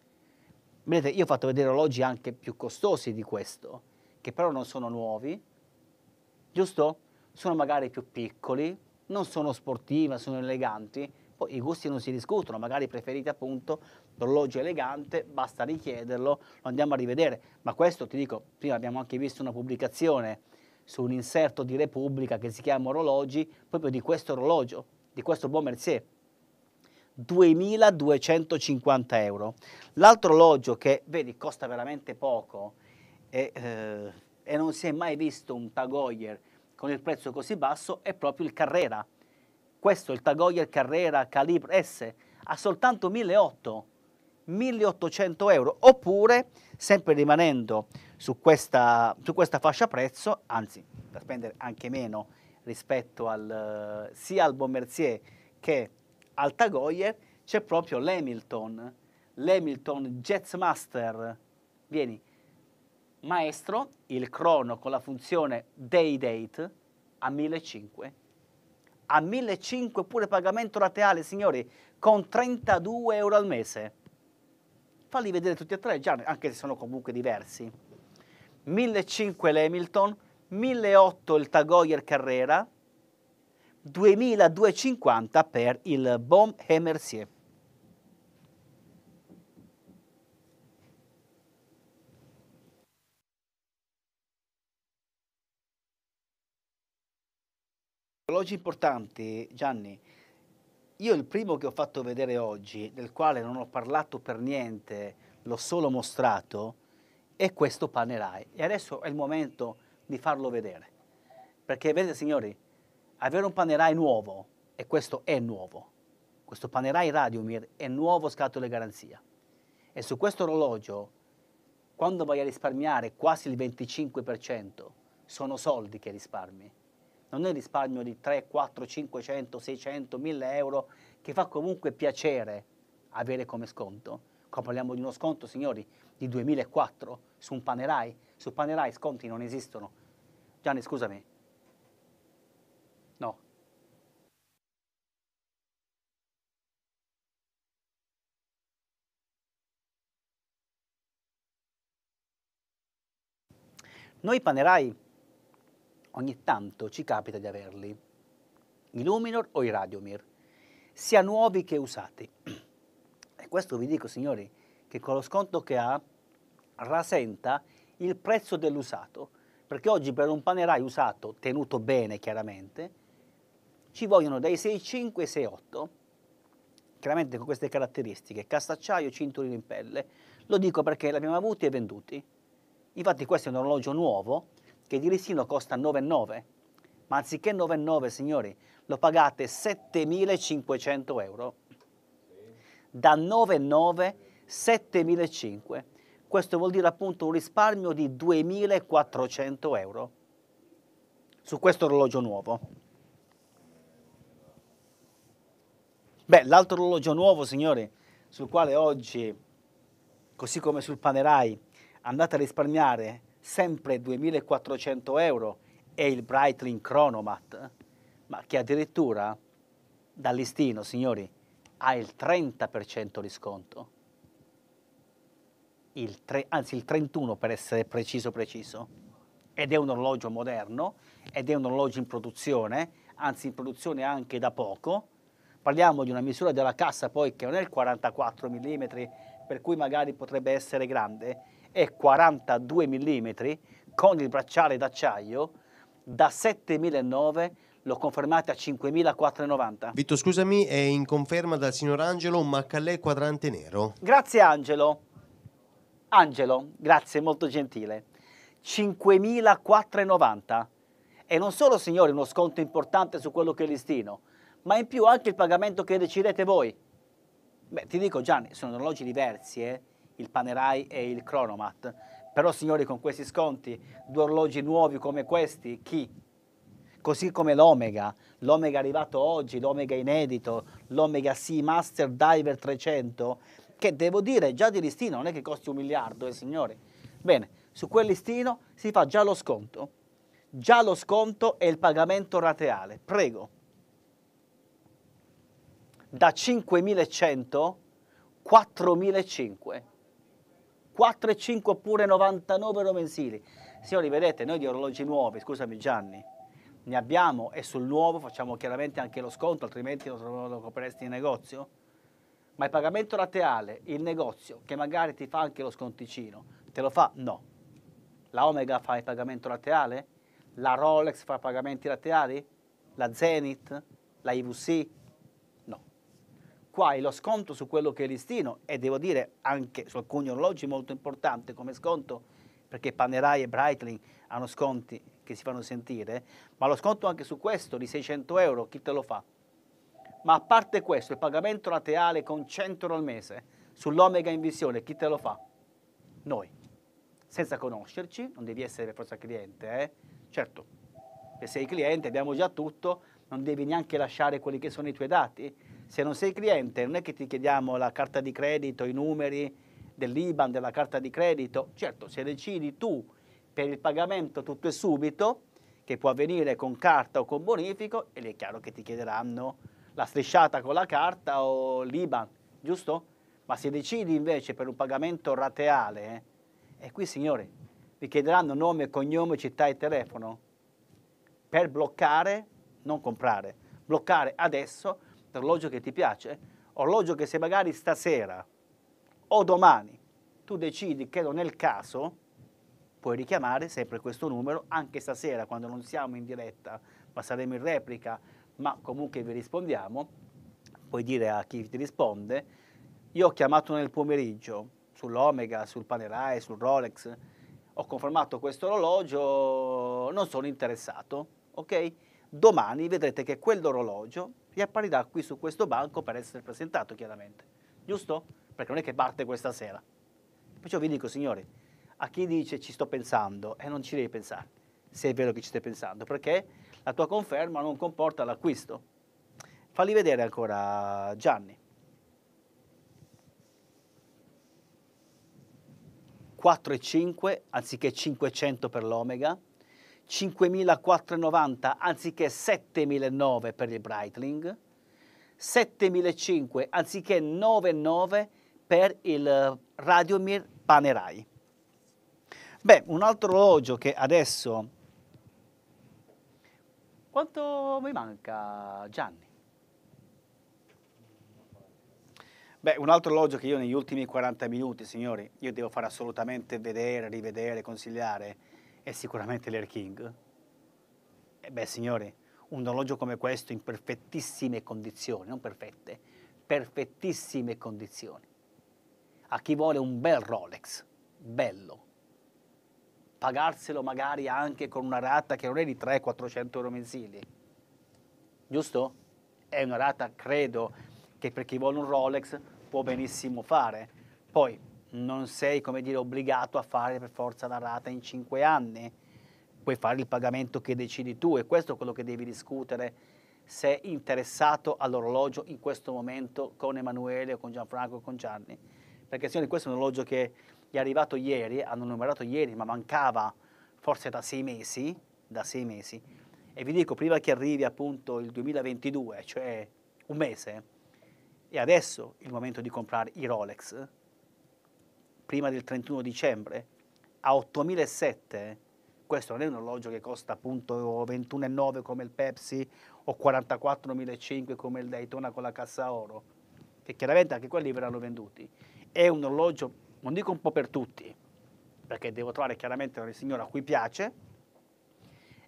Vedete, io ho fatto vedere orologi anche più costosi di questo, che però non sono nuovi, giusto? Sono magari più piccoli, non sono sportivi, sono eleganti, purtroppo i gusti non si discutono, magari preferite appunto l'orologio elegante, basta richiederlo, lo andiamo a rivedere. Ma questo ti dico, prima abbiamo anche visto una pubblicazione su un inserto di Repubblica che si chiama Orologi, proprio di questo orologio, di questo buon Mercier. 2.250 euro. L'altro orologio che, vedi, costa veramente poco e, eh, e non si è mai visto un Tagoyer con il prezzo così basso è proprio il Carrera questo il Tagoyer Carrera Calibre S a soltanto 1.800, 1.800 euro. Oppure, sempre rimanendo su questa, su questa fascia prezzo, anzi, da spendere anche meno rispetto al, sia al Bommercier che al Tagoyer, c'è proprio l'Hamilton, l'Hamilton Jetsmaster. Vieni, maestro, il crono con la funzione day date a 1500 a 1.500 pure pagamento rateale, signori, con 32 euro al mese. Falli vedere tutti e tre, già, anche se sono comunque diversi. 1.500 l'Hamilton, 1.800 il Tagoyer Carrera, 2.250 per il Bom Mercier. orologi importanti, Gianni, io il primo che ho fatto vedere oggi, del quale non ho parlato per niente, l'ho solo mostrato, è questo Panerai. E adesso è il momento di farlo vedere. Perché vedete signori, avere un Panerai nuovo, e questo è nuovo, questo Panerai Radiomir è nuovo scatole garanzia. E su questo orologio, quando vai a risparmiare quasi il 25%, sono soldi che risparmi non è il risparmio di 3, 4, 500, 600, 1000 euro che fa comunque piacere avere come sconto. Qua parliamo di uno sconto, signori, di 2004 su un panerai. Su panerai sconti non esistono. Gianni, scusami. No. Noi panerai Ogni tanto ci capita di averli, i Luminor o i Radiomir, sia nuovi che usati. E questo vi dico, signori, che con lo sconto che ha, rasenta il prezzo dell'usato, perché oggi per un panerai usato, tenuto bene chiaramente, ci vogliono dai 6,5 ai 6,8, chiaramente con queste caratteristiche, cassacciaio, cinturino in pelle, lo dico perché l'abbiamo avuti e venduti, infatti questo è un orologio nuovo, che di listino costa 9,9, ma anziché 9,9 signori, lo pagate 7.500 euro. Da 9,9 7.500. Questo vuol dire appunto un risparmio di 2.400 euro su questo orologio nuovo. Beh, l'altro orologio nuovo, signori, sul quale oggi, così come sul Panerai, andate a risparmiare sempre 2400 euro e il Breitling Chronomat, ma che addirittura dal listino, signori, ha il 30% di sconto. Il tre, anzi il 31 per essere preciso preciso. Ed è un orologio moderno, ed è un orologio in produzione, anzi in produzione anche da poco. Parliamo di una misura della cassa poi che non è il 44 mm, per cui magari potrebbe essere grande, e 42 mm con il bracciale d'acciaio, da 7.009 lo confermate a 5.490. Vito, scusami, è in conferma dal signor Angelo un Maccalè quadrante nero. Grazie Angelo. Angelo, grazie, molto gentile. 5.490. E non solo signori, uno sconto importante su quello che è listino, ma in più anche il pagamento che decidete voi. Beh, ti dico Gianni, sono orologi diversi, eh? il Panerai e il Cronomat. Però signori, con questi sconti, due orologi nuovi come questi, chi? Così come l'Omega, l'Omega arrivato oggi, l'Omega inedito, l'Omega Seamaster Diver 300, che devo dire già di listino non è che costi un miliardo, eh signori. Bene, su quel listino si fa già lo sconto, già lo sconto e il pagamento rateale, prego. Da 5.100, 4.500. 4,5 oppure 99 euro mensili. Signori, vedete, noi di orologi nuovi, scusami Gianni, ne abbiamo e sul nuovo facciamo chiaramente anche lo sconto, altrimenti lo, lo copresti in negozio. Ma il pagamento rateale, il negozio, che magari ti fa anche lo sconticino, te lo fa? No. La Omega fa il pagamento rateale? La Rolex fa pagamenti rateali? La Zenith? La IVC? qua è lo sconto su quello che è listino e devo dire anche su alcuni orologi molto importante come sconto perché Panerai e Breitling hanno sconti che si fanno sentire, ma lo sconto anche su questo di 600 euro, chi te lo fa? Ma a parte questo, il pagamento laterale con 100 euro al mese sull'Omega in visione, chi te lo fa? Noi, senza conoscerci, non devi essere per forza cliente, eh? certo, se sei cliente abbiamo già tutto, non devi neanche lasciare quelli che sono i tuoi dati, se non sei cliente non è che ti chiediamo la carta di credito, i numeri dell'IBAN, della carta di credito, certo se decidi tu per il pagamento tutto e subito, che può avvenire con carta o con bonifico, e lì è chiaro che ti chiederanno la strisciata con la carta o l'IBAN, giusto? Ma se decidi invece per un pagamento rateale, eh, e qui signori, vi chiederanno nome, cognome, città e telefono, per bloccare, non comprare, bloccare adesso l'orologio che ti piace, orologio che se magari stasera o domani tu decidi che non è il caso, puoi richiamare sempre questo numero, anche stasera quando non siamo in diretta, ma saremo in replica, ma comunque vi rispondiamo, puoi dire a chi ti risponde, io ho chiamato nel pomeriggio sull'Omega, sul Panerai, sul Rolex, ho confermato questo orologio, non sono interessato, ok? domani vedrete che quell'orologio riapparirà qui su questo banco per essere presentato chiaramente, giusto? Perché non è che parte questa sera. Perciò vi dico, signori, a chi dice ci sto pensando, e eh, non ci devi pensare, se è vero che ci stai pensando, perché la tua conferma non comporta l'acquisto. Falli vedere ancora Gianni. 4,5 anziché 500 per l'Omega 5.490 anziché 7.009 per il Breitling, 7.500 anziché 9.9 per il Radiomir Panerai. Beh, un altro orologio che adesso... Quanto mi manca Gianni? Beh, un altro orologio che io negli ultimi 40 minuti, signori, io devo fare assolutamente vedere, rivedere, consigliare, è sicuramente l'Air King. E beh, signori, un orologio come questo in perfettissime condizioni, non perfette, perfettissime condizioni. A chi vuole un bel Rolex, bello, pagarselo magari anche con una rata che non è di 300-400 euro mensili, giusto? È una rata, credo, che per chi vuole un Rolex può benissimo fare. Poi non sei dire, obbligato a fare per forza la rata in 5 anni, puoi fare il pagamento che decidi tu e questo è quello che devi discutere se interessato all'orologio in questo momento con Emanuele o con Gianfranco o con Gianni. Perché signori questo è un orologio che è arrivato ieri, hanno numerato ieri ma mancava forse da sei mesi, da sei mesi e vi dico prima che arrivi appunto il 2022, cioè un mese, è adesso il momento di comprare i Rolex prima del 31 dicembre a 8.007, questo non è un orologio che costa appunto 21,9 come il Pepsi o 44.500 come il Daytona con la cassa oro, che chiaramente anche quelli verranno venduti. È un orologio, non dico un po' per tutti, perché devo trovare chiaramente una signora a cui piace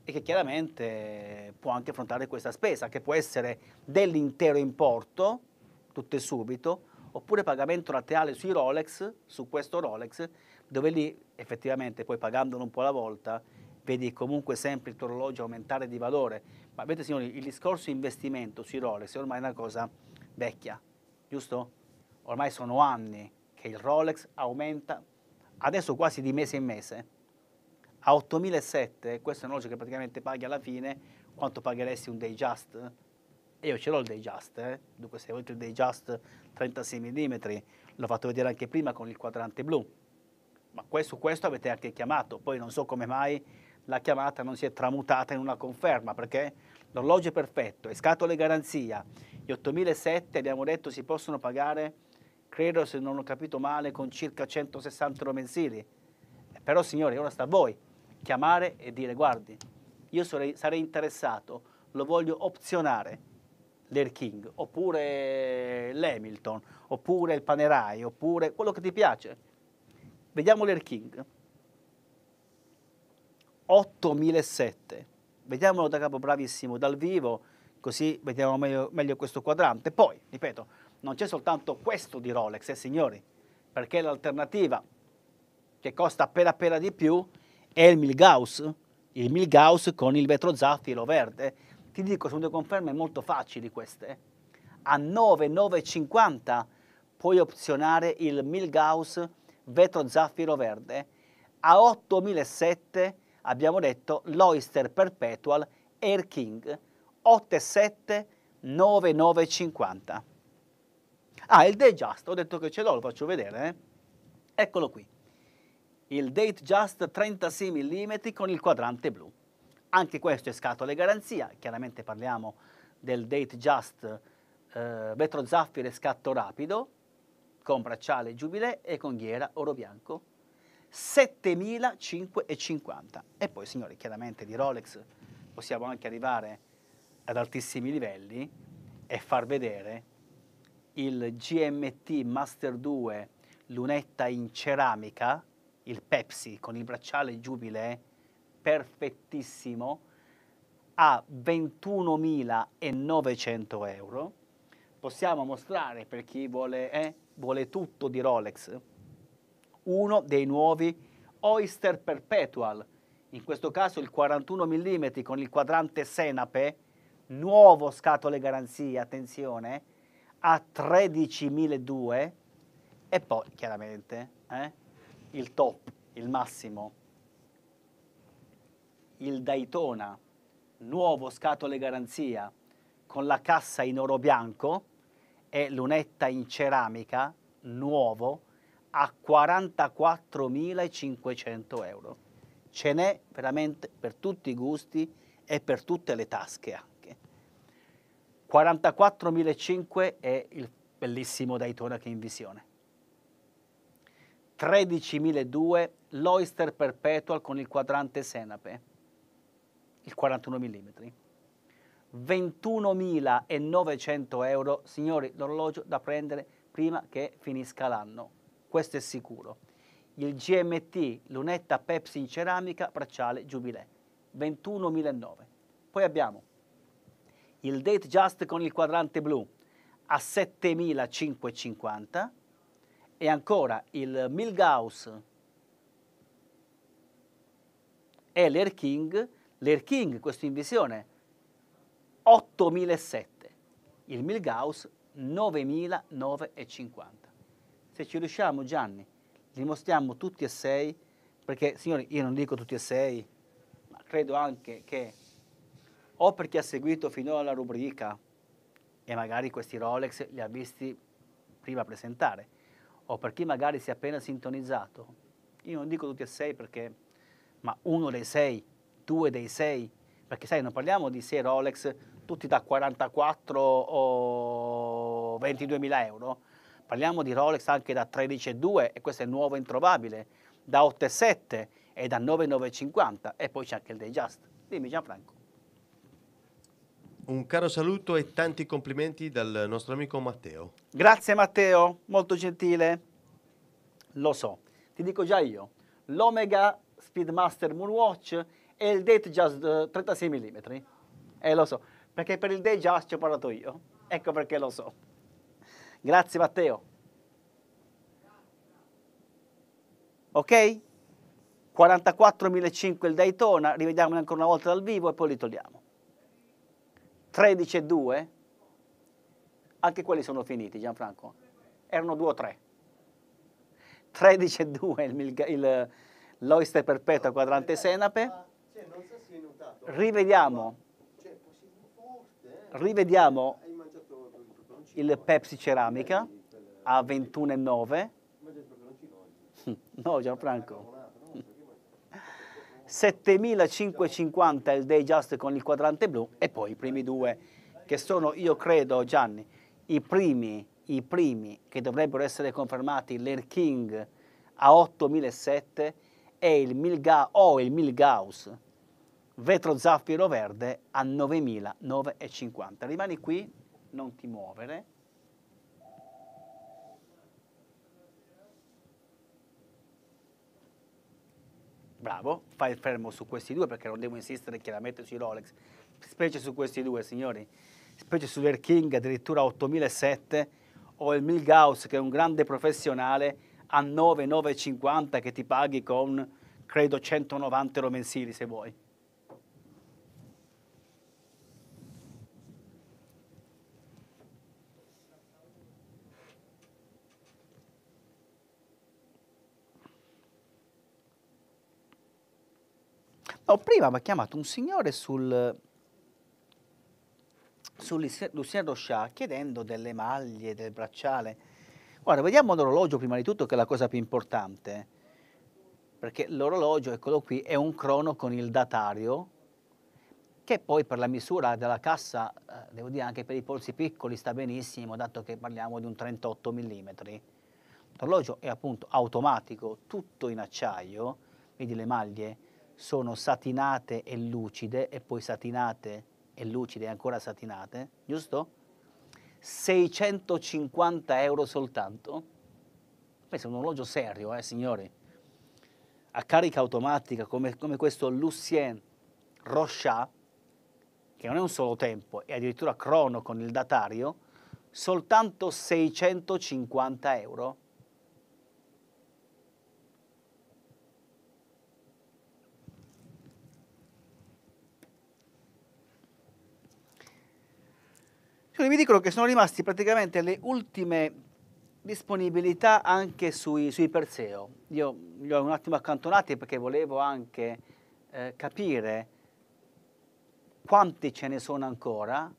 e che chiaramente può anche affrontare questa spesa, che può essere dell'intero importo, tutto e subito, oppure pagamento laterale sui Rolex, su questo Rolex, dove lì effettivamente poi pagandolo un po' alla volta vedi comunque sempre il tuo orologio aumentare di valore. Ma vedete signori, il discorso investimento sui Rolex è ormai una cosa vecchia, giusto? Ormai sono anni che il Rolex aumenta, adesso quasi di mese in mese, a 8.007, questo è un orologio che praticamente paghi alla fine quanto pagheresti un Dayjust e io ce l'ho il Dayjust, eh? dunque se avete il Dayjust 36 mm, l'ho fatto vedere anche prima con il quadrante blu, ma su questo avete anche chiamato, poi non so come mai la chiamata non si è tramutata in una conferma, perché l'orologio è perfetto, è scatole garanzia, gli 8007 abbiamo detto si possono pagare, credo se non ho capito male, con circa 160 euro mensili, però signori ora sta a voi chiamare e dire guardi, io sarei, sarei interessato, lo voglio opzionare, l'Air King, oppure l'Hamilton, oppure il Panerai, oppure quello che ti piace. Vediamo l'Air King. 8007. Vediamolo da capo, bravissimo, dal vivo, così vediamo meglio, meglio questo quadrante. Poi, ripeto, non c'è soltanto questo di Rolex, eh, signori, perché l'alternativa che costa appena appena di più è il Milgauss, il Milgauss con il vetro zaffiro verde ti dico, sono due conferme molto facili queste. A 9,9,50 puoi opzionare il Milgaus vetro zaffiro verde. A 8.007 abbiamo detto l'Oyster Perpetual Air King 8,7,9,9,50. Ah, il Day Just, ho detto che ce l'ho, lo faccio vedere. Eh? Eccolo qui. Il Date Just 36 mm con il quadrante blu. Anche questo è scatole garanzia, chiaramente parliamo del date just eh, vetro zaffire scatto rapido con bracciale giubilè e con ghiera oro bianco 7.550 e poi signori chiaramente di Rolex possiamo anche arrivare ad altissimi livelli e far vedere il GMT Master 2 lunetta in ceramica il Pepsi con il bracciale giubile perfettissimo a 21.900 euro. Possiamo mostrare per chi vuole, eh, vuole tutto di Rolex, uno dei nuovi Oyster Perpetual, in questo caso il 41 mm con il quadrante senape, nuovo scatole garanzia, attenzione, a 13.200 e poi chiaramente eh, il top, il massimo, il Daytona, nuovo scatole garanzia, con la cassa in oro bianco e lunetta in ceramica, nuovo, a 44.500 euro. Ce n'è veramente per tutti i gusti e per tutte le tasche anche. 44.500 è il bellissimo Daytona che è in visione. 13.200 l'Oyster Perpetual con il quadrante Senape il 41 mm. 21.900 euro, signori, l'orologio da prendere prima che finisca l'anno, questo è sicuro. Il GMT, lunetta Pepsi in ceramica, bracciale Jubilee, 21.900. Poi abbiamo il Date Just con il quadrante blu a 7.550 e ancora il Milgauss Eller King l'Erking, questo in visione, 8.007, il Milgaus 9.950. Se ci riusciamo Gianni, li mostriamo tutti e sei, perché signori io non dico tutti e sei, ma credo anche che o per chi ha seguito finora la rubrica e magari questi Rolex li ha visti prima presentare, o per chi magari si è appena sintonizzato, io non dico tutti e sei perché, ma uno dei sei due dei sei, perché sai non parliamo di sei Rolex tutti da 44 o 22 mila euro, parliamo di Rolex anche da 13,2 e questo è nuovo introvabile, da 8,7 e da 9,950 e poi c'è anche il Day Just. Dimmi Gianfranco. Un caro saluto e tanti complimenti dal nostro amico Matteo. Grazie Matteo, molto gentile. Lo so, ti dico già io, l'Omega Speedmaster Moonwatch e il date jazz 36 mm. Eh, lo so, perché per il date jazz ci ho parlato io. Ecco perché lo so. Grazie Matteo. Ok? 44.500 il Daytona, rivediamolo ancora una volta dal vivo e poi li togliamo. 13.2, anche quelli sono finiti Gianfranco, erano 2 o 3. 13.2 eh, l'Oyster Perpetua quadrante Senape, cioè, Rivediamo. Cioè, eh, Rivediamo il Pepsi ceramica eh, a 21,9. (laughs) No, Gianfranco. 7550 il day just con il quadrante blu e poi i primi due che sono, io credo, Gianni, i primi, i primi che dovrebbero essere confermati, l'Erking a 8007 e il Milga o oh, il Milgaus vetro zaffiro verde a 9.950. Rimani qui, non ti muovere. Bravo, fai il fermo su questi due perché non devo insistere chiaramente sui Rolex, specie su questi due signori, specie sull'Air King addirittura 8007 o il Milgauss che è un grande professionale a 9,950 che ti paghi con credo 190 euro mensili se vuoi. Oh, prima mi ha chiamato un signore sul, sul Lucien Rochard chiedendo delle maglie, del bracciale. Guarda, vediamo l'orologio prima di tutto che è la cosa più importante, perché l'orologio, eccolo qui, è un crono con il datario, che poi per la misura della cassa, eh, devo dire anche per i polsi piccoli sta benissimo, dato che parliamo di un 38 mm. L'orologio è appunto automatico, tutto in acciaio, vedi le maglie, sono satinate e lucide, e poi satinate e lucide e ancora satinate, giusto? 650 euro soltanto. Questo è un orologio serio, eh, signori. A carica automatica, come, come questo Lucien Rochat, che non è un solo tempo, è addirittura crono con il datario, soltanto 650 euro. Quindi mi dicono che sono rimasti praticamente le ultime disponibilità anche sui, sui Perseo. Io li ho un attimo accantonati perché volevo anche eh, capire quanti ce ne sono ancora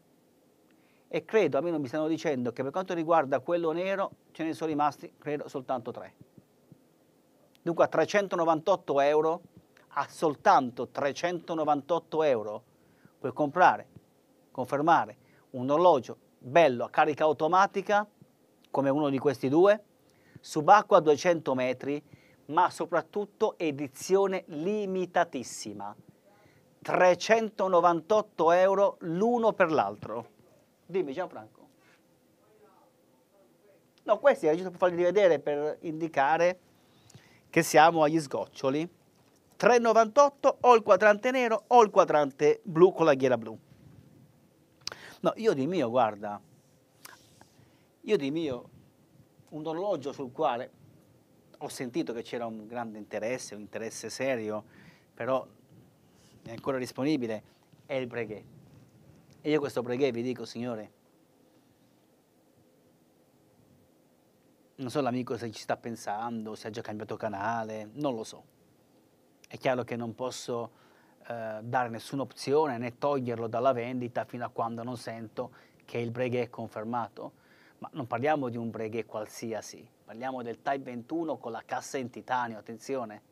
e credo, almeno mi stanno dicendo, che per quanto riguarda quello nero ce ne sono rimasti, credo, soltanto tre. Dunque a 398 euro, a soltanto 398 euro, puoi comprare, confermare un orologio bello a carica automatica, come uno di questi due, subacqua a 200 metri, ma soprattutto edizione limitatissima. 398 euro l'uno per l'altro. Dimmi Gianfranco. No, questi è eh, giusto per farli vedere, per indicare che siamo agli sgoccioli. 3,98 o il quadrante nero o il quadrante blu con la ghiera blu. No, io di mio, guarda, io di mio un orologio sul quale ho sentito che c'era un grande interesse, un interesse serio, però è ancora disponibile, è il preghe. E io questo preghe vi dico, Signore, non so l'amico se ci sta pensando, se ha già cambiato canale, non lo so. È chiaro che non posso eh, dare nessuna opzione né toglierlo dalla vendita fino a quando non sento che il Breguet è confermato. Ma non parliamo di un Breguet qualsiasi, parliamo del Type 21 con la cassa in titanio, attenzione.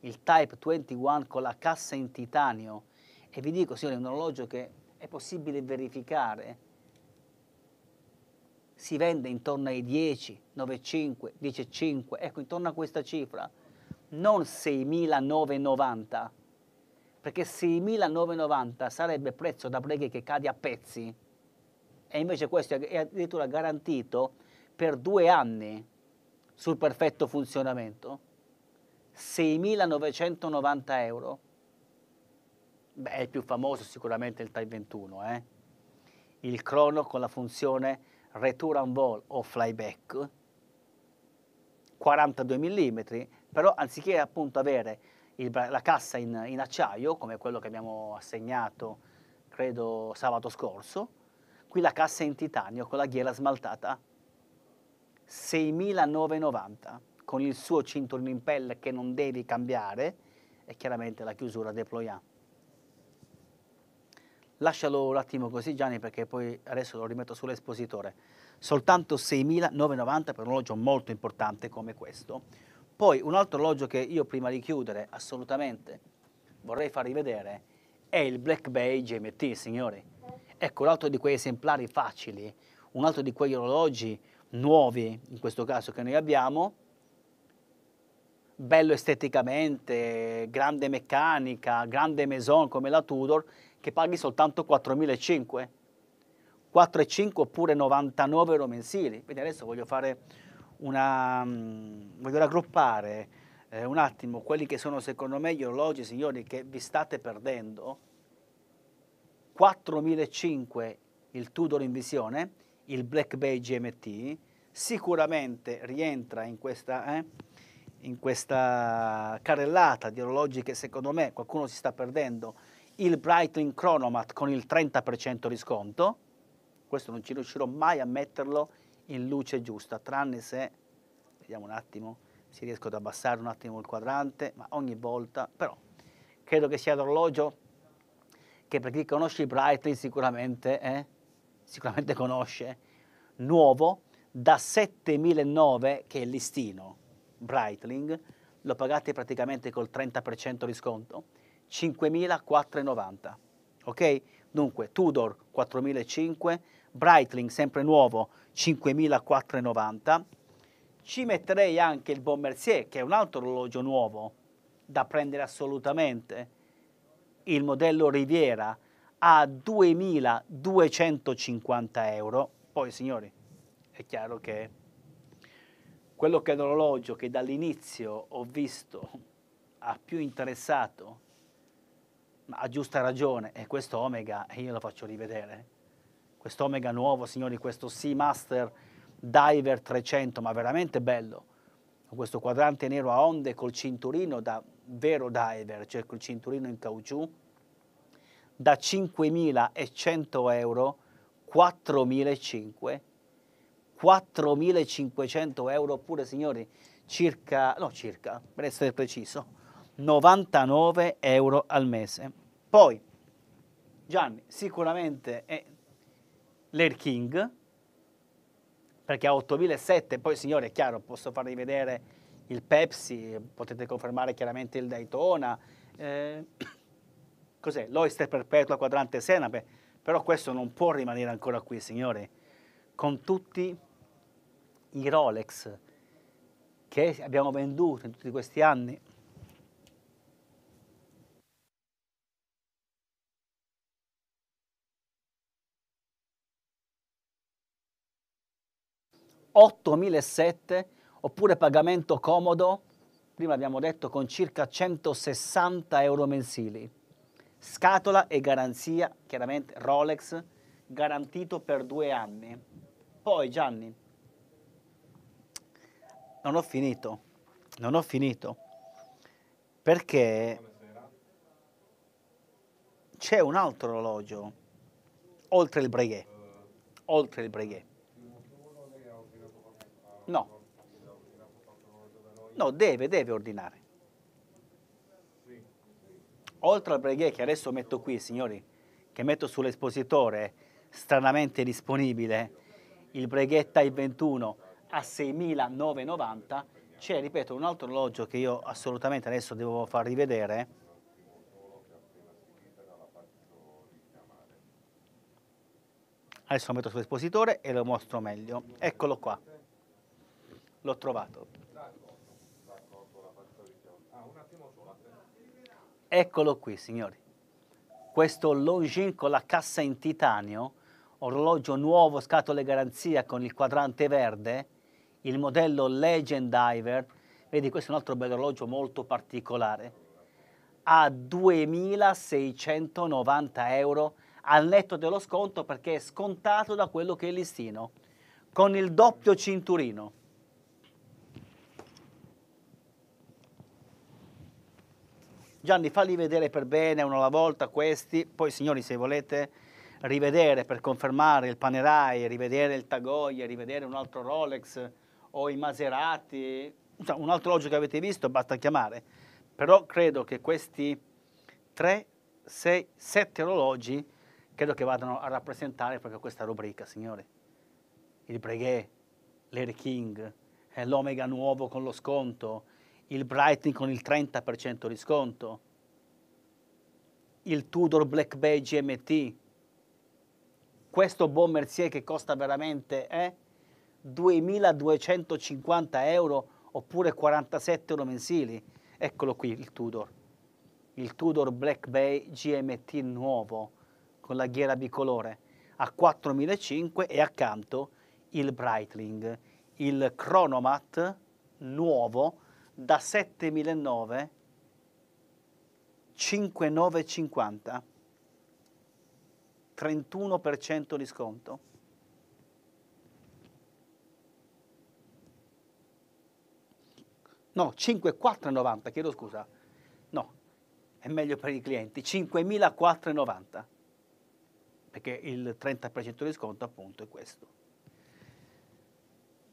Il Type 21 con la cassa in titanio. E vi dico, signore, è un orologio che è possibile verificare si vende intorno ai 10, 9,5, 10,5, ecco intorno a questa cifra, non 6.990 perché 6.990 sarebbe prezzo da preghi che cade a pezzi e invece questo è addirittura garantito per due anni sul perfetto funzionamento 6.990 euro Beh, è il più famoso sicuramente il Type 21 eh? il crono con la funzione return and ball o flyback 42 mm però anziché appunto avere il, la cassa in, in, acciaio, come quello che abbiamo assegnato, credo, sabato scorso. Qui la cassa in titanio con la ghiera smaltata, 6.990, con il suo cinturino in pelle che non devi cambiare e chiaramente la chiusura deployant. Lascialo un attimo così Gianni perché poi adesso lo rimetto sull'espositore. Soltanto 6.990 per un orologio molto importante come questo poi un altro orologio che io prima di chiudere assolutamente vorrei farvi vedere è il Black Bay GMT, signori. Ecco, un altro di quei esemplari facili, un altro di quegli orologi nuovi, in questo caso che noi abbiamo, bello esteticamente, grande meccanica, grande maison come la Tudor, che paghi soltanto 4.500, 4.500 oppure 99 euro mensili. Quindi adesso voglio fare una, mm, voglio raggruppare eh, un attimo quelli che sono secondo me gli orologi, signori, che vi state perdendo. 4005 il Tudor in visione, il Black Bay GMT, sicuramente rientra in questa, eh, in questa carrellata di orologi che secondo me qualcuno si sta perdendo, il Breitling Chronomat con il 30% di sconto, questo non ci riuscirò mai a metterlo in luce giusta, tranne se, vediamo un attimo, si riesco ad abbassare un attimo il quadrante, ma ogni volta, però, credo che sia l'orologio che per chi conosce i Brightly sicuramente, eh, sicuramente conosce, nuovo, da 7.009 che è il listino Breitling, lo pagate praticamente col 30% di sconto, 5.490, ok? Dunque Tudor 4.500, Breitling sempre nuovo 5490, ci metterei anche il Bon Mercier, che è un altro orologio nuovo da prendere assolutamente, il modello Riviera a 2.250 euro. Poi, signori, è chiaro che quello che è l'orologio che dall'inizio ho visto ha più interessato, ma a giusta ragione, è questo Omega e io lo faccio rivedere questo Omega nuovo, signori, questo Seamaster Diver 300, ma veramente bello, con questo quadrante nero a onde col cinturino da vero diver, cioè col cinturino in caucciù, da 5.100 euro, 4.500, 4.500 euro, oppure signori, circa, no circa, per essere preciso, 99 euro al mese. Poi, Gianni, sicuramente, e l'Air King, perché a 8.700, poi signore, è chiaro, posso farvi vedere il Pepsi, potete confermare chiaramente il Daytona, eh, (coughs) cos'è? L'Oyster Perpetua Quadrante Senape, però questo non può rimanere ancora qui, signore, con tutti i Rolex che abbiamo venduto in tutti questi anni, 8.007 oppure pagamento comodo, prima abbiamo detto con circa 160 euro mensili. Scatola e garanzia, chiaramente Rolex, garantito per due anni. Poi Gianni, non ho finito, non ho finito, perché c'è un altro orologio, oltre il Breguet, oltre il Breguet. No, deve, deve ordinare. Oltre al preghier che adesso metto qui, signori, che metto sull'espositore, stranamente disponibile, il preghier Type 21 a 6.990, c'è, ripeto, un altro orologio che io assolutamente adesso devo far rivedere. Adesso lo metto sull'espositore e lo mostro meglio. Eccolo qua. L'ho trovato. Eccolo qui, signori. Questo Longin con la cassa in titanio, orologio nuovo, scatole garanzia con il quadrante verde, il modello Legend Diver. Vedi, questo è un altro bello orologio molto particolare. A 2.690 euro al netto dello sconto perché è scontato da quello che è il listino. Con il doppio cinturino Gianni, falli vedere per bene uno alla volta questi, poi signori se volete rivedere per confermare il Panerai, rivedere il Tagoglia, rivedere un altro Rolex o i Maserati, insomma, un altro orologio che avete visto basta chiamare, però credo che questi 3, 6, 7 orologi credo che vadano a rappresentare proprio questa rubrica, signori. Il Breguet, l'Air King, eh, l'Omega nuovo con lo sconto, il Brighton con il 30% di sconto, il Tudor Black Bay GMT, questo buon Mercier che costa veramente eh, 2.250 euro oppure 47 euro mensili. Eccolo qui il Tudor, il Tudor Black Bay GMT nuovo con la ghiera bicolore a 4.500 e accanto il Breitling, il Chronomat nuovo da 7.009 5.950 31% di sconto no 5.490 chiedo scusa no è meglio per i clienti 5.490 perché il 30% di sconto appunto è questo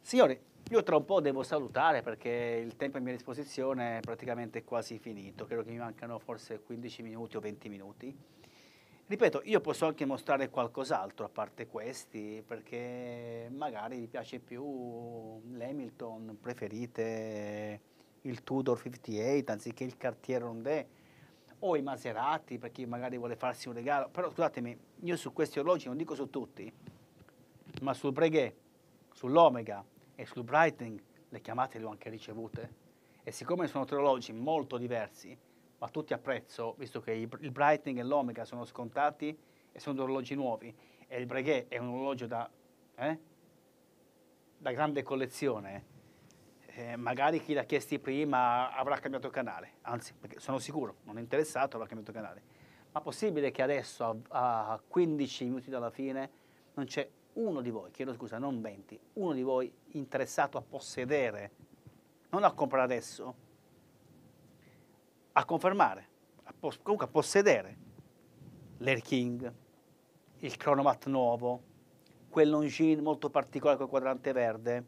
signori io tra un po' devo salutare perché il tempo a mia disposizione è praticamente quasi finito, credo che mi mancano forse 15 minuti o 20 minuti. Ripeto, io posso anche mostrare qualcos'altro a parte questi, perché magari vi piace più l'Hamilton, preferite il Tudor 58 anziché il Cartier Rondé o i Maserati per chi magari vuole farsi un regalo. Però scusatemi, io su questi orologi non dico su tutti, ma sul Breguet, sull'Omega, e sul Brightning le chiamate le ho anche ricevute e siccome sono tre orologi molto diversi, ma tutti a prezzo, visto che il Brightning e l'Omega sono scontati e sono due orologi nuovi e il Breguet è un orologio da, eh, da grande collezione, eh, magari chi l'ha chiesto prima avrà cambiato canale, anzi, perché sono sicuro, non è interessato, avrà cambiato canale. Ma possibile che adesso, a, a 15 minuti dalla fine, non c'è uno di voi, chiedo scusa, non 20, uno di voi interessato a possedere, non a comprare adesso, a confermare, a pos- comunque a possedere l'Air King, il Chronomat nuovo, quell'Ongine molto particolare col quadrante verde,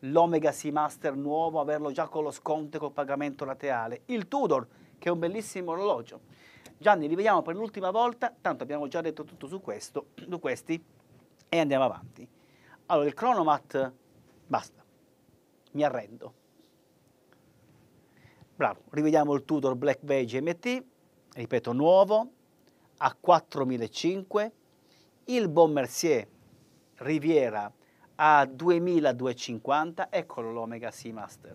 l'Omega Seamaster nuovo, averlo già con lo sconto e col pagamento laterale, il Tudor, che è un bellissimo orologio. Gianni, rivediamo per l'ultima volta, tanto abbiamo già detto tutto su questo, su questi e andiamo avanti. Allora, il cronomat, basta, mi arrendo. Bravo, rivediamo il Tudor Black Beige MT, ripeto nuovo, a 4005, il Bon Mercier Riviera a 2250, eccolo l'Omega Seamaster.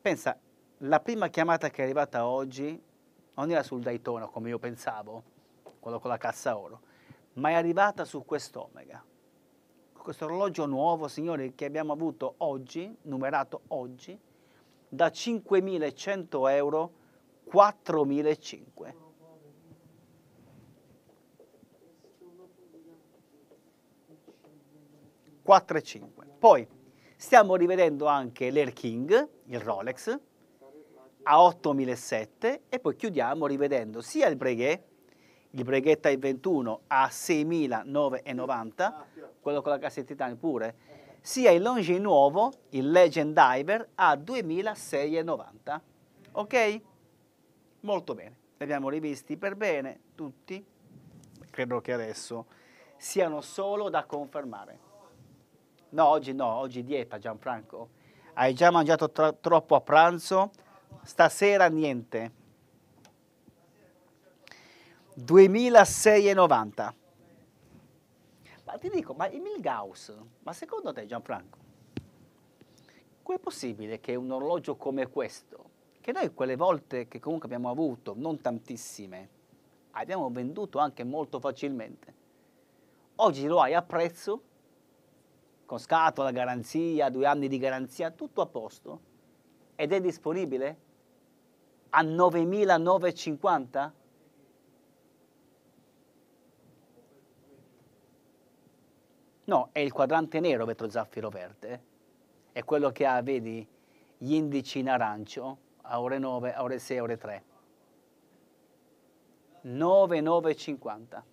Pensa, la prima chiamata che è arrivata oggi non era sul Daytona come io pensavo, quello con la cassa oro, ma è arrivata su quest'omega. Questo orologio nuovo, signori, che abbiamo avuto oggi, numerato oggi, da 5.100 euro 4.500. Poi stiamo rivedendo anche l'Air King, il Rolex, a 8.700 e poi chiudiamo rivedendo sia il Breguet il Breghetta I21 a 6.990, quello con la cassetta Titan pure, sia il Longi nuovo, il Legend Diver, a 2.690. Ok? Molto bene. Li abbiamo rivisti per bene tutti. Credo che adesso siano solo da confermare. No, oggi no, oggi dieta Gianfranco. Hai già mangiato troppo a pranzo? Stasera niente. 2690. Ma ti dico, ma Milgauss, ma secondo te Gianfranco, com'è possibile che un orologio come questo, che noi quelle volte che comunque abbiamo avuto, non tantissime, abbiamo venduto anche molto facilmente, oggi lo hai a prezzo, con scatola, garanzia, due anni di garanzia, tutto a posto, ed è disponibile a 9.950? No, è il quadrante nero vetro zaffiro verde. È quello che ha, vedi, gli indici in arancio, a ore 9, a ore 6, a ore 3. 9,950.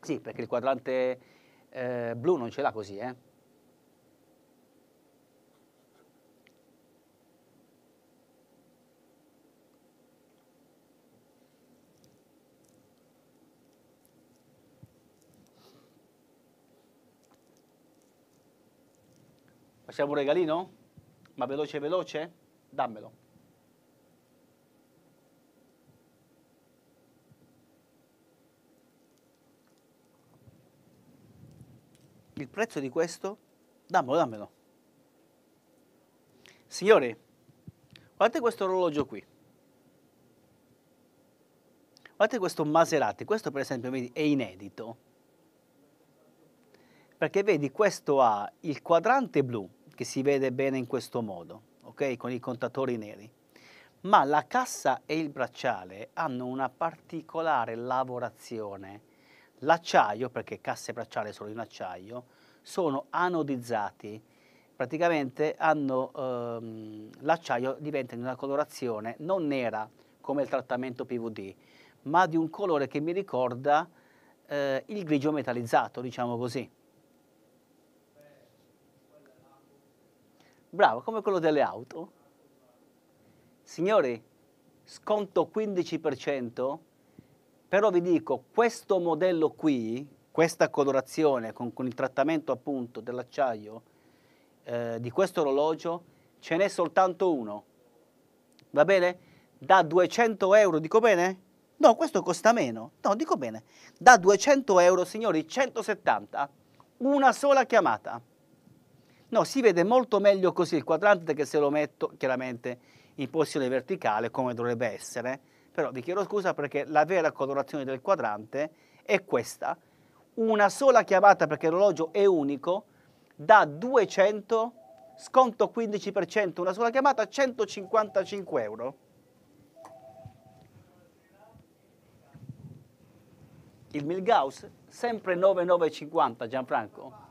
Sì, perché il quadrante eh, blu non ce l'ha così, eh. Possiamo un regalino? Ma veloce veloce? Dammelo. Il prezzo di questo? Dammelo, dammelo. Signori, guardate questo orologio qui. Guardate questo Maserati, questo per esempio vedi, è inedito. Perché vedi, questo ha il quadrante blu, che si vede bene in questo modo, okay? con i contatori neri. Ma la cassa e il bracciale hanno una particolare lavorazione. L'acciaio, perché cassa e bracciale sono in acciaio, sono anodizzati. Praticamente ehm, l'acciaio diventa di una colorazione non nera come il trattamento PVD, ma di un colore che mi ricorda eh, il grigio metallizzato, diciamo così. Bravo, come quello delle auto. Signori, sconto 15%, però vi dico, questo modello qui, questa colorazione con, con il trattamento appunto dell'acciaio eh, di questo orologio, ce n'è soltanto uno. Va bene? Da 200 euro, dico bene? No, questo costa meno. No, dico bene. Da 200 euro, signori, 170. Una sola chiamata. No, si vede molto meglio così il quadrante che se lo metto chiaramente in posizione verticale come dovrebbe essere, però vi chiedo scusa perché la vera colorazione del quadrante è questa, una sola chiamata perché l'orologio è unico, da 200, sconto 15%, una sola chiamata, 155 euro. Il Milgaus, sempre 9,950 Gianfranco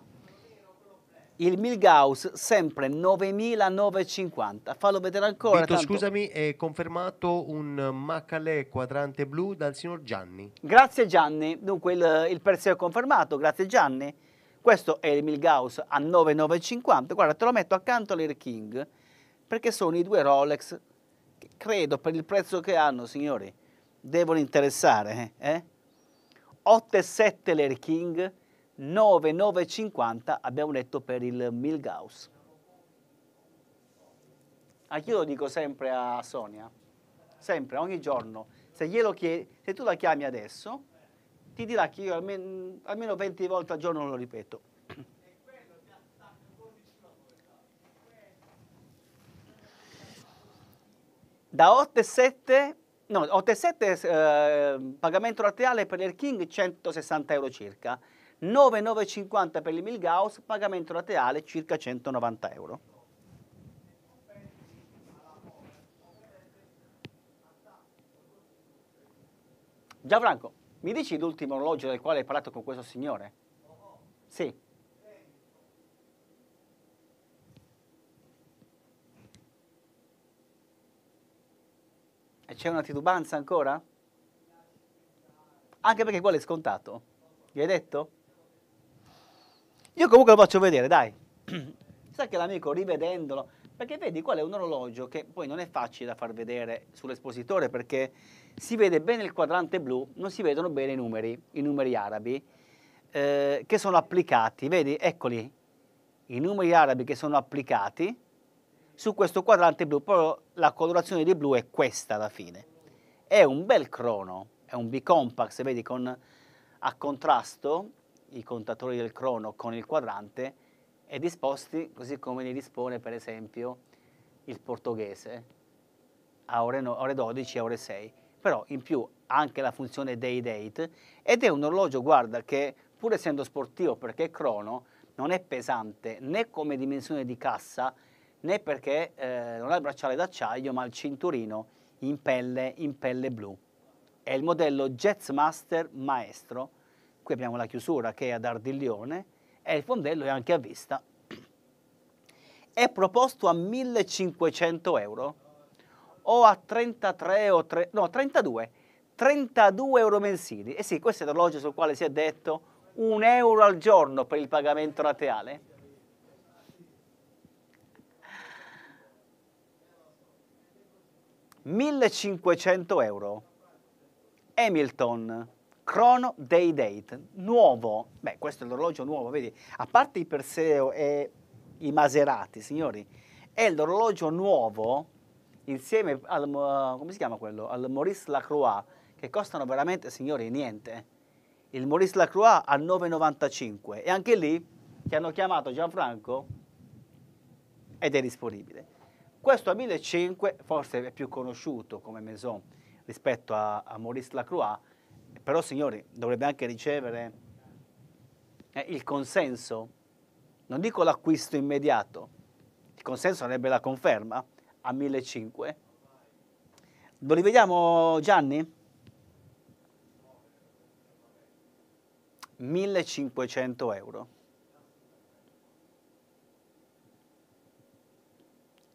il Milgaus sempre 9950. Fallo vedere ancora. Vito, tanto. scusami, è confermato un Macalè quadrante blu dal signor Gianni. Grazie Gianni. Dunque il, il Perseo è confermato, grazie Gianni. Questo è il Milgaus a 9950. Guarda, te lo metto accanto all'Air King perché sono i due Rolex che credo per il prezzo che hanno, signori, devono interessare, eh? 8 eh? l'Air King 9,950 abbiamo detto per il Milgaus. Ah, io lo dico sempre a Sonia, sempre, ogni giorno, se, chiedi, se tu la chiami adesso, ti dirà che io almeno, almeno 20 volte al giorno lo ripeto. Da 8,7, no, 8,7 eh, pagamento laterale per il King 160 euro circa. 9,950 per il Gauss, pagamento laterale circa 190 euro. Gianfranco, mi dici l'ultimo orologio del quale hai parlato con questo signore? Sì. E c'è una titubanza ancora? Anche perché quello è scontato. Gli hai detto? Io comunque lo faccio vedere, dai. (clears throat) Sai che l'amico rivedendolo, perché vedi qua è un orologio che poi non è facile da far vedere sull'espositore perché si vede bene il quadrante blu, non si vedono bene i numeri, i numeri arabi eh, che sono applicati, vedi, eccoli, i numeri arabi che sono applicati su questo quadrante blu, però la colorazione di blu è questa alla fine. È un bel crono, è un b bicompax, vedi, con, a contrasto, i contatori del crono con il quadrante e disposti così come li dispone per esempio il portoghese a ore, no, ore 12 e ore 6 però in più anche la funzione day date ed è un orologio guarda che pur essendo sportivo perché è crono non è pesante né come dimensione di cassa né perché eh, non ha il bracciale d'acciaio ma il cinturino in pelle, in pelle blu è il modello Jetsmaster Maestro qui abbiamo la chiusura che è ad Ardiglione e il fondello è anche a vista. (clears throat) È proposto a 1500 euro o a 33 o 3, no, 32, 32 euro mensili. E eh sì, questo è l'orologio sul quale si è detto un euro al giorno per il pagamento rateale. $1.500 euro. Hamilton, Chrono Day Date, nuovo, beh questo è l'orologio nuovo, vedi, a parte i Perseo e i Maserati, signori, è l'orologio nuovo insieme al, uh, come si chiama quello, al Maurice Lacroix, che costano veramente, signori, niente. Eh. Il Maurice Lacroix a 9,95 e anche lì che hanno chiamato Gianfranco ed è disponibile. Questo a 1.500 forse è più conosciuto come Maison rispetto a, a Maurice Lacroix, però signori, dovrebbe anche ricevere eh, il consenso, non dico l'acquisto immediato, il consenso sarebbe la conferma a 1.500. Lo rivediamo Gianni? 1.500 euro.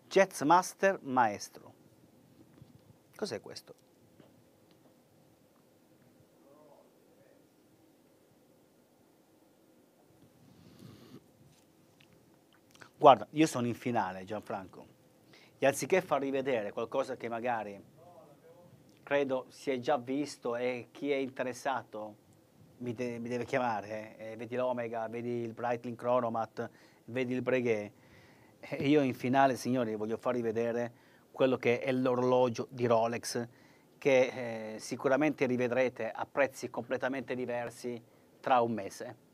Jets Master Maestro. Cos'è questo? Guarda, io sono in finale, Gianfranco, e anziché far rivedere qualcosa che magari credo si è già visto e chi è interessato mi, de mi deve chiamare, eh? eh vedi l'Omega, vedi il Brightling Chronomat, vedi il Breguet, e io in finale, signori, voglio farvi vedere quello che è l'orologio di Rolex, che eh, sicuramente rivedrete a prezzi completamente diversi tra un mese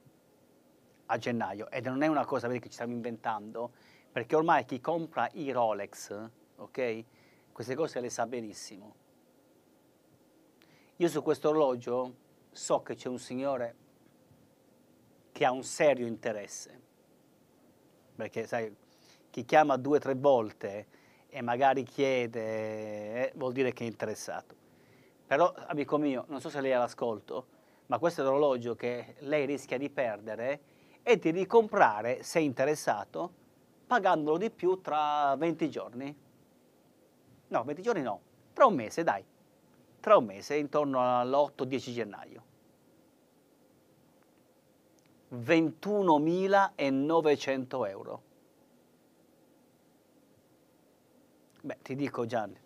a gennaio ed non è una cosa che ci stiamo inventando perché ormai chi compra i Rolex, ok? Queste cose le sa benissimo. Io su questo orologio so che c'è un signore che ha un serio interesse, perché sai, chi chiama due o tre volte e magari chiede, eh, vuol dire che è interessato. Però, amico mio, non so se lei ha l'ascolto, ma questo è l'orologio che lei rischia di perdere e di ricomprare, se interessato, pagandolo di più tra 20 giorni. No, 20 giorni no, tra un mese dai, tra un mese intorno all'8-10 gennaio. 21.900 euro. Beh, ti dico Gianni,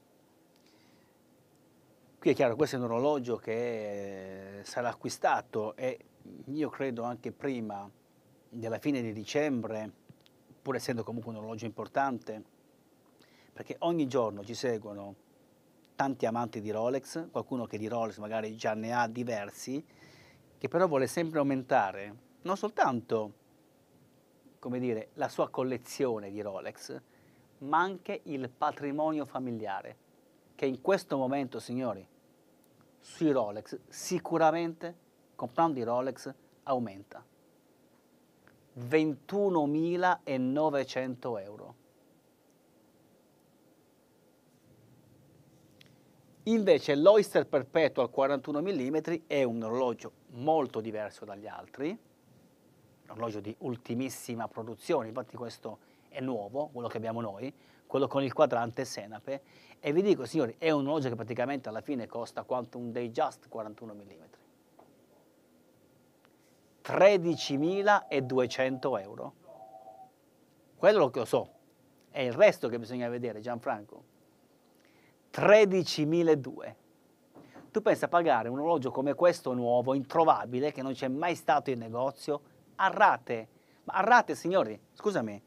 qui è chiaro, questo è un orologio che eh, sarà acquistato e io credo anche prima della fine di dicembre, pur essendo comunque un orologio importante, perché ogni giorno ci seguono tanti amanti di Rolex, qualcuno che di Rolex magari già ne ha diversi, che però vuole sempre aumentare non soltanto come dire, la sua collezione di Rolex, ma anche il patrimonio familiare, che in questo momento, signori, sui Rolex sicuramente comprando i Rolex aumenta. 21.900 euro. Invece l'Oyster Perpetual 41 mm è un orologio molto diverso dagli altri, un orologio di ultimissima produzione, infatti questo è nuovo, quello che abbiamo noi, quello con il quadrante senape, e vi dico signori, è un orologio che praticamente alla fine costa quanto un Dayjust 41 mm. 13.200 euro. Quello che lo so, è il resto che bisogna vedere, Gianfranco. 13.200. Tu pensa a pagare un orologio come questo nuovo, introvabile, che non c'è mai stato in negozio, a rate. Ma a rate, signori, scusami.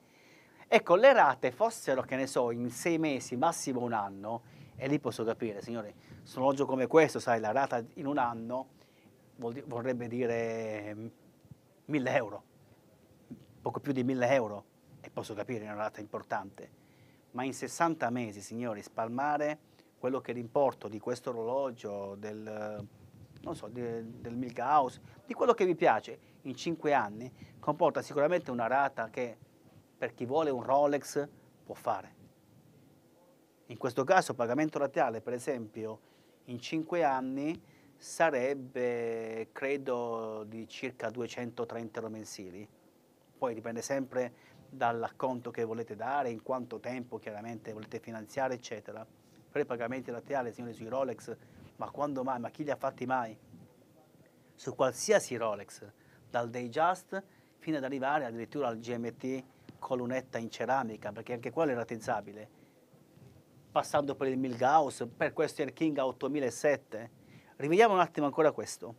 Ecco, le rate fossero, che ne so, in sei mesi, massimo un anno, e lì posso capire, signori, su un orologio come questo, sai, la rata in un anno vorrebbe dire mm, 1000 euro, poco più di 1000 euro, e posso capire, è una rata importante, ma in 60 mesi, signori, spalmare quello che è l'importo di questo orologio, del, non so, del, del Milka House, di quello che vi piace, in 5 anni, comporta sicuramente una rata che per chi vuole un Rolex può fare. In questo caso pagamento rateale, per esempio, in 5 anni sarebbe credo di circa 230 euro mensili. Poi dipende sempre dall'acconto che volete dare, in quanto tempo chiaramente volete finanziare, eccetera. Per i pagamenti laterali, signori, sui Rolex, ma quando mai? Ma chi li ha fatti mai? Su qualsiasi Rolex, dal Dayjust fino ad arrivare addirittura al GMT con lunetta in ceramica, perché anche quello è tezzabile. Passando per il Milgaus, per questo Air King a 8007, Rivediamo un attimo ancora questo.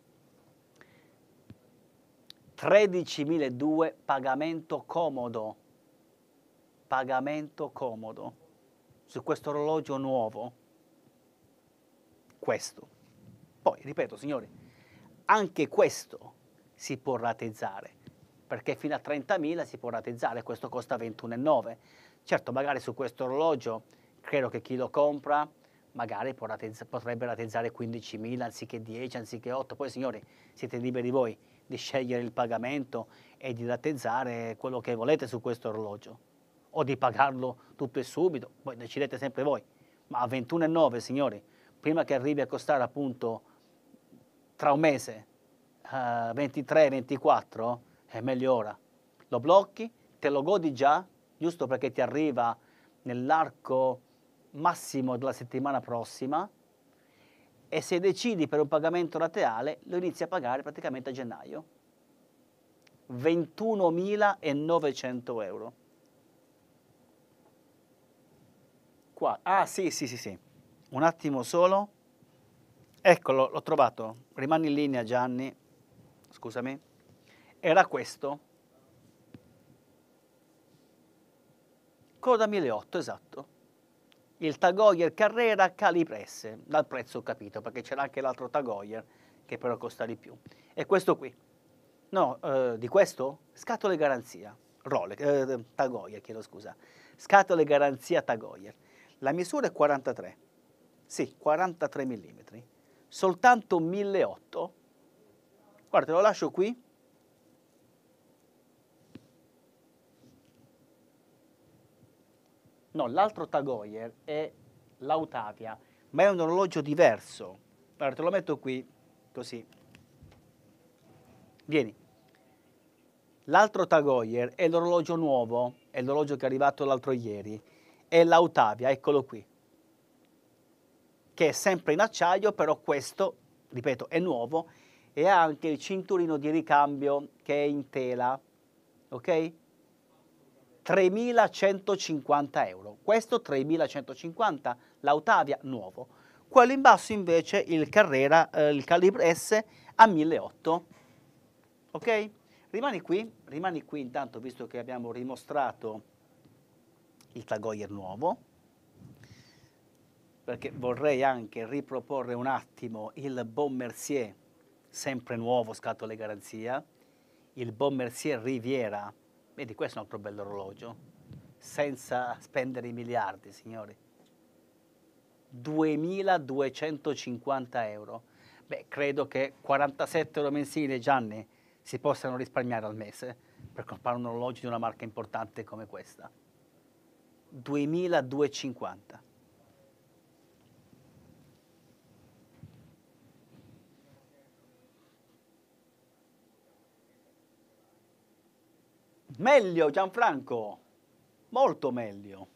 13.002 pagamento comodo, pagamento comodo su questo orologio nuovo. Questo. Poi, ripeto, signori, anche questo si può ratezzare, perché fino a 30.000 si può ratezzare, questo costa 21,9. Certo, magari su questo orologio credo che chi lo compra magari potrebbe rateizzare 15.000 anziché 10, anziché 8. Poi signori, siete liberi voi di scegliere il pagamento e di rateizzare quello che volete su questo orologio o di pagarlo tutto e subito, poi decidete sempre voi. Ma a 21,9 signori, prima che arrivi a costare appunto tra un mese uh, 23, 24, è meglio ora. Lo blocchi, te lo godi già, giusto perché ti arriva nell'arco massimo della settimana prossima e se decidi per un pagamento rateale lo inizi a pagare praticamente a gennaio. 21.900 euro. Qua. Ah sì, sì, sì, sì. Un attimo solo. Eccolo, l'ho trovato. Rimani in linea Gianni. Scusami. Era questo. Coda 1008, esatto il Tagoyer Carrera Calipresse, dal prezzo ho capito, perché c'era anche l'altro Tagoyer che però costa di più. E questo qui. No, eh, di questo? Scatole garanzia. Rolex, eh, Tagoyer, chiedo scusa. Scatole garanzia Tagoyer. La misura è 43. Sì, 43 mm. Soltanto 1.800. Guarda, te lo lascio qui No, l'altro Tagoyer è l'Autavia, ma è un orologio diverso. Allora te lo metto qui, così. Vieni. L'altro Tagoyer è l'orologio nuovo, è l'orologio che è arrivato l'altro ieri. È l'Autavia, eccolo qui. Che è sempre in acciaio, però questo, ripeto, è nuovo e ha anche il cinturino di ricambio che è in tela, ok? 3.150 euro. Questo 3.150, l'Autavia nuovo. Quello in basso invece il Carrera, eh, il Calibre S a 1.800. Ok? Rimani qui, rimani qui intanto visto che abbiamo rimostrato il Tagoyer nuovo perché vorrei anche riproporre un attimo il Bon Mercier, sempre nuovo, scatole garanzia, il Bon Mercier Riviera Vedi, questo è un altro bello orologio, senza spendere i miliardi, signori. 2.250 euro. Beh, credo che 47 euro mensili, Gianni, si possano risparmiare al mese per comprare un orologio di una marca importante come questa. 2.250. Meglio Gianfranco, molto meglio.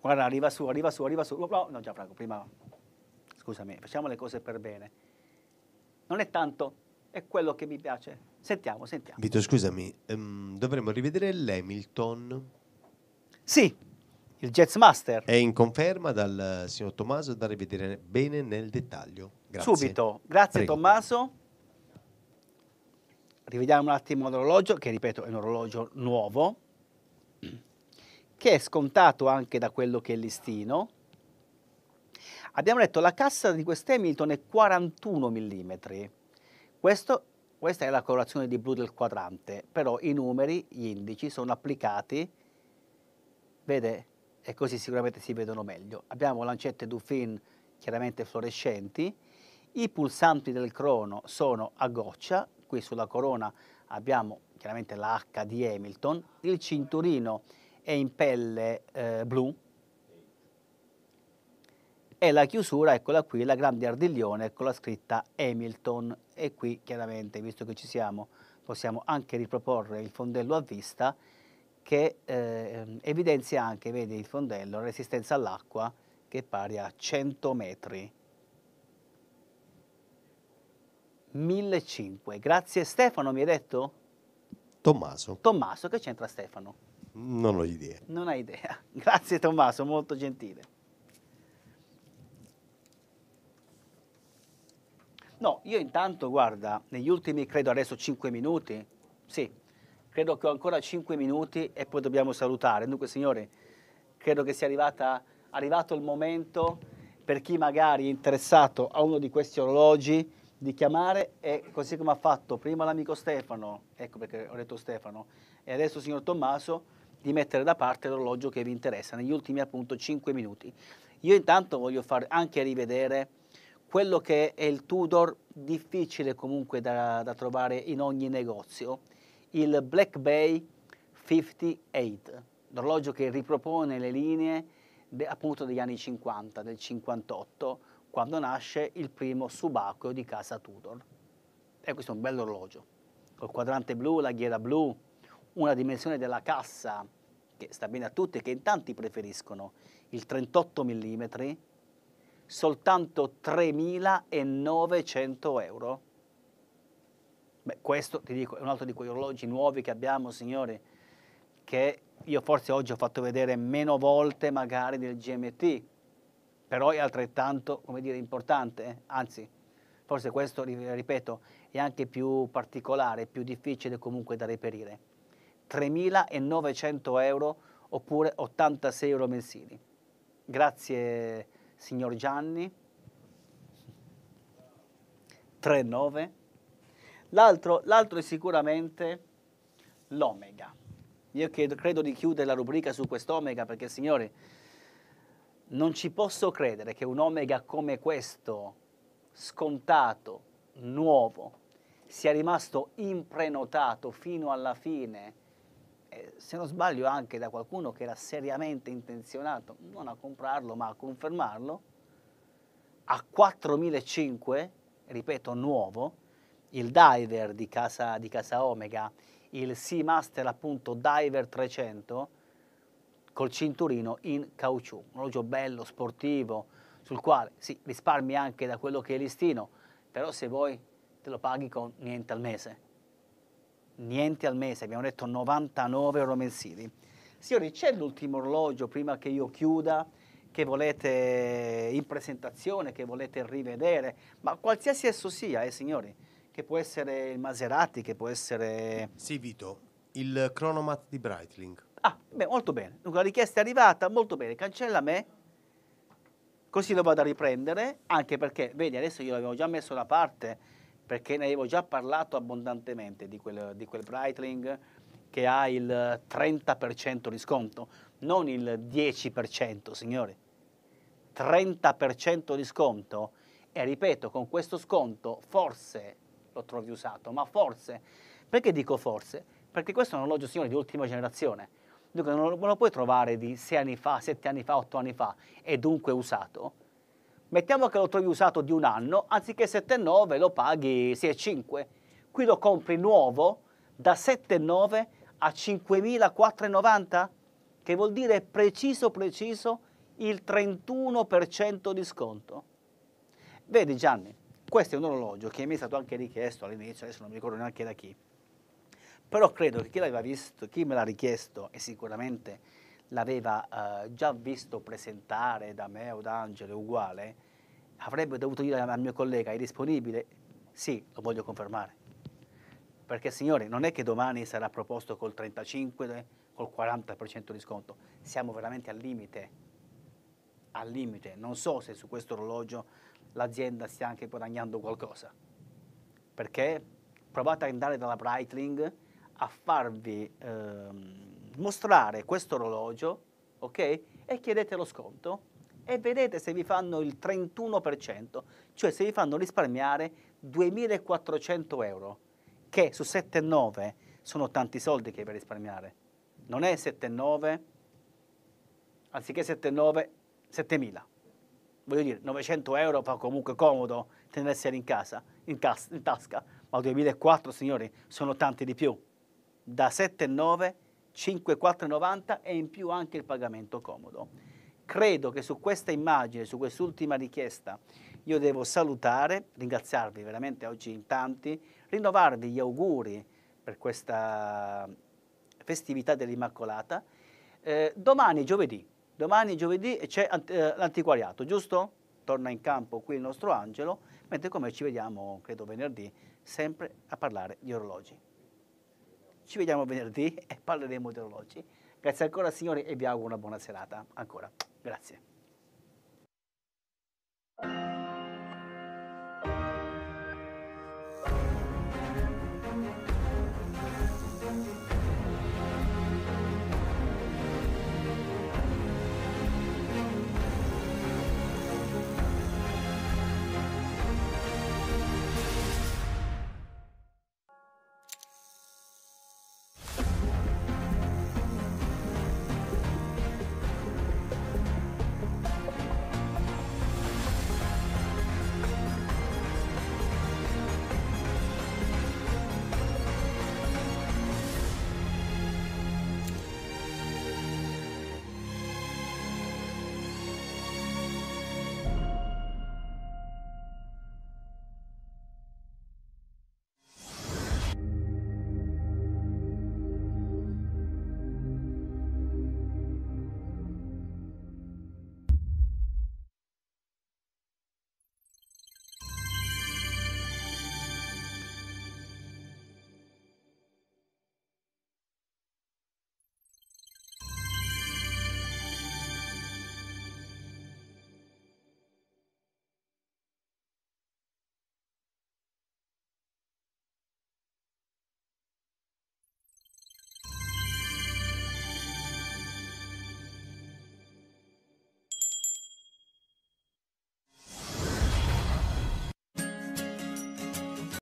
Guarda, arriva su, arriva su, arriva su. No, no Gianfranco, prima, scusami, facciamo le cose per bene. Non è tanto, è quello che mi piace. Sentiamo, sentiamo. Vito, scusami, um, dovremmo rivedere l'Hamilton. Sì, il Jazz Master. È in conferma dal eh, signor Tommaso da rivedere bene nel dettaglio. Grazie. Subito, grazie Prego. Tommaso. Rivediamo un attimo l'orologio, che ripeto è un orologio nuovo, che è scontato anche da quello che è il listino. Abbiamo detto la cassa di questo Hamilton è 41 mm. Questo, questa è la colorazione di blu del quadrante, però i numeri, gli indici, sono applicati, vede, e così sicuramente si vedono meglio. Abbiamo lancette Dufin chiaramente fluorescenti, i pulsanti del crono sono a goccia, qui sulla corona abbiamo chiaramente la H di Hamilton, il cinturino è in pelle eh, blu e la chiusura, eccola qui, la grande ardiglione con la scritta Hamilton e qui chiaramente, visto che ci siamo, possiamo anche riproporre il fondello a vista che eh, evidenzia anche, vedi il fondello, resistenza all'acqua che è pari a 100 metri. 1.500. Grazie Stefano, mi hai detto? Tommaso. Tommaso, che c'entra Stefano? Non ho idea. Non hai idea. (laughs) Grazie Tommaso, molto gentile. No, io intanto, guarda, negli ultimi credo adesso 5 minuti, sì, Credo che ho ancora 5 minuti e poi dobbiamo salutare. Dunque, signori, credo che sia arrivata, arrivato il momento per chi magari è interessato a uno di questi orologi di chiamare e così come ha fatto prima l'amico Stefano, ecco perché ho detto Stefano, e adesso signor Tommaso, di mettere da parte l'orologio che vi interessa negli ultimi appunto 5 minuti. Io intanto voglio far anche rivedere quello che è il Tudor, difficile comunque da, da trovare in ogni negozio, il Black Bay 58, l'orologio che ripropone le linee de, appunto degli anni 50, del 58, quando nasce il primo subacqueo di casa Tudor. E questo è un bello orologio, col quadrante blu, la ghiera blu, una dimensione della cassa che sta bene a tutti e che in tanti preferiscono, il 38 mm, soltanto 3.900 euro Beh, questo ti dico, è un altro di quegli orologi nuovi che abbiamo, signori, che io forse oggi ho fatto vedere meno volte magari del GMT, però è altrettanto, come dire, importante, eh? anzi, forse questo, ripeto, è anche più particolare, più difficile comunque da reperire. 3.900 euro oppure 86 euro mensili. Grazie signor Gianni. 39 L'altro, l'altro è sicuramente l'omega. Io credo, credo di chiudere la rubrica su quest'omega perché, signori, non ci posso credere che un omega come questo, scontato, nuovo, sia rimasto imprenotato fino alla fine, se non sbaglio anche da qualcuno che era seriamente intenzionato non a comprarlo ma a confermarlo, a 4.500, ripeto nuovo, il diver di casa, di casa Omega, il Seamaster appunto Diver 300 col cinturino in caucciù, un orologio bello, sportivo, sul quale si sì, risparmi anche da quello che è listino, però se vuoi te lo paghi con niente al mese. Niente al mese, abbiamo detto 99 euro mensili. Signori, c'è l'ultimo orologio prima che io chiuda, che volete in presentazione, che volete rivedere, ma qualsiasi esso sia, eh signori, che può essere il Maserati, che può essere... Sì Vito, il cronomat di Breitling. Ah, beh, molto bene. Dunque, la richiesta è arrivata, molto bene, cancella me, così lo vado a riprendere, anche perché, vedi, adesso io l'avevo già messo da parte, perché ne avevo già parlato abbondantemente di quel, di quel Breitling che ha il 30% di sconto, non il 10%, signori. 30% di sconto e ripeto, con questo sconto forse lo trovi usato, ma forse, perché dico forse? Perché questo è un orologio signore di ultima generazione, dunque non lo, non lo puoi trovare di sei anni fa, sette anni fa, otto anni fa e dunque usato. Mettiamo che lo trovi usato di un anno, anziché 7,9 lo paghi 6,5. Qui lo compri nuovo da 7,9 a 5.490, che vuol dire preciso preciso il 31% di sconto. Vedi Gianni, questo è un orologio che mi è stato anche richiesto all'inizio, adesso non mi ricordo neanche da chi, però credo che chi l'aveva visto, chi me l'ha richiesto e sicuramente l'aveva eh, già visto presentare da me o da Angelo uguale, avrebbe dovuto dire al mio collega è disponibile? Sì, lo voglio confermare. Perché signori, non è che domani sarà proposto col 35, col 40% di sconto, siamo veramente al limite, al limite. Non so se su questo orologio l'azienda stia anche guadagnando qualcosa. Perché provate ad andare dalla Breitling a farvi eh, mostrare questo orologio, ok? E chiedete lo sconto e vedete se vi fanno il 31%, cioè se vi fanno risparmiare 2.400 euro, che su 7,9 sono tanti soldi che vi risparmiare. Non è 7,9, anziché 7,9, 7.000 voglio dire, 900 euro fa comunque comodo tenerseli in casa, in, cas- in tasca, ma 2004, signori, sono tanti di più. Da 7,9, 5,490 e in più anche il pagamento comodo. Credo che su questa immagine, su quest'ultima richiesta, io devo salutare, ringraziarvi veramente oggi in tanti, rinnovarvi gli auguri per questa festività dell'Immacolata. Eh, domani, giovedì, domani giovedì c'è eh, l'antiquariato, giusto? Torna in campo qui il nostro angelo, mentre come ci vediamo, credo venerdì, sempre a parlare di orologi. Ci vediamo venerdì (laughs) e parleremo di orologi. Grazie ancora signori e vi auguro una buona serata. Ancora, grazie.